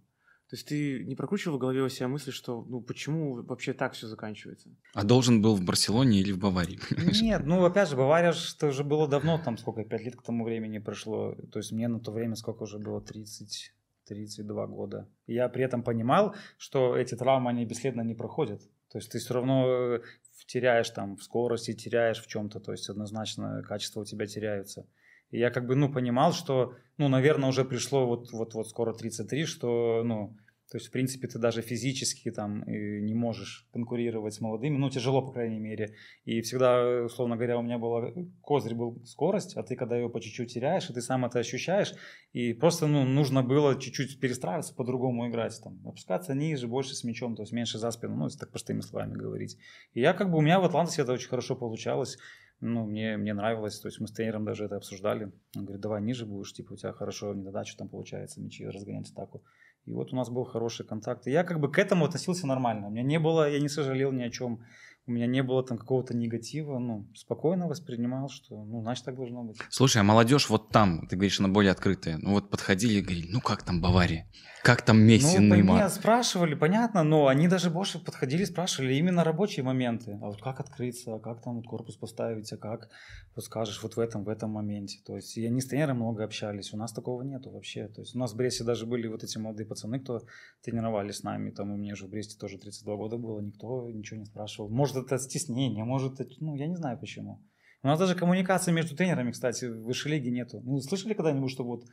То есть ты не прокручивал в голове у себя мысли, что ну почему вообще так все заканчивается? А должен был в Барселоне или в Баварии? Понимаешь? Нет, ну опять же, Бавария это уже было давно, там сколько, пять лет к тому времени прошло. То есть мне на то время сколько уже было, 30, 32 года. я при этом понимал, что эти травмы, они бесследно не проходят. То есть ты все равно э, теряешь там в скорости, теряешь в чем-то, то есть однозначно качество у тебя теряются. И я как бы, ну, понимал, что, ну, наверное, уже пришло вот, вот, вот скоро 33, что, ну, то есть, в принципе, ты даже физически там не можешь конкурировать с молодыми, ну, тяжело, по крайней мере. И всегда, условно говоря, у меня была козырь был скорость, а ты когда ее по чуть-чуть теряешь, и ты сам это ощущаешь, и просто, ну, нужно было чуть-чуть перестраиваться, по-другому играть, там, опускаться ниже, больше с мячом, то есть меньше за спину, ну, если так простыми словами говорить. И я как бы, у меня в Атланте это очень хорошо получалось, ну, мне, мне нравилось, то есть мы с тренером даже это обсуждали. Он говорит, давай ниже будешь, типа у тебя хорошо не недодача там получается, мячи разгонять атаку. И вот у нас был хороший контакт. И я как бы к этому относился нормально. У меня не было, я не сожалел ни о чем у меня не было там какого-то негатива, ну, спокойно воспринимал, что, ну, значит, так должно быть. Слушай, а молодежь вот там, ты говоришь, она более открытая, ну, вот подходили и говорили, ну, как там Бавария, как там Месси, ну, Неймар? Меня спрашивали, понятно, но они даже больше подходили, спрашивали именно рабочие моменты, а вот как открыться, а как там вот корпус поставить, а как, вот скажешь, вот в этом, в этом моменте, то есть, и они с тренером много общались, у нас такого нету вообще, то есть, у нас в Бресте даже были вот эти молодые пацаны, кто тренировали с нами, там, у меня же в Бресте тоже 32 года было, никто ничего не спрашивал, может, может это стеснение, может это, ну, я не знаю почему. У нас даже коммуникации между тренерами, кстати, в высшей лиге нету. Ну, слышали когда-нибудь, что вот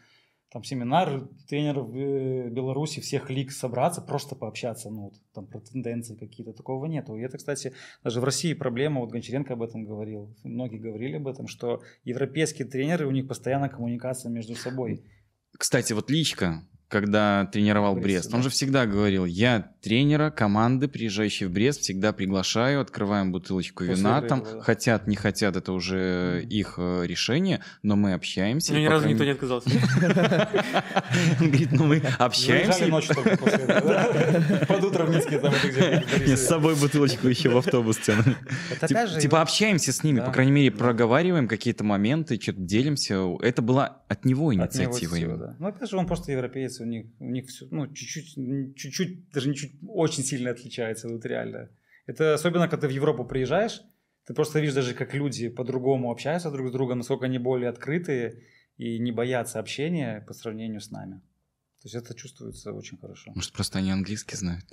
там семинар тренеров э, Беларуси всех лиг собраться, просто пообщаться, ну, вот, там про тенденции какие-то, такого нету. И это, кстати, даже в России проблема, вот Гончаренко об этом говорил, многие говорили об этом, что европейские тренеры, у них постоянно коммуникация между собой. Кстати, вот Личка, когда тренировал Брест, Брест да. он же всегда говорил, я тренера, команды, приезжающие в Брест, всегда приглашаю, открываем бутылочку После вина там, да. хотят, не хотят, это уже mm-hmm. их э, решение, но мы общаемся. Ну, ни разу никто не отказался. Он говорит, ну мы общаемся. Под утро в Минске там С собой бутылочку еще в автобус Типа общаемся с ними, по крайней мере, проговариваем какие-то моменты, что-то делимся. Это была от него инициатива. Ну, опять же, он просто европеец, у них все, ну, чуть-чуть, чуть-чуть, даже не чуть очень сильно отличается, вот реально. Это особенно, когда ты в Европу приезжаешь, ты просто видишь даже, как люди по-другому общаются друг с другом, насколько они более открытые и не боятся общения по сравнению с нами. То есть это чувствуется очень хорошо. Может, просто они английский знают?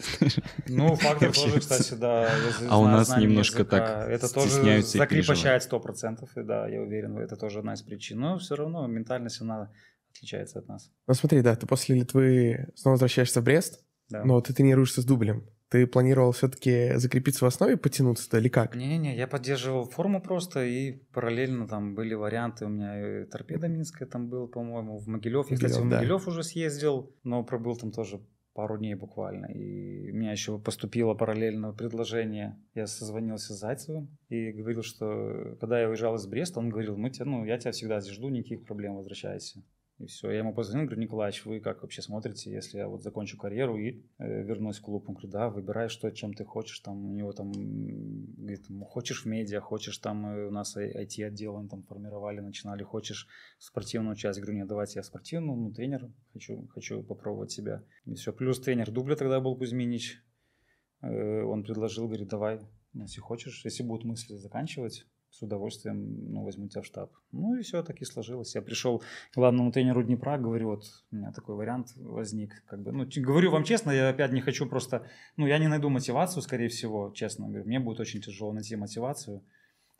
Ну, фактор тоже, кстати, да. А у нас немножко так Это тоже закрепощает 100%, и да, я уверен, это тоже одна из причин. Но все равно ментальность, она отличается от нас. Ну смотри, да, ты после Литвы снова возвращаешься в Брест, да. Но ты тренируешься с дублем. Ты планировал все-таки закрепиться в основе, потянуться или как? Не-не, я поддерживал форму просто, и параллельно там были варианты. У меня и торпеда Минская там был, по-моему, в Могилев. Я, Могилев, кстати, в Могилев уже съездил, но пробыл там тоже пару дней буквально. И у меня еще поступило параллельно предложение. Я созвонился с Зайцевым и говорил, что когда я уезжал из Бреста, он говорил, мы тебя, ну, я тебя всегда здесь жду, никаких проблем, возвращайся. И все, я ему позвонил, говорю, Николаевич, вы как вообще смотрите, если я вот закончу карьеру и э, вернусь в клуб? Он говорит, да, выбирай, что, чем ты хочешь, там у него там, говорит, хочешь в медиа, хочешь там, э, у нас IT-отдел он там формировали, начинали, хочешь спортивную часть? Я говорю, нет, давайте я спортивную, ну, тренер, хочу, хочу попробовать себя. И все, плюс тренер дубля тогда был Кузьминич, э, он предложил, говорит, давай, если хочешь, если будут мысли заканчивать, с удовольствием ну, возьму тебя в штаб. Ну и все, так и сложилось. Я пришел к главному тренеру Днепра, говорю, вот у меня такой вариант возник. Как бы, ну, говорю вам честно, я опять не хочу просто... Ну, я не найду мотивацию, скорее всего, честно. Говорю, мне будет очень тяжело найти мотивацию.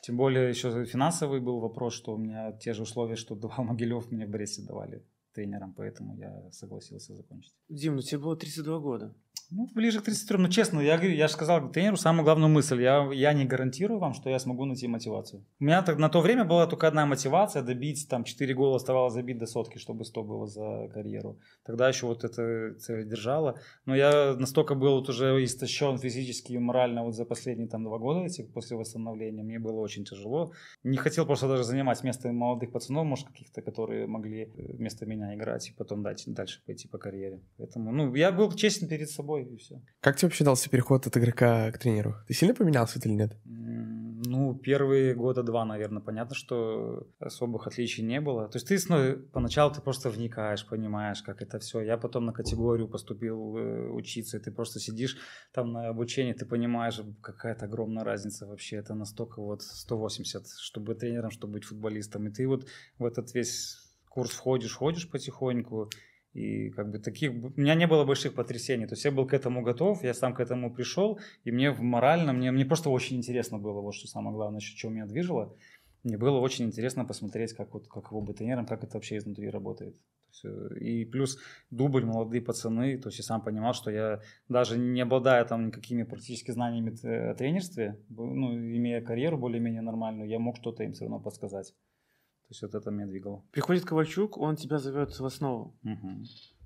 Тем более еще финансовый был вопрос, что у меня те же условия, что два Могилев, мне в Бресте давали тренером, поэтому я согласился закончить. Дим, ну тебе было 32 года. Ну, ближе к 33, ну честно, я, я же сказал тренеру самую главную мысль. Я, я не гарантирую вам, что я смогу найти мотивацию. У меня так, на то время была только одна мотивация, добить там 4 гола оставалось забить до сотки, чтобы 100 было за карьеру. Тогда еще вот эта цель держала. Но я настолько был вот уже истощен физически и морально вот за последние там два года этих после восстановления. Мне было очень тяжело. Не хотел просто даже занимать место молодых пацанов, может, каких-то, которые могли э, вместо меня играть и потом дать, дальше пойти по карьере. Поэтому, ну, я был честен перед собой головой, и все. Как тебе вообще дался переход от игрока к тренеру? Ты сильно поменялся или нет? Ну, первые года два, наверное, понятно, что особых отличий не было. То есть ты ну, поначалу ты просто вникаешь, понимаешь, как это все. Я потом на категорию поступил э, учиться, и ты просто сидишь там на обучении, ты понимаешь, какая-то огромная разница вообще. Это настолько вот 180, чтобы тренером, чтобы быть футболистом. И ты вот в этот весь курс входишь, ходишь потихоньку, и как бы таких, у меня не было больших потрясений, то есть я был к этому готов, я сам к этому пришел, и мне морально, мне, мне просто очень интересно было, вот что самое главное, что, что меня движило, мне было очень интересно посмотреть, как, вот, как его бетонером, как это вообще изнутри работает. Э, и плюс дубль, молодые пацаны, то есть я сам понимал, что я даже не обладая там никакими практически знаниями о тренерстве, ну, имея карьеру более-менее нормальную, я мог что-то им все равно подсказать. То есть вот это меня двигало. Приходит Ковальчук, он тебя зовет в основу. Угу.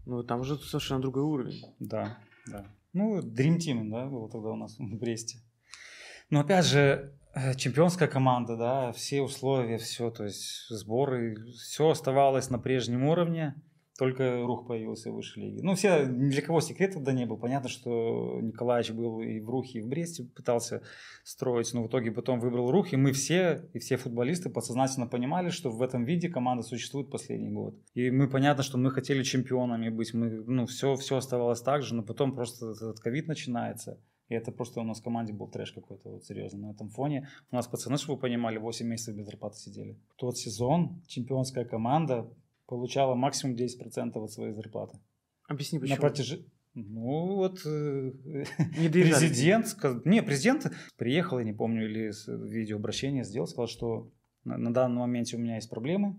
Ну, там уже совершенно другой уровень. Да, да. Ну, Dream Team, да, было тогда у нас в Бресте. Но опять же, э, чемпионская команда, да, все условия, все, то есть сборы, все оставалось на прежнем уровне только Рух появился в высшей лиге. Ну, все, ни для кого секрет тогда не был. Понятно, что Николаевич был и в Рухе, и в Бресте пытался строить, но в итоге потом выбрал Рух, и мы все, и все футболисты подсознательно понимали, что в этом виде команда существует последний год. И мы понятно, что мы хотели чемпионами быть, мы, ну, все, все оставалось так же, но потом просто этот ковид начинается. И это просто у нас в команде был трэш какой-то вот серьезный. На этом фоне у нас пацаны, чтобы вы понимали, 8 месяцев без зарплаты сидели. Тот сезон, чемпионская команда, получала максимум 10% от своей зарплаты. Объясни, почему. На протяжении... Ну вот э, не президент, не президент приехал, я не помню, или видеообращение сделал, сказал, что на, на данном моменте у меня есть проблемы,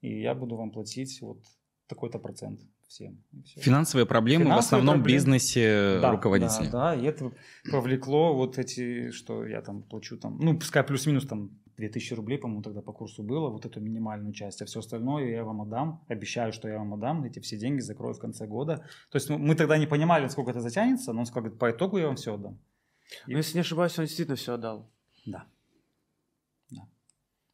и я буду вам платить вот такой-то процент всем. Все. Финансовые проблемы Финансовые в основном проблемы. бизнесе да, руководителя. Да, да, и это повлекло вот эти, что я там плачу там, ну пускай плюс-минус там 2000 рублей, по-моему, тогда по курсу было, вот эту минимальную часть, а все остальное я вам отдам, обещаю, что я вам отдам, эти все деньги закрою в конце года. То есть ну, мы тогда не понимали, сколько это затянется, но он сказал, по итогу я вам все отдам. И... Ну, если не ошибаюсь, он действительно все отдал. Да. да.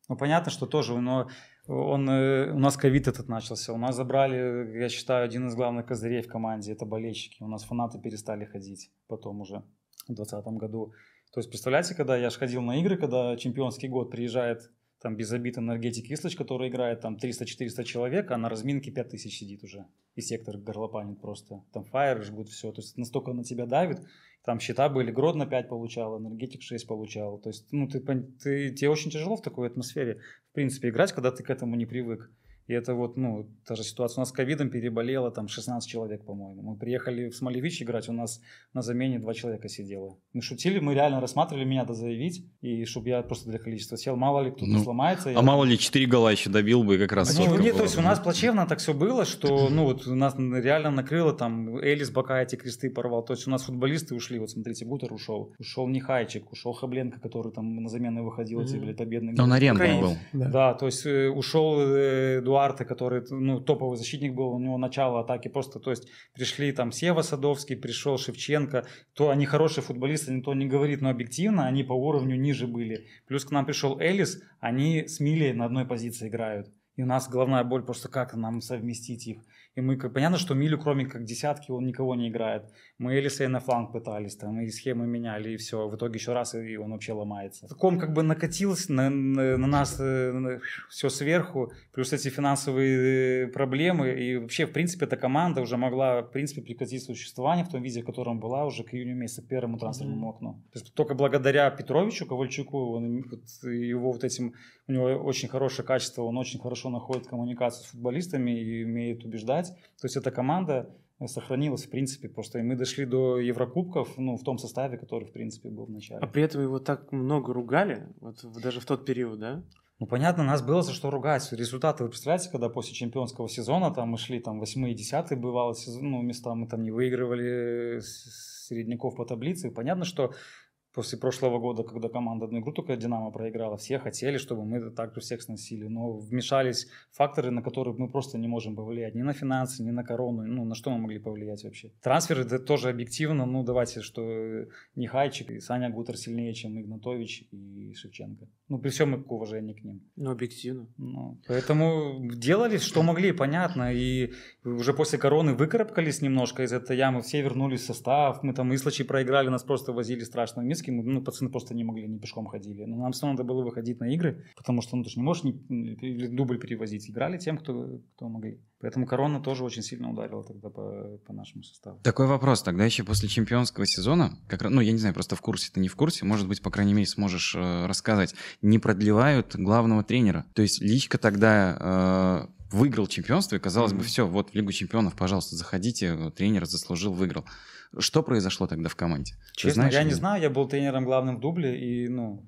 Ну, понятно, что тоже, но он, э, у нас ковид этот начался. У нас забрали, я считаю, один из главных козырей в команде. Это болельщики. У нас фанаты перестали ходить потом уже в 2020 году. То есть, представляете, когда я же ходил на игры, когда чемпионский год приезжает там без обид энергетик Ислыч, который играет там 300-400 человек, а на разминке 5000 сидит уже. И сектор горлопанит просто. Там фаеры жгут все. То есть настолько на тебя давит. Там счета были, Гродно 5 получал, энергетик 6 получал. То есть, ну, ты, ты, тебе очень тяжело в такой атмосфере, в принципе, играть, когда ты к этому не привык. И это вот, ну, та же ситуация. У нас с ковидом переболело там 16 человек, по-моему. Мы приехали в Смолевич играть, у нас на замене два человека сидело. Мы шутили, мы реально рассматривали меня дозаявить, и чтобы я просто для количества сел, мало ли кто-то ну, сломается. А я... мало ли 4 гола еще добил бы, как раз. Ну, нет, то есть у нас плачевно так все было, что, ну, вот у нас реально накрыло, там, Элис бока эти кресты порвал. То есть у нас футболисты ушли, вот смотрите, Бутер ушел, ушел Нехайчик, ушел Хабленко, который там на замену выходил, эти, блин, победные. Он аренда был. Да. да, то есть э, ушел э, Дуарте, который ну, топовый защитник был, у него начало атаки просто, то есть пришли там Сева Садовский, пришел Шевченко, то они хорошие футболисты, никто не говорит, но объективно они по уровню ниже были. Плюс к нам пришел Элис, они с Мили на одной позиции играют. И у нас головная боль просто как нам совместить их. И мы, как, понятно, что Милю, кроме как десятки, он никого не играет. Мы Элиса и на фланг пытались, там, и схемы меняли, и все. В итоге еще раз, и он вообще ломается. В таком как бы накатился на, на, на нас э, на, все сверху, плюс эти финансовые э, проблемы. И вообще, в принципе, эта команда уже могла, в принципе, прекратить существование в том виде, в котором была уже к июню месяца первому трансферному mm-hmm. окну. То есть только благодаря Петровичу, Ковальчуку, он, вот, его вот этим, у него очень хорошее качество, он очень хорошо находит коммуникацию с футболистами и умеет убеждать играть. То есть эта команда э, сохранилась, в принципе, просто и мы дошли до Еврокубков, ну, в том составе, который, в принципе, был в начале. А при этом его так много ругали, вот даже в тот период, да? Ну, понятно, нас было за что ругать. Результаты, вы представляете, когда после чемпионского сезона там мы шли, там, восьмые, десятые бывало, сезон, ну, места мы там не выигрывали, э, средняков по таблице. понятно, что после прошлого года, когда команда одну игру только Динамо проиграла, все хотели, чтобы мы так же всех сносили. Но вмешались факторы, на которые мы просто не можем повлиять. Ни на финансы, ни на корону. Ну, на что мы могли повлиять вообще? Трансферы это тоже объективно. Ну, давайте, что не Хайчик и Саня Гутер сильнее, чем Игнатович и Шевченко. Ну, при всем их уважении к ним. Ну, объективно. Ну, поэтому делали, что могли, понятно. И уже после короны выкарабкались немножко из этой ямы. Все вернулись в состав. Мы там Ислачи проиграли, нас просто возили страшно вниз английским, ну, пацаны просто не могли, не пешком ходили. Но нам все равно надо было выходить на игры, потому что, ну, ты же не можешь не, дубль перевозить. Играли тем, кто, кто могли. Поэтому корона тоже очень сильно ударила тогда по, по нашему составу. Такой вопрос. Тогда еще после чемпионского сезона, как, ну, я не знаю, просто в курсе ты не в курсе, может быть, по крайней мере, сможешь э, рассказать, не продлевают главного тренера. То есть Личка тогда э, выиграл чемпионство, и казалось mm-hmm. бы, все, вот в Лигу чемпионов, пожалуйста, заходите, тренер заслужил, выиграл. Что произошло тогда в команде? Честно, знаешь, я или... не знаю, я был тренером главным в дубле, и, ну,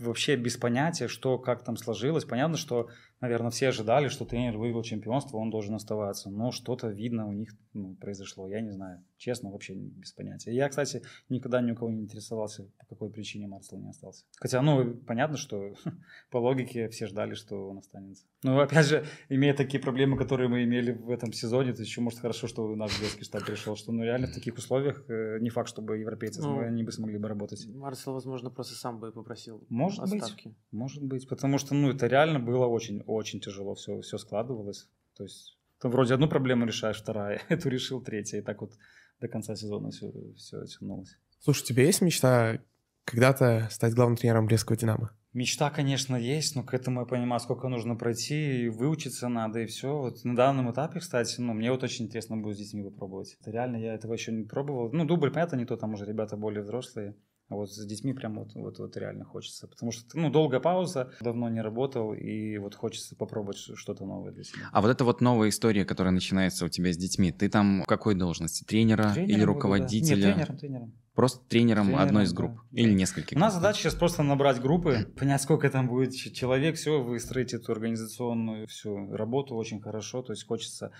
вообще без понятия, что, как там сложилось. Понятно, что наверное, все ожидали, что тренер выиграл чемпионство, он должен оставаться. Но что-то, видно, у них ну, произошло. Я не знаю. Честно, вообще без понятия. Я, кстати, никогда ни у кого не интересовался, по какой причине Марсел не остался. Хотя, ну, понятно, что по логике все ждали, что он останется. Но, ну, опять же, имея такие проблемы, которые мы имели в этом сезоне, то еще, может, хорошо, что наш детский штаб пришел, что, ну, реально в таких условиях э, не факт, чтобы европейцы ну, они бы смогли бы работать. Марсел, возможно, просто сам бы попросил может отставки. Быть, может быть, потому что, ну, это реально было очень очень тяжело все, все складывалось. То есть там вроде одну проблему решаешь, вторая, эту решил, третья. И так вот до конца сезона все, все тянулось. Слушай, у тебя есть мечта когда-то стать главным тренером Брестского «Динамо»? Мечта, конечно, есть, но к этому я понимаю, сколько нужно пройти, и выучиться надо, и все. Вот на данном этапе, кстати, ну, мне вот очень интересно будет с детьми попробовать. Это реально, я этого еще не пробовал. Ну, дубль, понятно, не то, там уже ребята более взрослые. А вот с детьми прям вот, вот, вот реально хочется. Потому что, ну, долгая пауза, давно не работал, и вот хочется попробовать что-то новое для себя. А вот эта вот новая история, которая начинается у тебя с детьми, ты там в какой должности? Тренера, тренером или руководителя? Буду, да. Нет, тренером, тренером. Просто тренером, тренером одной из групп да. или нескольких. У нас задача сейчас просто набрать группы, понять, сколько там будет человек, все, выстроить эту организационную всю работу очень хорошо. То есть хочется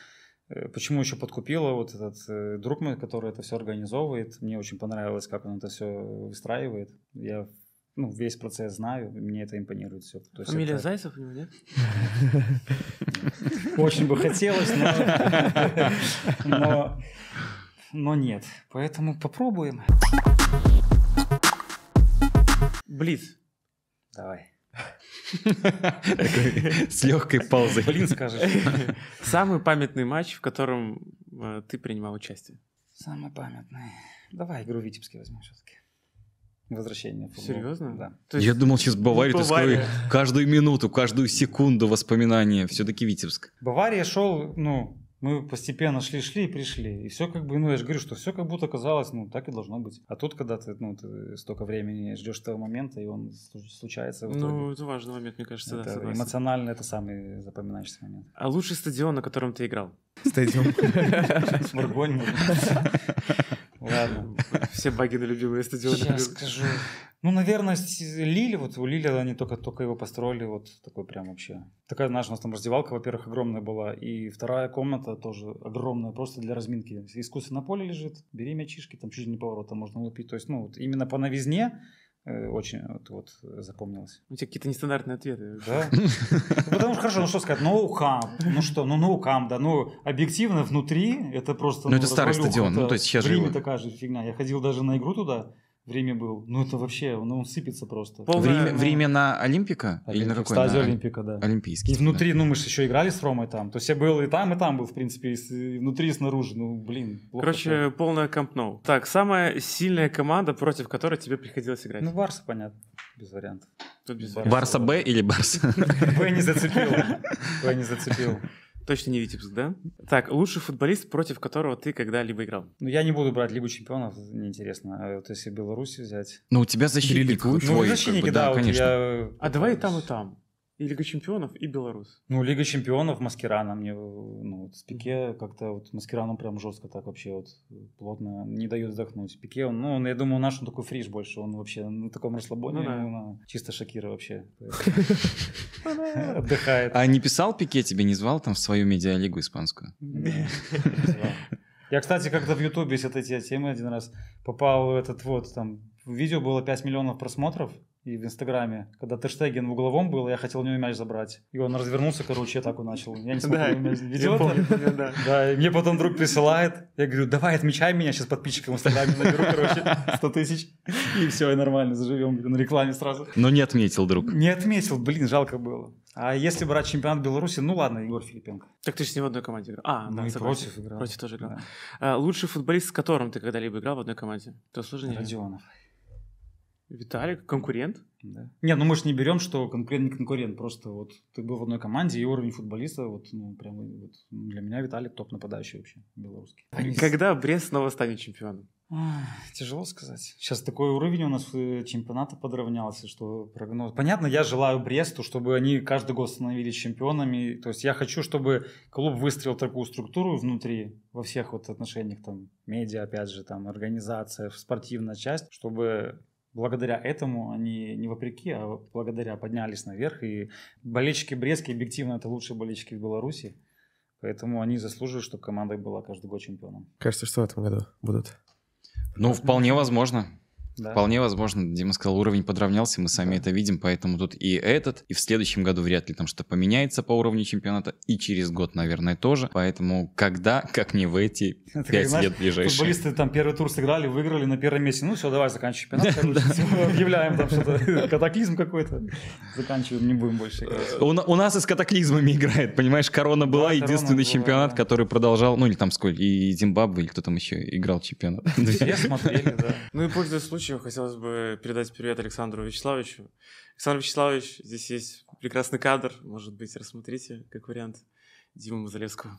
Э, почему еще подкупила вот этот э, друг мой, который это все организовывает. Мне очень понравилось, как он это все выстраивает. Я ну, весь процесс знаю, мне это импонирует все. То Фамилия это... Зайцев у него, нет? Очень бы хотелось, но... Но нет. Поэтому попробуем. Блиц. Давай. С легкой паузой. Блин, скажешь. Самый памятный матч, в котором э, ты принимал участие. Самый памятный. Давай игру Витебский возьмем все-таки. Возвращение. Серьезно? Да. Я думал, сейчас Бавария, ну, Бавария. каждую минуту, каждую секунду воспоминания. Все-таки Витебск. Бавария шел, ну, мы постепенно шли-шли и пришли. И все как бы, ну, я же говорю, что все как будто казалось, ну, так и должно быть. А тут, когда ты, ну, ты столько времени ждешь того момента, и он случается в ну, итоге. Ну, это важный момент, мне кажется, это да, согласен. Эмоционально это самый запоминающийся момент. А лучший стадион, на котором ты играл? Стадион. Бургонь. Ладно. Все баги на любимые стадионы. Сейчас скажу. Ну, наверное, Лили, вот у Лили они только, только его построили, вот такой прям вообще. Такая, знаешь, у нас там раздевалка, во-первых, огромная была, и вторая комната тоже огромная, просто для разминки. Искусственно поле лежит, бери мячишки, там чуть ли не поворота можно лупить. То есть, ну, вот именно по новизне Э, очень вот, вот запомнилось. У тебя какие-то нестандартные ответы. Да? Ну, потому что, хорошо, ну что сказать, ноу-кам. Ну что, ну ноу-кам, да. Ну, объективно, внутри это просто... Ну, ну это старый стадион, ну, то есть сейчас же... Время такая же фигня. Я ходил даже на игру туда, время был. Ну, это вообще, ну, он сыпется просто. Полное, время, ну... время на Олимпика? Олимпик, Или на какой? Стадию на... Олимпика, да. Олимпийский. И внутри, да. ну, мы же еще играли с Ромой там. То есть я был и там, и там был, в принципе, и внутри, и снаружи. Ну, блин. Короче, было. полная Camp Так, самая сильная команда, против которой тебе приходилось играть? Ну, Барса понятно. Без вариантов. Тут без Барса Б или Барса? Б не зацепил. Б не зацепил. Точно не Витебск, да? Так, лучший футболист, против которого ты когда-либо играл? Ну, я не буду брать Лигу Чемпионов, неинтересно. А вот если Беларусь взять... Ну, у тебя защитник. Релик, ну, защитники, как бы, да, да вот конечно. Я... А давай и там, и там. И Лига Чемпионов, и Беларусь. Ну, Лига Чемпионов, Маскирана мне, э, ну, вот с Пике как-то вот Маскирану прям жестко так вообще вот плотно не дает вздохнуть. Пике, он, ну, он, я думаю, наш он такой фриш больше, он вообще на таком расслабоне, ну, да. он, чисто Шакира вообще. Отдыхает. А не писал Пике тебе, не звал там в свою медиалигу испанскую? Я, кстати, когда в Ютубе с этой темы один раз попал в этот вот, там, видео было 5 миллионов просмотров, и в Инстаграме, когда Тештеген в угловом был, я хотел у него мяч забрать. И он развернулся, короче, так и начал. Я не смог, да, меня ведет. Помню, да. да, и мне потом друг присылает. Я говорю, давай отмечай меня, сейчас подписчикам в Инстаграме наберу, короче, 100 тысяч. И все, и нормально, заживем на рекламе сразу. Но не отметил, друг. Не отметил, блин, жалко было. А если брать чемпионат Беларуси, ну ладно, Егор Филипенко. Так ты же с ним в одной команде играл. А, ну да, и против играл. Против тоже играл. Да. А, лучший футболист, с которым ты когда-либо играл в одной команде? Кто служил? Родионов. Виталик, конкурент? Да. Не, ну мы же не берем, что конкурент не конкурент. Просто вот ты был в одной команде, и уровень футболиста, вот, ну, прям вот, для меня Виталик топ нападающий вообще, белорусский. Они... Когда Брест снова станет чемпионом? Тяжело сказать. Сейчас такой уровень у нас э, чемпионата подравнялся, что прогноз... Понятно, я желаю Бресту, чтобы они каждый год становились чемпионами. То есть я хочу, чтобы клуб выстроил такую структуру внутри, во всех вот отношениях, там, медиа, опять же, там, организация, спортивная часть, чтобы благодаря этому они не вопреки, а благодаря поднялись наверх. И болельщики Брестки объективно это лучшие болельщики в Беларуси. Поэтому они заслуживают, чтобы команда была каждый год чемпионом. Кажется, что в этом году будут. Ну, вполне возможно. Да. Вполне возможно, Дима сказал, уровень подравнялся, мы сами да. это видим, поэтому тут и этот, и в следующем году вряд ли там что-то поменяется по уровню чемпионата, и через год, наверное, тоже. Поэтому когда, как не в эти пять лет ближайшие. Футболисты там первый тур сыграли, выиграли на первом месте, ну все, давай заканчивай чемпионат, объявляем там что-то, катаклизм какой-то, заканчиваем, не будем больше э, У нас и с катаклизмами играет, понимаешь, корона была, единственный чемпионат, который продолжал, ну или там сколько, и Зимбабве, или кто там еще играл чемпионат. Все смотрели, да. Ну и пользуясь случаем, случае хотелось бы передать привет Александру Вячеславовичу. Александр Вячеславович, здесь есть прекрасный кадр, может быть, рассмотрите как вариант Диму Мазалевского.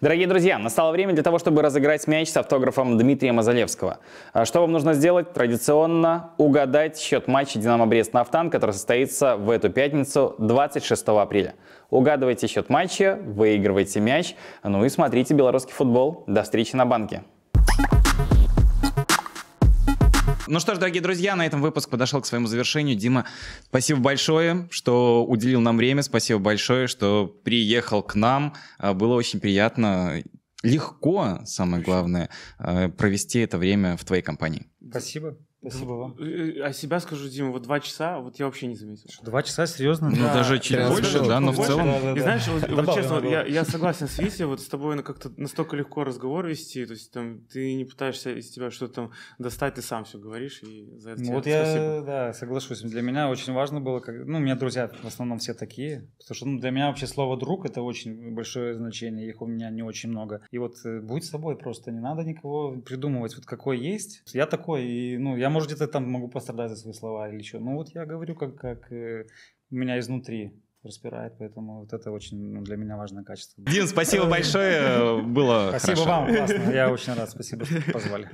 Дорогие друзья, настало время для того, чтобы разыграть мяч с автографом Дмитрия Мазалевского. А что вам нужно сделать? Традиционно угадать счет матча «Динамо на Брест-Нафтан», который состоится в эту пятницу 26 апреля. Угадывайте счет матча, выигрывайте мяч, ну и смотрите белорусский футбол. До встречи на банке. Ну что ж, дорогие друзья, на этом выпуск подошел к своему завершению. Дима, спасибо большое, что уделил нам время, спасибо большое, что приехал к нам. А, было очень приятно, легко, самое главное, а, провести это время в твоей компании. Спасибо. Спасибо вам. Э, э, а себя скажу, Дима, вот два часа, вот я вообще не заметил. Два часа, серьезно? Ну, да. даже чуть больше, да, но в целом... Да, да, и знаешь, вот, вот честно, я, я согласен с Витей, вот с тобой как-то настолько легко разговор вести, то есть там ты не пытаешься из тебя что-то там достать, ты сам все говоришь, и за это ну, Вот я, спасибо. да, соглашусь. Для меня очень важно было, как, ну, у меня друзья в основном все такие, потому что ну, для меня вообще слово «друг» — это очень большое значение, их у меня не очень много. И вот э, будь собой просто, не надо никого придумывать, вот какой есть. Я такой, и, ну, я может, где-то там могу пострадать за свои слова или что. Ну, вот я говорю, как, как э, меня изнутри распирает, поэтому вот это очень ну, для меня важное качество. Дин, спасибо большое, э, было Спасибо хорошо. вам, классно, я очень рад, спасибо, что позвали.